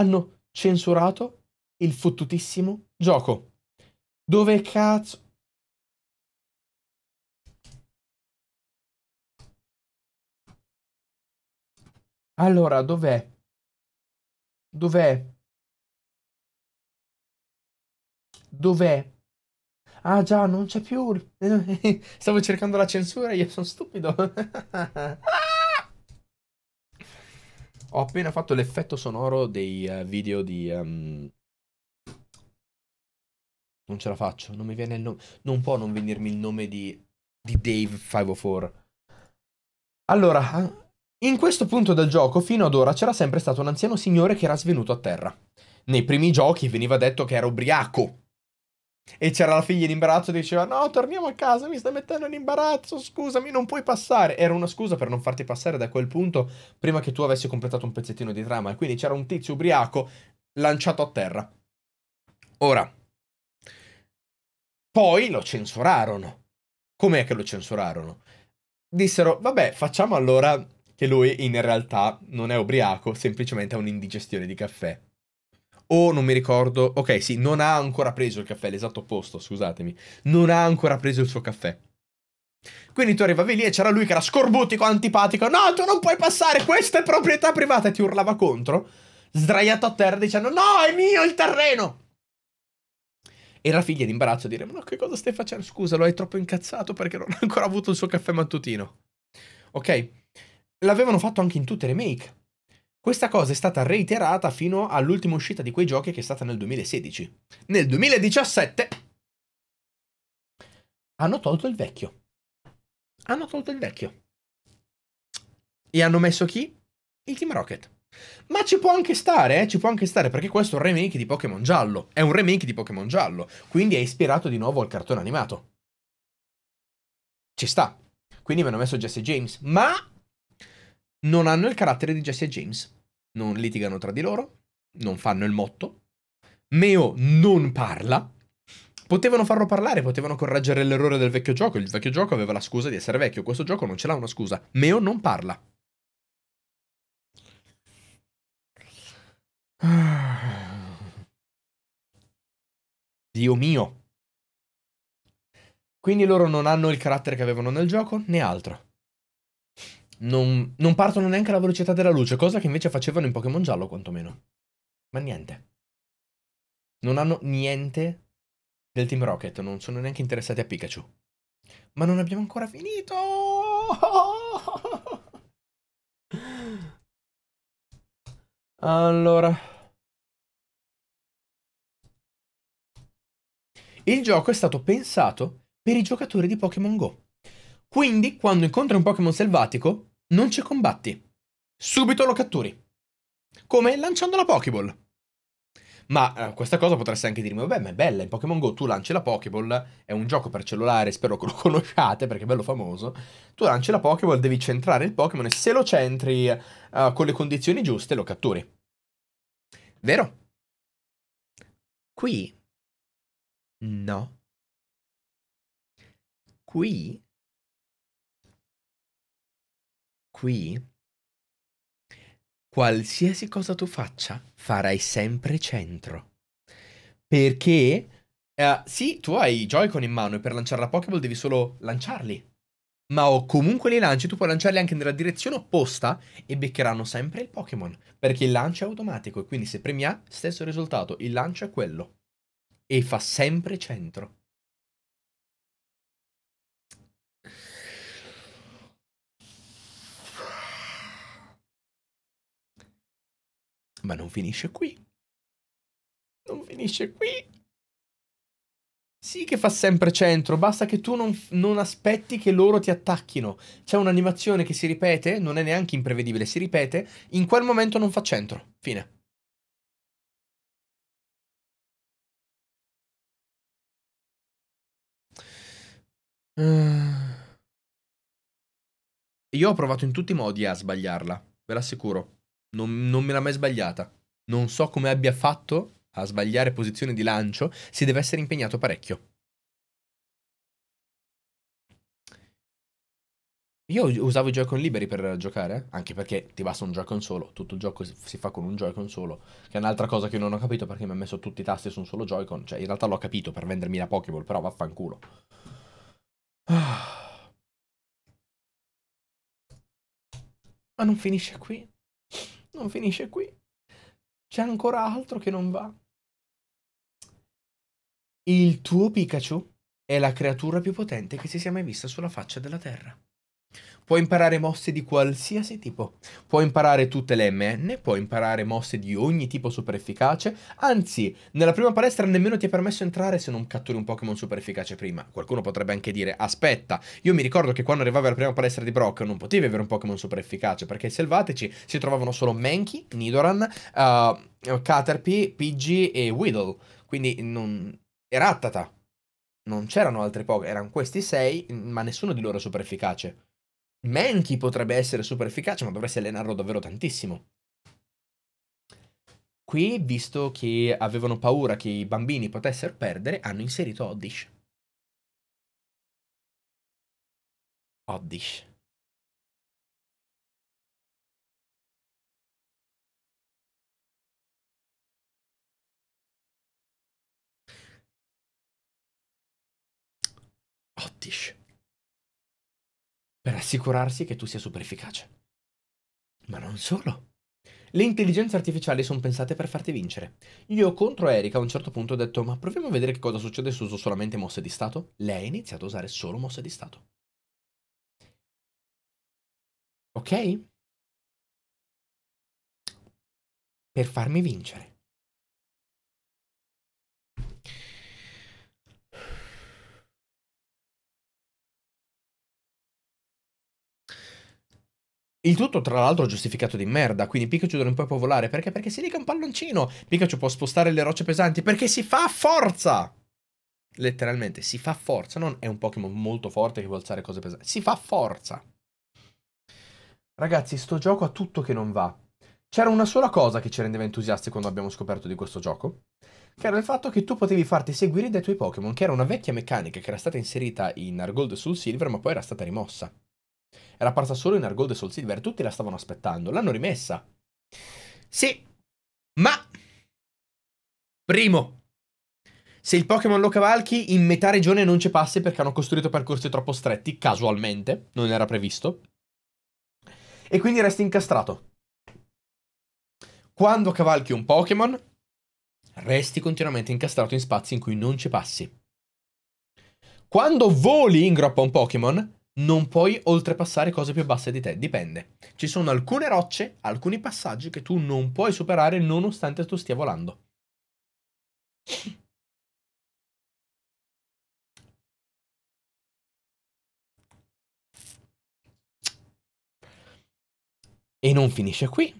B: Hanno censurato
A: il fottutissimo gioco. Dove cazzo... Allora, dov'è? Dov'è? Dov'è? Ah già, non c'è più. [laughs]
C: Stavo cercando la censura, io sono stupido. [laughs] Ho appena fatto l'effetto sonoro dei eh, video di... Um... Non ce la faccio, non mi viene il nome. Non può non venirmi il nome di, di Dave504.
B: Allora, ah, in
C: questo punto del gioco, fino ad ora, c'era sempre stato un anziano signore che era svenuto a terra. Nei primi giochi veniva detto che era ubriaco. E c'era la figlia in imbarazzo e diceva: No, torniamo a casa, mi stai mettendo in imbarazzo, scusami, non puoi passare. Era una scusa per non farti passare da quel punto prima che tu avessi completato un pezzettino di trama. E quindi c'era un tizio ubriaco lanciato a terra. Ora, poi lo censurarono. Com'è che lo censurarono? Dissero: Vabbè, facciamo allora che lui in realtà non è ubriaco, semplicemente ha un'indigestione di caffè. O non mi ricordo, ok sì, non ha ancora preso il caffè, l'esatto opposto, scusatemi, non ha ancora preso il suo caffè. Quindi tu arrivavi lì e c'era lui che era scorbutico, antipatico, no tu non puoi passare, questa è proprietà privata e ti urlava contro, sdraiato a terra dicendo no è mio il terreno. E la figlia in imbarazzo a dire: Ma che cosa stai facendo? Scusa, lo hai troppo incazzato perché non ha ancora avuto il suo caffè mattutino. Ok? L'avevano fatto anche in tutte le make. Questa cosa è stata reiterata fino all'ultima uscita di quei giochi che è stata
B: nel 2016. Nel 2017 hanno tolto il vecchio. Hanno tolto il vecchio. E hanno messo
C: chi? Il Team Rocket. Ma ci può anche stare, eh? ci può anche stare, perché questo è un remake di Pokémon giallo. È un remake di Pokémon giallo, quindi è ispirato di nuovo al cartone animato. Ci sta. Quindi mi hanno messo Jesse James. Ma non hanno il carattere di Jesse e James. Non litigano tra di loro, non fanno il motto. Meo non parla. Potevano farlo parlare, potevano correggere l'errore del vecchio gioco. Il vecchio gioco aveva la scusa di essere vecchio, questo gioco non ce l'ha una scusa. Meo non parla.
A: [sighs] Dio mio. Quindi loro
B: non hanno il carattere che avevano nel gioco, né altro non, non partono neanche
C: alla velocità della luce, cosa che invece facevano in Pokémon giallo quantomeno. Ma niente. Non hanno niente del Team Rocket, non sono neanche interessati a Pikachu.
B: Ma non abbiamo ancora finito!
A: Allora... Il gioco è stato pensato per i giocatori
C: di Pokémon Go. Quindi, quando incontri un Pokémon selvatico, non ci combatti. Subito lo catturi. Come lanciando la Pokéball. Ma eh, questa cosa potreste anche dirmi, vabbè, ma è bella, in Pokémon Go tu lanci la Pokéball, è un gioco per cellulare, spero che lo [laughs] conosciate perché è bello famoso. Tu lanci la Pokéball, devi centrare il Pokémon e se lo centri
A: uh, con le condizioni giuste lo catturi. Vero? Qui? No. Qui qui,
B: qualsiasi cosa tu faccia, farai sempre centro.
C: Perché, eh, sì, tu hai i Joy-Con in mano e per lanciare la Pokéball devi solo lanciarli. Ma o comunque li lanci, tu puoi lanciarli anche nella direzione opposta e beccheranno sempre il Pokémon. Perché il lancio è automatico e quindi se premi A, stesso risultato, il lancio
B: è quello. E fa sempre centro.
A: Ma non finisce qui. Non finisce qui. Sì che fa sempre centro, basta che tu non,
C: non aspetti che loro ti attacchino. C'è un'animazione che si ripete, non è neanche imprevedibile,
A: si ripete, in quel momento non fa centro. Fine. Ah. Io ho provato in tutti i modi a sbagliarla,
C: ve l'assicuro non, non me l'ha mai sbagliata. Non so come abbia fatto a sbagliare
B: posizione di lancio, si deve essere impegnato parecchio. Io usavo i Joy-Con liberi per giocare, anche perché
C: ti basta un Joy-Con solo, tutto il gioco si fa con un Joy-Con solo, che è un'altra cosa che non ho capito perché mi ha messo tutti i tasti su un solo Joy-Con, cioè in realtà l'ho capito per vendermi la Pokéball, però vaffanculo.
B: Ah. Ma non finisce qui? non finisce qui. C'è ancora altro che non va. Il tuo Pikachu è la creatura più potente che
C: si sia mai vista sulla faccia della Terra. Puoi imparare mosse di qualsiasi tipo. Puoi imparare tutte le MN, puoi imparare mosse di ogni tipo super efficace. Anzi, nella prima palestra nemmeno ti è permesso entrare se non catturi un Pokémon super efficace prima. Qualcuno potrebbe anche dire, aspetta, io mi ricordo che quando arrivavi alla prima palestra di Brock non potevi avere un Pokémon super efficace perché i selvatici si trovavano solo Mankey, Nidoran, uh, Caterpie, Pidgey e Weedle. Quindi non... E Rattata. Non c'erano altri Pokémon, erano questi sei, ma nessuno di loro è super efficace. Menchi potrebbe essere super efficace, ma dovresti allenarlo davvero tantissimo. Qui, visto che avevano
A: paura che i bambini potessero perdere, hanno inserito Oddish. Oddish. Oddish per assicurarsi che tu sia super efficace.
B: Ma non solo. Le intelligenze artificiali sono pensate per farti vincere. Io contro Erika a un certo punto ho detto ma proviamo a vedere che cosa succede se uso solamente mosse di stato. Lei ha iniziato a usare solo mosse
A: di stato. Ok? Per farmi vincere. Il tutto, tra l'altro,
C: giustificato di merda, quindi Pikachu d'ora poi può volare, perché? Perché si lega un palloncino, Pikachu può spostare le rocce pesanti, perché si fa forza! Letteralmente, si fa forza, non è un Pokémon molto forte che può alzare cose pesanti, si fa forza! Ragazzi, sto gioco ha tutto che non va. C'era una sola cosa che ci rendeva entusiasti quando abbiamo scoperto di questo gioco, che era il fatto che tu potevi farti seguire dai tuoi Pokémon, che era una vecchia meccanica che era stata inserita in Argold sul Silver, ma poi era stata rimossa. Era apparsa solo in Argold e Soul Silver, tutti la stavano aspettando, l'hanno rimessa. Sì, ma... Primo, se il Pokémon lo cavalchi, in metà regione non ci passi perché hanno costruito percorsi troppo stretti, casualmente, non era previsto. E quindi resti incastrato. Quando cavalchi un Pokémon, resti continuamente incastrato in spazi in cui non ci passi. Quando voli in groppa un Pokémon, non puoi oltrepassare cose più basse di te, dipende. Ci sono alcune
A: rocce, alcuni passaggi che tu non puoi superare nonostante tu stia volando. E non finisce qui.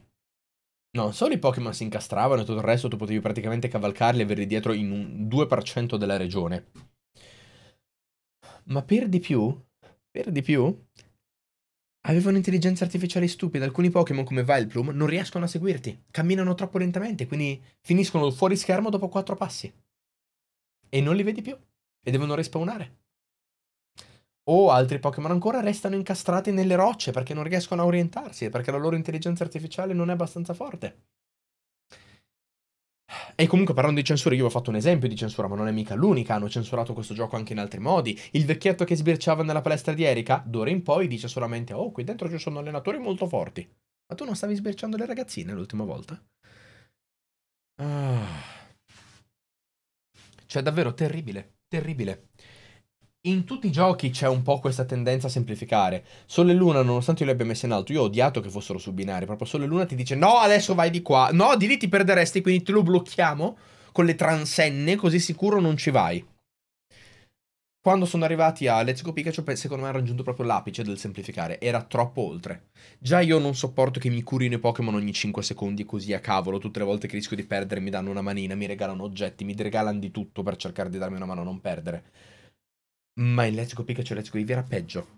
B: Non solo i Pokémon si incastravano e tutto il resto tu potevi praticamente cavalcarli e
C: averli dietro in un 2% della regione. Ma per di più, per di più, Avevo un'intelligenza artificiale stupida, alcuni Pokémon come Vileplume non riescono a seguirti, camminano troppo lentamente, quindi finiscono fuori schermo dopo quattro passi. E non li vedi più, e devono respawnare. O altri Pokémon ancora restano incastrati nelle rocce perché non riescono a orientarsi, perché la loro intelligenza artificiale non è abbastanza forte. E comunque parlando di censura, io vi ho fatto un esempio di censura, ma non è mica l'unica, hanno censurato questo gioco anche in altri modi. Il vecchietto che sbirciava nella palestra di Erika, d'ora in poi dice solamente "Oh, qui dentro ci sono allenatori molto forti". Ma tu non stavi sbirciando le ragazzine l'ultima volta? Ah. Cioè, davvero terribile, terribile. In tutti i giochi c'è un po' questa tendenza a semplificare. Sole e Luna, nonostante io le abbia messe in alto, io ho odiato che fossero su binari. Proprio Sole e Luna ti dice: No, adesso vai di qua. No, di lì ti perderesti, quindi te lo blocchiamo con le transenne, così sicuro non ci vai. Quando sono arrivati a Let's Go Pikachu, secondo me hanno raggiunto proprio l'apice del semplificare. Era troppo oltre. Già io non sopporto che mi curino i Pokémon ogni 5 secondi così a cavolo. Tutte le volte che rischio di perdere mi danno una manina, mi regalano oggetti, mi regalano di tutto per cercare di darmi una mano a non perdere ma il Let's Go Pikachu e Let's Go Eevee era peggio.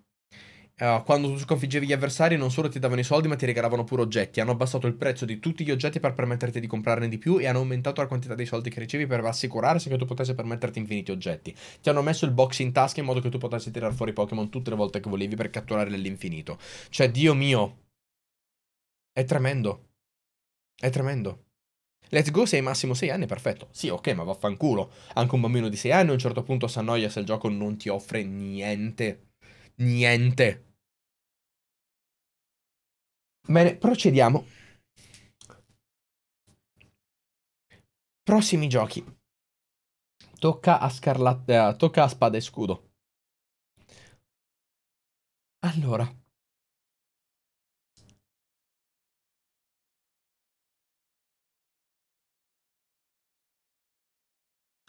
C: Uh, quando tu sconfiggevi gli avversari non solo ti davano i soldi ma ti regalavano pure oggetti. Hanno abbassato il prezzo di tutti gli oggetti per permetterti di comprarne di più e hanno aumentato la quantità dei soldi che ricevi per assicurarsi che tu potessi permetterti infiniti oggetti. Ti hanno messo il box in tasca in modo che tu potessi tirare fuori Pokémon tutte le volte che volevi per catturarli all'infinito. Cioè, Dio mio, è tremendo. È tremendo. Let's Go, sei massimo 6 anni, perfetto. Sì, ok, ma vaffanculo. Anche un bambino di 6 anni a un certo punto si annoia se il gioco non ti offre niente.
A: Niente. Bene, procediamo. Prossimi giochi. Tocca a, Scarlat- eh, tocca a Spada e Scudo. Allora,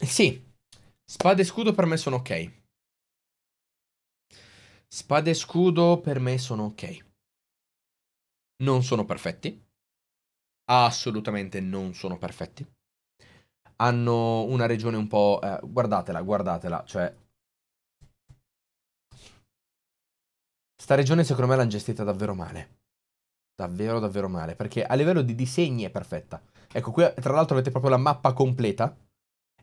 A: Sì, spada e scudo per me sono ok.
B: Spada e scudo per me sono ok. Non sono
C: perfetti. Assolutamente non sono perfetti. Hanno una regione un po'... Eh, guardatela, guardatela, cioè... Sta regione secondo me l'hanno gestita davvero male. Davvero, davvero male. Perché a livello di disegni è perfetta. Ecco, qui tra l'altro avete proprio la mappa completa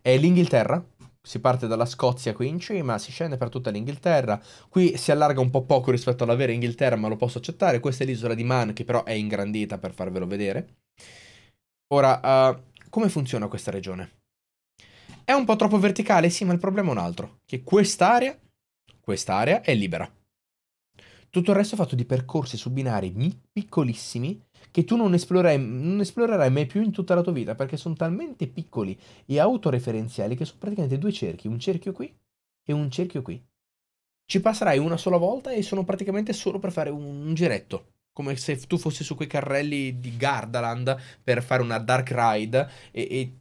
C: è l'Inghilterra. Si parte dalla Scozia qui in cima, si scende per tutta l'Inghilterra. Qui si allarga un po' poco rispetto alla vera Inghilterra, ma lo posso accettare. Questa è l'isola di Man, che però è ingrandita per farvelo vedere. Ora, uh, come funziona questa regione? È un po' troppo verticale, sì, ma il problema è un altro. Che quest'area, quest'area è libera. Tutto il resto è fatto di percorsi su binari piccolissimi che tu non esplorerai, non esplorerai mai più in tutta la tua vita perché sono talmente piccoli e autoreferenziali che sono praticamente due cerchi, un cerchio qui e un cerchio qui. Ci passerai una sola volta e sono praticamente solo per fare un giretto come se tu fossi su quei carrelli di Gardaland per fare una dark ride e, e,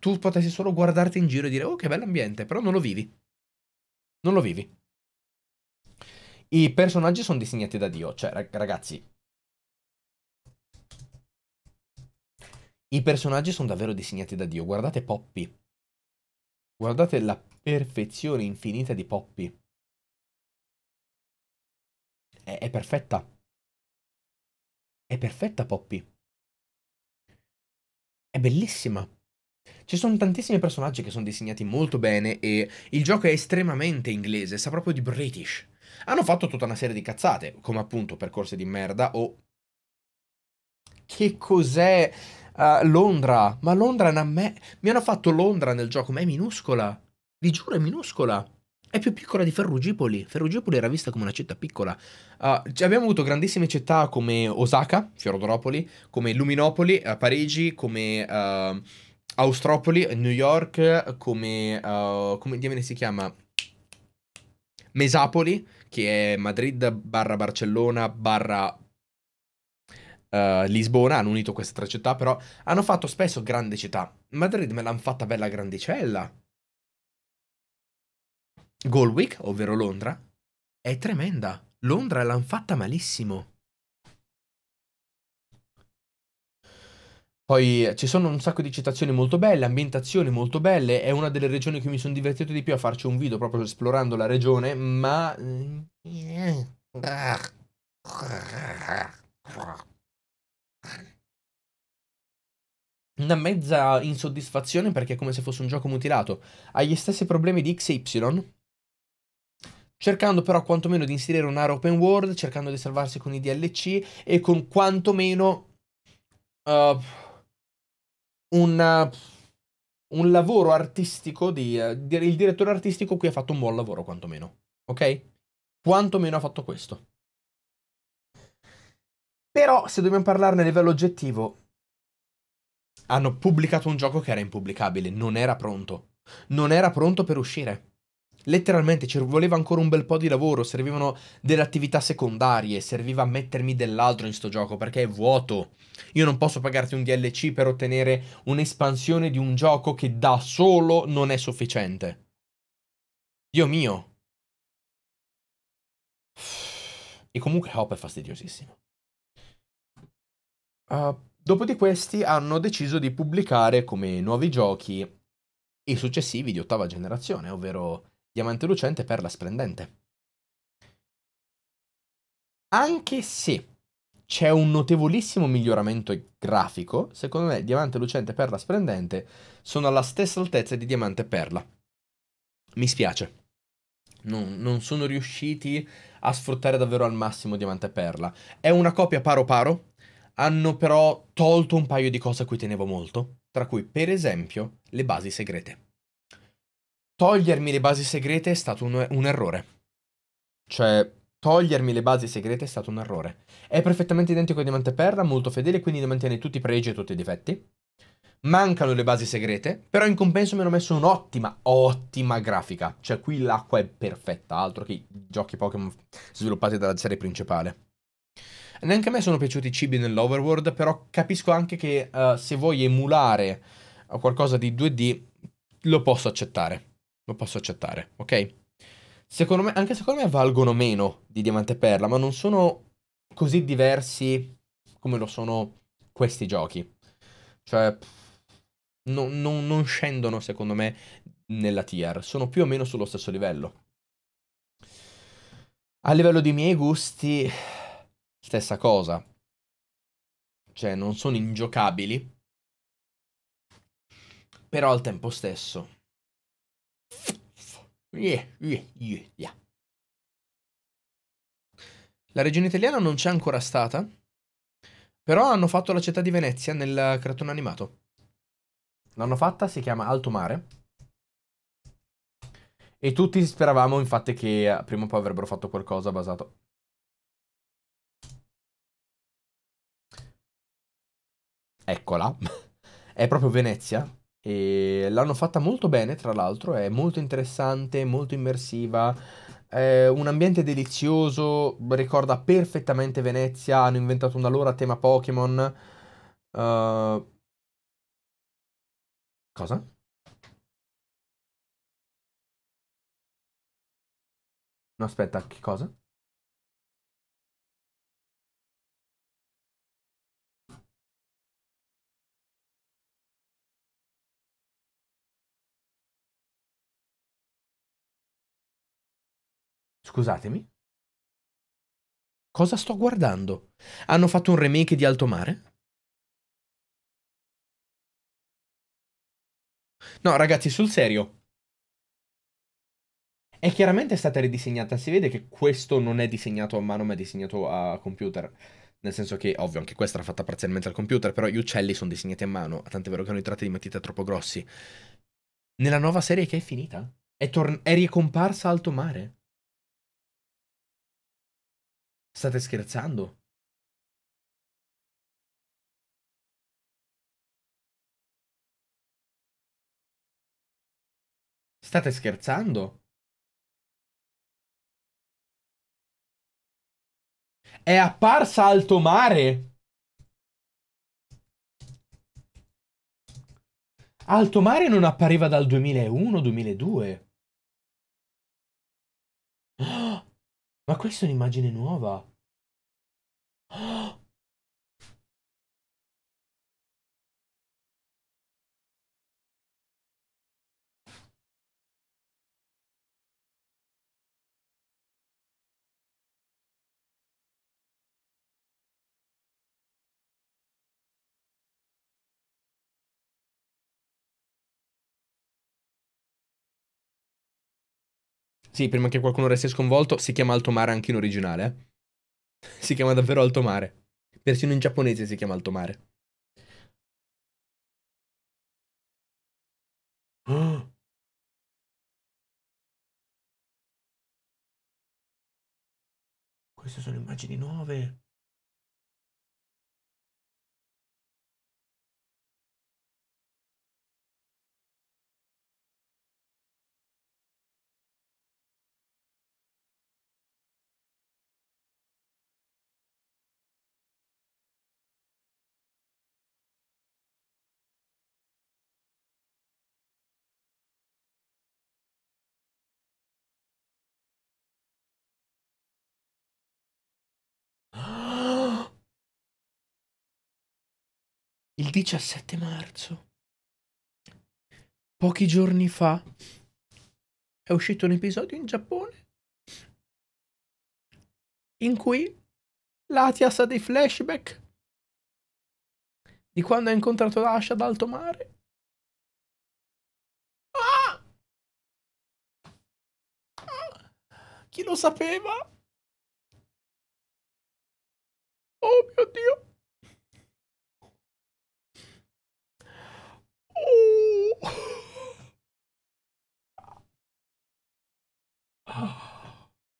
C: tu potessi solo guardarti in giro e dire oh che bello ambiente, però non lo vivi. Non lo vivi. I personaggi sono disegnati da Dio, cioè ragazzi, I personaggi sono davvero disegnati da Dio. Guardate Poppy.
A: Guardate la perfezione infinita di Poppy. È, è perfetta. È perfetta Poppy. È bellissima. Ci sono
C: tantissimi personaggi che sono disegnati molto bene e il gioco è estremamente inglese, sa proprio di British. Hanno fatto tutta una serie di cazzate, come appunto percorse di merda o... Che cos'è? uh, Londra, ma Londra non me... Mi hanno fatto Londra nel gioco, ma è minuscola. Vi giuro, è minuscola. È più piccola di Ferrugipoli. Ferrugipoli era vista come una città piccola. Uh, abbiamo avuto grandissime città come Osaka, Fiodoropoli, come Luminopoli, uh, Parigi, come uh, Austropoli, New York, come... come diamine si chiama? Mesapoli, che è Madrid barra Barcellona barra uh, Lisbona, hanno unito queste tre città, però hanno fatto spesso grande città. Madrid me l'hanno fatta
B: bella grandicella. Galwick, ovvero Londra, è tremenda. Londra l'hanno fatta malissimo.
C: Poi eh, ci sono un sacco di citazioni molto belle, ambientazioni molto belle, è una delle regioni che mi sono divertito di più a farci un video proprio esplorando la regione, ma...
B: Eh, una mezza insoddisfazione perché è come se fosse un gioco mutilato. Ha gli stessi problemi di XY, cercando
C: però quantomeno di inserire un'area open world, cercando di salvarsi con i DLC e con quantomeno uh, una, uh, un lavoro artistico di, uh, il direttore artistico qui ha fatto un buon lavoro quantomeno, ok?
B: Quantomeno ha fatto questo. Però, se dobbiamo parlarne a livello oggettivo, hanno pubblicato un gioco che era impubblicabile, non
C: era pronto. Non era pronto per uscire. Letteralmente ci voleva ancora un bel po' di lavoro, servivano delle attività secondarie, serviva mettermi dell'altro in sto gioco perché è vuoto. Io non posso pagarti un DLC per ottenere un'espansione di un gioco che da
B: solo non è sufficiente. Dio mio. E comunque Hop è fastidiosissimo.
C: Uh, dopo di questi hanno deciso di pubblicare come nuovi giochi i successivi di ottava generazione, ovvero Diamante Lucente e Perla Splendente. Anche se c'è un notevolissimo miglioramento grafico, secondo me Diamante Lucente e Perla Splendente sono alla stessa altezza di Diamante e Perla. Mi spiace. Non, non sono riusciti a sfruttare davvero al massimo Diamante e Perla. È una copia paro paro hanno però tolto un paio di cose a cui tenevo molto, tra cui per esempio le basi segrete. Togliermi le basi segrete è stato un, un errore. Cioè, togliermi le basi segrete è stato un errore. È perfettamente identico a Diamante Perra, molto fedele, quindi ne mantiene tutti i pregi e tutti i difetti. Mancano le basi segrete, però in compenso mi hanno messo un'ottima, ottima grafica. Cioè, qui l'acqua è perfetta, altro che i giochi Pokémon sviluppati dalla serie principale. Neanche a me sono piaciuti i cibi nell'overworld, però capisco anche che uh, se vuoi emulare eh, qualcosa di 2D, lo posso accettare. Lo posso accettare, ok? Secondo me, anche secondo me valgono meno di Diamante e Perla, ma non sono così diversi come lo sono questi giochi. Cioè, no, no, non scendono, secondo me, nella tier. Sono più o meno sullo stesso livello.
B: A livello di miei gusti, stessa cosa. Cioè, non sono ingiocabili, però al tempo stesso. Yeah, yeah, yeah. La regione italiana non c'è ancora stata,
C: però hanno fatto la città di Venezia nel cartone animato. L'hanno fatta, si chiama Alto
B: Mare. E tutti speravamo infatti che prima o poi avrebbero fatto qualcosa basato eccola, [laughs] è proprio Venezia. E l'hanno
C: fatta molto bene, tra l'altro, è molto interessante, molto immersiva. È un ambiente delizioso, ricorda perfettamente Venezia. Hanno inventato una loro a tema Pokémon.
A: Uh... Cosa? No, aspetta, che cosa? Scusatemi? Cosa sto guardando? Hanno fatto un remake di Alto Mare? No, ragazzi, sul serio. È chiaramente stata ridisegnata, si vede
C: che questo non è disegnato a mano, ma è disegnato a computer. Nel senso che, ovvio, anche questa era fatta parzialmente al computer, però gli uccelli sono disegnati a mano, tant'è vero che hanno i tratti di matita troppo grossi.
A: Nella nuova serie che è finita, è, è ricomparsa Alto Mare. State scherzando? State scherzando? È apparsa alto mare! Alto mare non appariva dal 2001-2002. Ma questa è un'immagine nuova. Sì, prima che qualcuno resti sconvolto, si
B: chiama Alto Mare anche in originale. Eh? Si chiama davvero Alto Mare. Persino in giapponese si
A: chiama Alto Mare. Oh! [gasps] Queste sono immagini nuove. 17 marzo, pochi giorni fa, è uscito un episodio in Giappone in cui l'Atias ha dei flashback di quando ha incontrato Lascia ad alto mare. Ah! Ah! Chi lo sapeva? Oh mio Dio! [laughs]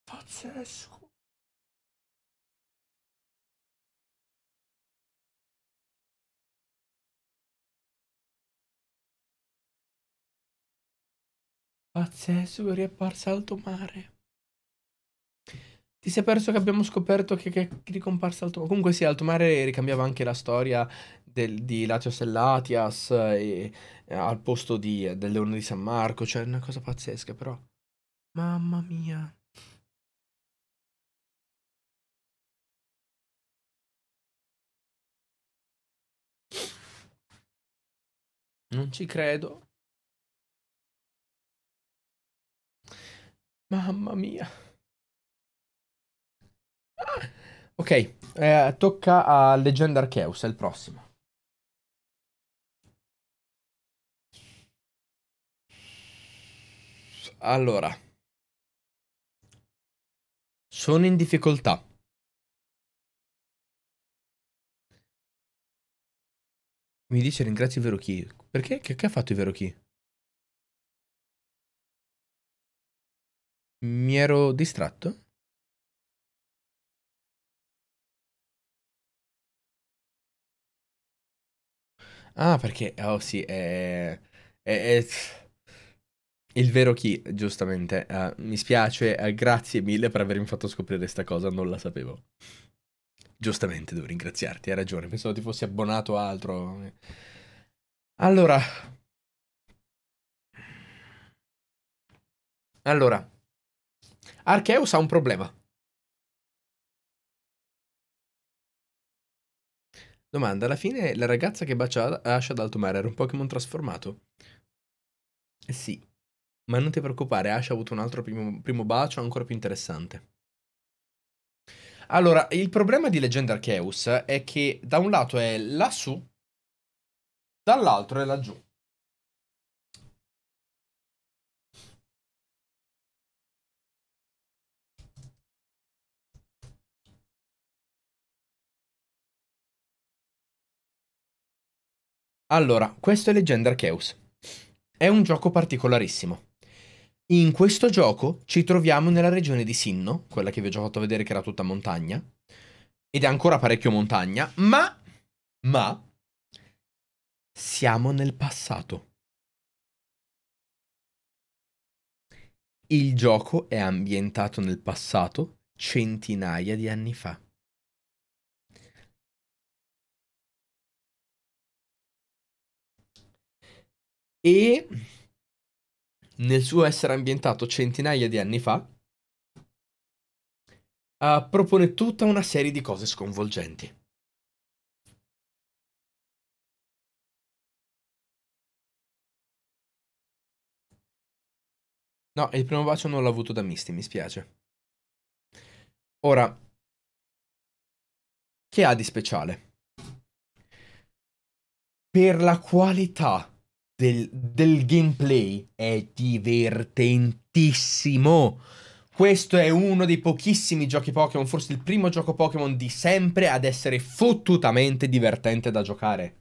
A: pazzesco. Pazzesco, è riapparsa alto mare.
B: Ti sei perso che abbiamo scoperto che, che ricomparsa alto mare. Comunque
C: sì, alto mare ricambiava anche la storia del, di Latios e Latias e, e eh, al posto di, eh, del
A: Leone di San Marco, cioè una cosa pazzesca però. Mamma mia. Non ci credo. Mamma mia. Ok, eh, tocca a Legend Archeus, è il prossimo. Allora. Sono in difficoltà. Mi dice ringrazio il vero chi. Perché? Che, che ha fatto il vero chi? Mi ero distratto? Ah, perché... Oh sì, è... è, è...
C: Il vero chi, giustamente. Uh, mi spiace, uh, grazie mille per avermi fatto scoprire questa cosa, non la sapevo. Giustamente devo ringraziarti, hai ragione, pensavo
B: ti fossi abbonato a altro. Allora...
A: Allora... Archeus ha un problema. Domanda, alla fine la ragazza che bacia Asha ad alto mare era un Pokémon trasformato?
C: Sì, ma non ti preoccupare, Ash ha avuto un altro primo, primo bacio ancora più interessante.
B: Allora, il problema di Legend Arceus è che da un lato
A: è lassù, dall'altro è laggiù. Allora, questo è Legend Arceus. È un
C: gioco particolarissimo. In questo gioco ci troviamo nella regione di Sinno, quella che vi ho già fatto vedere che era tutta montagna, ed è ancora parecchio montagna, ma,
B: ma, siamo nel passato. Il gioco è ambientato nel passato
A: centinaia di anni fa. E nel suo essere ambientato centinaia di anni fa, uh, propone tutta una serie di cose sconvolgenti. No, il primo bacio non l'ho avuto da Misty, mi spiace. Ora, che ha di speciale?
B: Per la qualità del, del gameplay
C: è divertentissimo. Questo è uno dei pochissimi giochi Pokémon, forse il primo gioco Pokémon di sempre ad essere fottutamente divertente da giocare.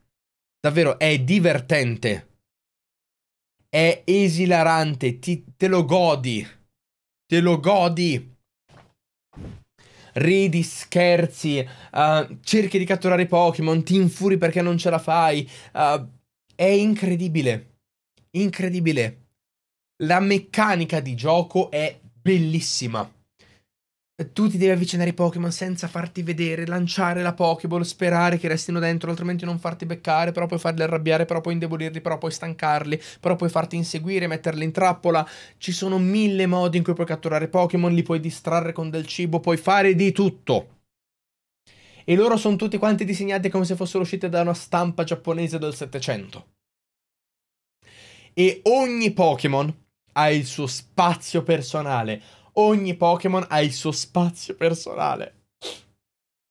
C: Davvero, è divertente. È esilarante, ti, te lo godi. Te lo godi ridi, scherzi, uh, cerchi di catturare Pokémon, ti infuri perché non ce la fai, uh, è incredibile. Incredibile. La meccanica di gioco è bellissima. Tu ti devi avvicinare ai Pokémon senza farti vedere, lanciare la Pokéball, sperare che restino dentro, altrimenti non farti beccare, però puoi farli arrabbiare, però puoi indebolirli, però puoi stancarli, però puoi farti inseguire, metterli in trappola. Ci sono mille modi in cui puoi catturare Pokémon, li puoi distrarre con del cibo, puoi fare di tutto e loro sono tutti quanti disegnati come se fossero uscite da una stampa giapponese del Settecento. E ogni Pokémon ha il suo spazio personale. Ogni Pokémon ha il suo spazio personale.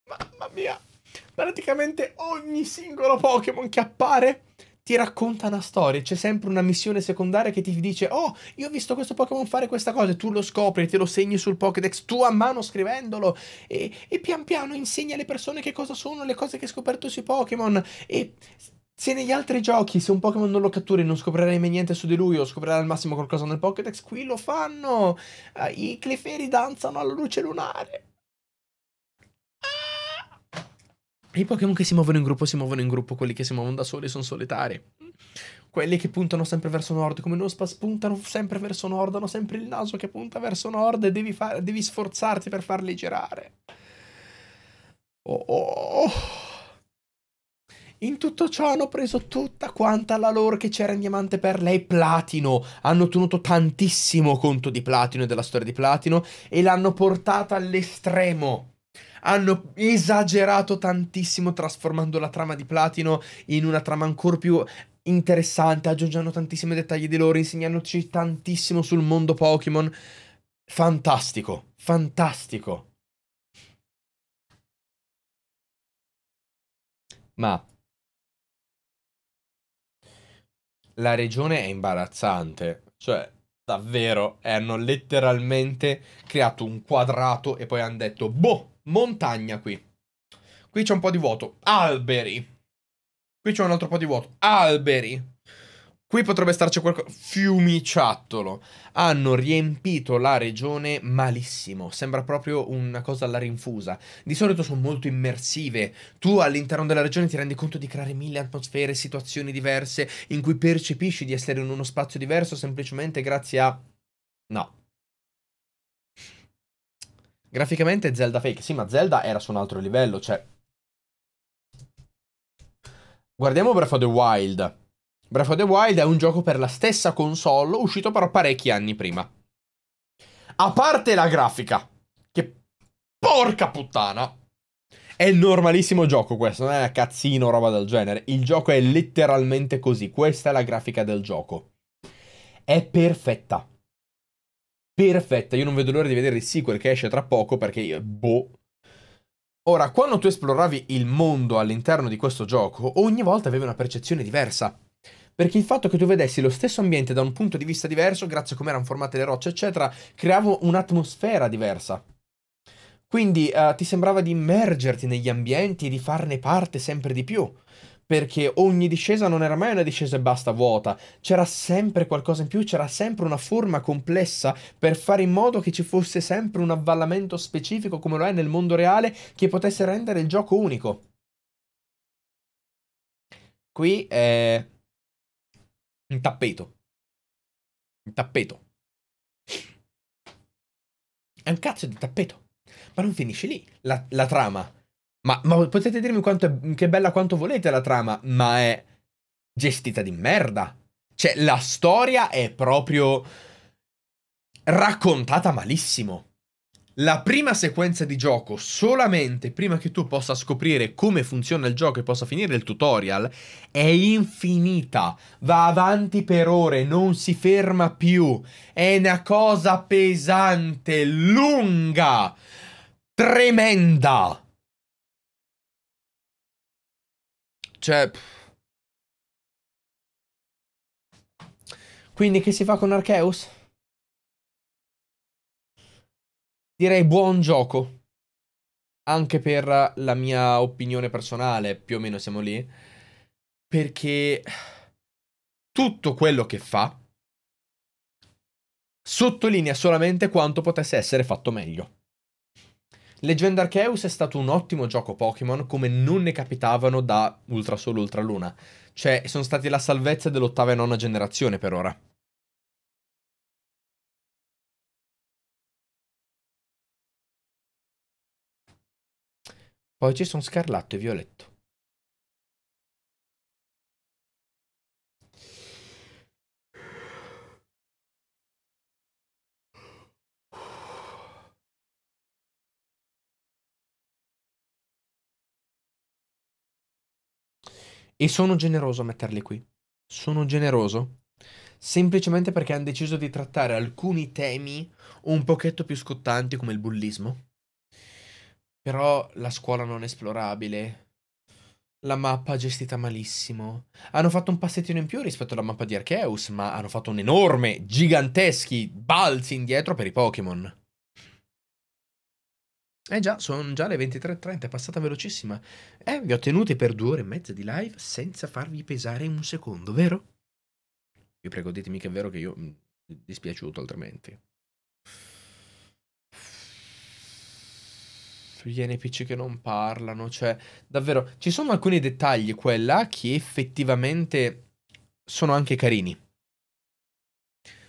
C: Mamma mia! Praticamente ogni singolo Pokémon che appare ti racconta una storia, c'è sempre una missione secondaria che ti dice oh io ho visto questo Pokémon fare questa cosa e tu lo scopri, te lo segni sul Pokédex, tu a mano scrivendolo e, e pian piano insegni alle persone che cosa sono le cose che hai scoperto sui Pokémon e se negli altri giochi, se un Pokémon non lo catturi, non scoprirai mai niente su di lui o scoprirai al massimo qualcosa nel Pokédex, qui lo fanno! Eh, I Cleferi danzano alla luce lunare! I Pokémon che si muovono in gruppo si muovono in gruppo, quelli che si muovono da soli sono solitari. Quelli che puntano sempre verso nord, come Nospas, puntano sempre verso nord, hanno sempre il naso che punta verso nord e devi, fa- devi sforzarti per farli girare. Oh, oh. oh. In tutto ciò hanno preso tutta quanta la lore che c'era in diamante per lei, Platino. Hanno tenuto tantissimo conto di Platino e della storia di Platino e l'hanno portata all'estremo hanno esagerato tantissimo trasformando la trama di Platino in una trama ancora più interessante, aggiungendo tantissimi dettagli di loro,
B: insegnandoci tantissimo sul mondo Pokémon. Fantastico, fantastico.
A: Ma la regione è imbarazzante,
C: cioè davvero eh, hanno letteralmente creato un quadrato e poi hanno detto boh Montagna qui. Qui c'è un po' di vuoto. Alberi. Qui c'è un altro po' di vuoto. Alberi. Qui potrebbe starci qualcosa. Fiumiciattolo. Hanno riempito la regione malissimo. Sembra proprio una cosa alla rinfusa. Di solito sono molto immersive. Tu all'interno della regione ti rendi conto di creare mille atmosfere, situazioni diverse in cui percepisci di essere in uno spazio diverso
B: semplicemente grazie a. No. Graficamente Zelda Fake, sì, ma Zelda era su un altro livello, cioè...
C: Guardiamo Breath of the Wild. Breath of the Wild è un gioco per la stessa console, uscito però parecchi anni prima. A parte la grafica, che porca puttana! È normalissimo gioco questo, non è cazzino roba del genere. Il gioco è letteralmente così, questa è la grafica del gioco. È perfetta perfetta. Io non vedo l'ora di vedere il sequel che esce tra poco perché io, boh. Ora, quando tu esploravi il mondo all'interno di questo gioco, ogni volta avevi una percezione diversa. Perché il fatto che tu vedessi lo stesso ambiente da un punto di vista diverso, grazie a come erano formate le rocce, eccetera, creava un'atmosfera diversa. Quindi uh, ti sembrava di immergerti negli ambienti e di farne parte sempre di più perché ogni discesa non era mai una discesa e basta vuota, c'era sempre qualcosa in più, c'era sempre una forma complessa per fare in modo che ci fosse sempre un avvallamento
B: specifico come lo è nel mondo reale che potesse rendere il gioco unico.
A: Qui è un tappeto. Un tappeto. È un cazzo di tappeto.
B: Ma non finisce lì la, la trama ma, ma potete dirmi quanto è, che è bella quanto
C: volete la trama, ma è gestita di merda. Cioè, la storia è proprio raccontata malissimo. La prima sequenza di gioco, solamente prima che tu possa scoprire come funziona il gioco e possa finire il tutorial, è infinita. Va avanti per ore, non si ferma più. È una cosa pesante, lunga,
A: tremenda. Cioè... Quindi che si fa con Arceus? Direi buon
B: gioco. Anche per la mia opinione personale, più o meno siamo
C: lì. Perché tutto quello che fa sottolinea solamente quanto potesse essere fatto meglio. Legend Arceus è stato un ottimo gioco Pokémon come non ne capitavano da
B: Ultra Sole Ultra Luna. Cioè, sono stati la salvezza dell'ottava e nona generazione per ora.
A: Poi ci sono Scarlatto e Violetto. E sono generoso a metterli qui. Sono generoso semplicemente
C: perché hanno deciso di trattare alcuni temi un pochetto più scottanti come il bullismo. Però la scuola non esplorabile, la mappa gestita malissimo. Hanno fatto un passettino in più rispetto alla mappa di Arceus, ma hanno fatto un enorme, giganteschi balzi indietro per i Pokémon. Eh già, sono già le 23.30, è passata velocissima. Eh, vi ho tenuti per due ore e mezza di live senza farvi pesare un secondo, vero? Vi prego, ditemi che è vero che io... Mh, dispiaciuto altrimenti. sugli NPC che non parlano, cioè davvero ci sono alcuni dettagli qua e là che effettivamente sono anche carini.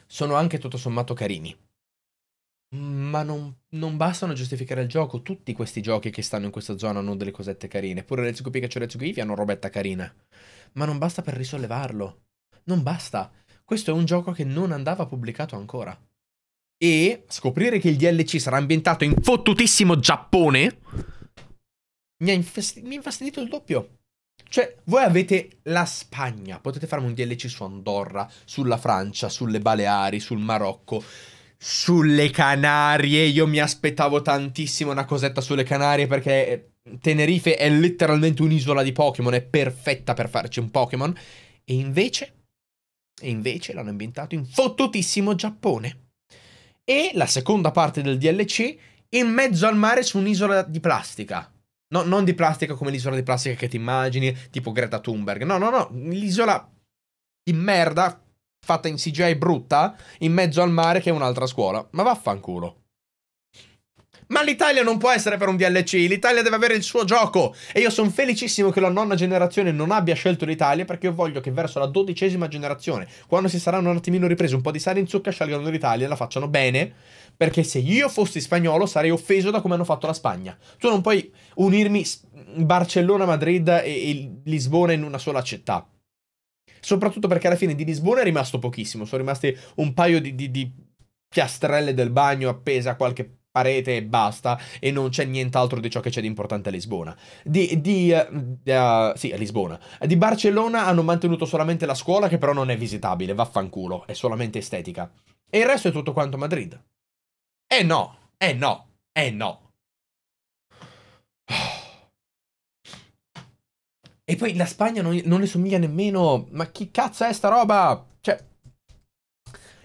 C: Sono anche tutto sommato carini. Ma non, non bastano a giustificare il gioco. Tutti questi giochi che stanno in questa zona hanno delle cosette carine. Pure Let's Go Pikachu e Let's Go Eevee hanno robetta carina. Ma non basta per risollevarlo. Non basta. Questo è un gioco che non andava pubblicato ancora. E scoprire che il DLC sarà ambientato in fottutissimo Giappone mi ha infastidito, infastidito il doppio. Cioè, voi avete la Spagna, potete farmi un DLC su Andorra, sulla Francia, sulle Baleari, sul Marocco sulle Canarie. Io mi aspettavo tantissimo una cosetta sulle Canarie perché eh, Tenerife è letteralmente un'isola di Pokémon, è perfetta per farci un Pokémon. E invece, e invece l'hanno ambientato in fottutissimo Giappone. E la seconda parte del DLC in mezzo al mare su un'isola di plastica. No, non di plastica come l'isola di plastica che ti immagini, tipo Greta Thunberg. No, no, no, l'isola di merda fatta in CGI brutta in mezzo al mare che è un'altra scuola. Ma vaffanculo. Ma l'Italia non può essere per un DLC, l'Italia deve avere il suo gioco. E io sono felicissimo che la nonna generazione non abbia scelto l'Italia perché io voglio che verso la dodicesima generazione, quando si saranno un attimino ripresi un po' di sale in zucca, scelgano l'Italia e la facciano bene. Perché se io fossi spagnolo sarei offeso da come hanno fatto la Spagna. Tu non puoi unirmi Barcellona, Madrid e, e Lisbona in una sola città soprattutto perché alla fine di Lisbona è rimasto pochissimo, sono rimasti un paio di, di, di piastrelle del bagno appese a qualche parete e basta e non c'è nient'altro di ciò che c'è di importante a Lisbona. Di, di uh, uh, sì, a Lisbona. Di Barcellona hanno mantenuto solamente la scuola che però non è visitabile, vaffanculo, è solamente estetica. E il resto è tutto quanto Madrid. Eh no, eh no, eh no. E poi la Spagna non, non, le somiglia nemmeno. Ma chi cazzo è sta roba? Cioè.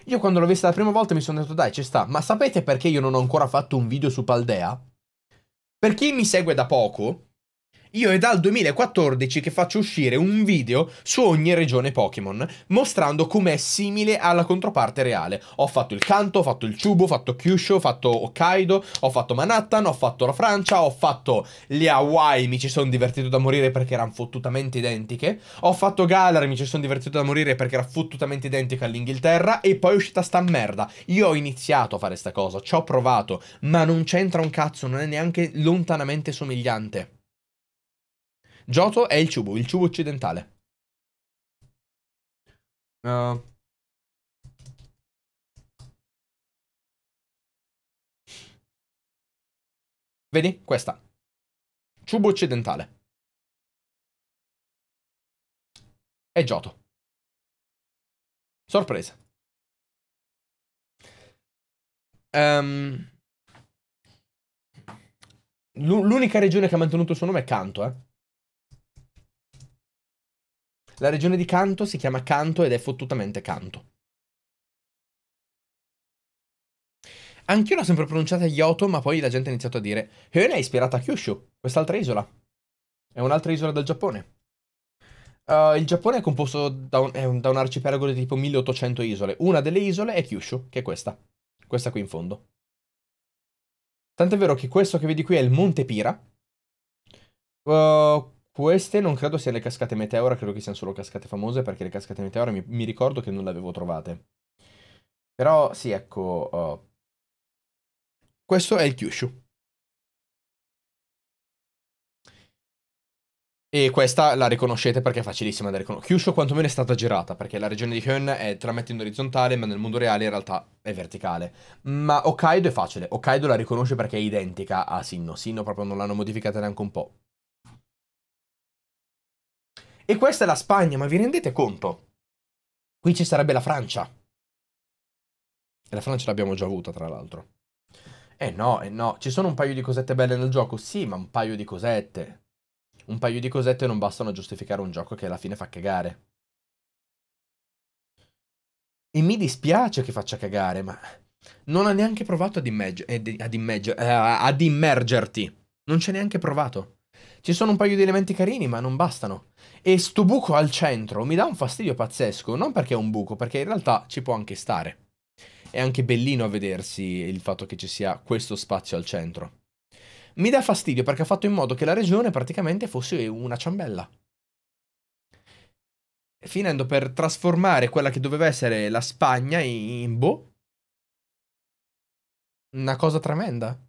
C: Io quando l'ho vista la prima volta mi sono detto dai ci sta. Ma sapete perché io non ho ancora fatto un video su Paldea? Per chi mi segue da poco, io è dal 2014 che faccio uscire un video su ogni regione Pokémon, mostrando com'è simile alla controparte reale. Ho fatto il Kanto, ho fatto il Chubu, ho fatto Kyushu, ho fatto Hokkaido, ho fatto Manhattan, ho fatto la Francia, ho fatto le Hawaii, mi ci sono divertito da morire perché erano fottutamente identiche. Ho fatto Galar, mi ci sono divertito da morire perché era fottutamente identica all'Inghilterra e poi è uscita sta merda. Io ho iniziato a fare sta cosa, ci ho provato, ma non c'entra un cazzo,
B: non è neanche lontanamente somigliante. Giotto è il ciubo, il
A: ciubo occidentale. Uh, Vedi? Questa. Ciubo occidentale. E Giotto. Sorpresa. Um,
B: l'unica regione che ha mantenuto il suo nome è Canto, eh. La regione di Canto si chiama Canto ed è fottutamente Canto. Anch'io l'ho sempre pronunciata Yoto, ma poi la gente ha iniziato a dire Hyone eh, è ispirata a Kyushu, quest'altra isola. È un'altra isola del Giappone.
C: Uh, il Giappone è composto da un, è un, da un, arcipelago di tipo 1800 isole. Una delle isole è Kyushu, che è questa. Questa qui in fondo. Tant'è vero che questo che vedi qui è il Monte Pira. Uh, queste non credo siano le cascate meteora, credo che siano solo cascate famose, perché le cascate meteora mi, mi ricordo che non le avevo trovate.
A: Però sì, ecco... Oh. Questo è il Kyushu. E questa la
B: riconoscete perché è facilissima da riconoscere. Kyushu quantomeno è stata girata, perché la regione di Hyun è tramette in orizzontale, ma
C: nel mondo reale in realtà è verticale. Ma Hokkaido è facile, Hokkaido la riconosce perché è identica a Sinnoh, Sinnoh proprio non l'hanno modificata neanche un po'. E questa è la Spagna, ma vi rendete conto? Qui ci sarebbe la Francia. E la Francia l'abbiamo già avuta, tra l'altro. Eh no, eh no, ci sono un paio di cosette belle nel gioco, sì, ma un paio di cosette. Un paio di cosette non bastano a giustificare un gioco che alla fine fa cagare. E mi dispiace che faccia cagare, ma non ha neanche provato ad, immerg- eh, ad, immerg- eh, ad immergerti. Non c'è neanche provato. Ci sono un paio di elementi carini, ma non bastano. E sto buco al centro mi dà un fastidio pazzesco, non perché è un buco, perché in realtà ci può anche stare. È anche bellino a vedersi il fatto che ci sia questo spazio al centro. Mi dà fastidio perché ha fatto in modo che la regione praticamente fosse una ciambella.
B: Finendo per trasformare quella che doveva essere la Spagna
A: in boh. Una cosa tremenda.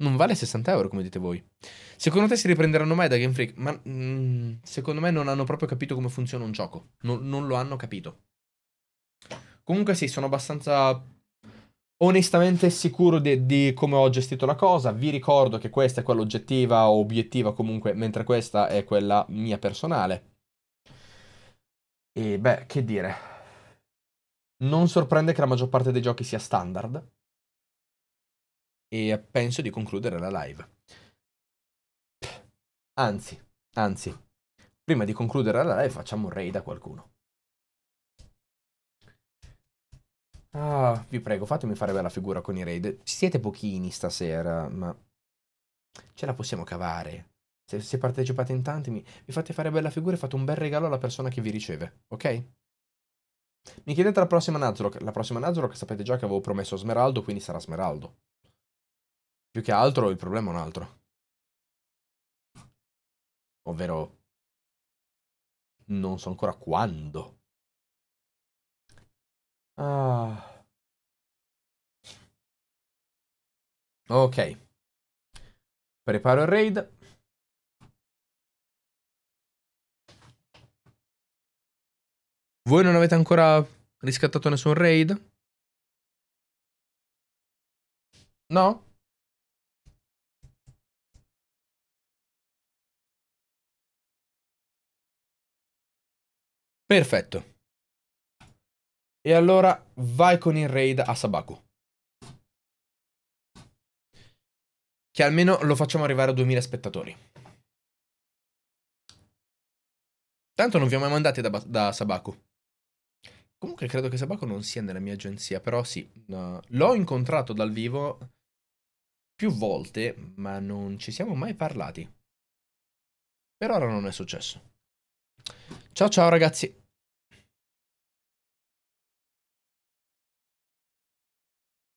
A: Non vale 60 euro, come dite voi. Secondo te
C: si riprenderanno mai da Game Freak? Ma mm, secondo me non hanno proprio capito come funziona un gioco. Non, non lo hanno capito. Comunque sì, sono abbastanza onestamente sicuro di, di, come ho gestito la cosa. Vi ricordo che questa è quella oggettiva o obiettiva comunque, mentre questa è quella mia personale. E
B: beh, che dire. Non sorprende che la maggior parte dei giochi sia standard e penso di concludere la live. Anzi, anzi, prima di concludere la live facciamo un raid a qualcuno.
C: Ah, vi prego, fatemi fare bella figura con i raid. Siete pochini stasera, ma ce la possiamo cavare. Se, se partecipate in tanti, mi, mi fate fare bella figura e fate un bel regalo alla persona che vi riceve, ok? Mi chiedete la prossima Nuzlocke. La prossima Nuzlocke sapete già che avevo promesso Smeraldo, quindi
A: sarà Smeraldo. Più che altro il problema è un altro. Ovvero... Non so ancora quando. Ah. Ok. Preparo il raid. Voi non avete ancora riscattato nessun raid? No? Perfetto. E allora vai con il raid a Sabaku.
B: Che almeno lo facciamo arrivare a 2000 spettatori. Tanto non vi ho mai mandati da, da Sabaku. Comunque credo che Sabaku non sia nella mia agenzia, però sì, no. l'ho incontrato dal vivo più volte, ma non ci siamo mai parlati.
A: Per ora non è successo. Ciao ciao ragazzi.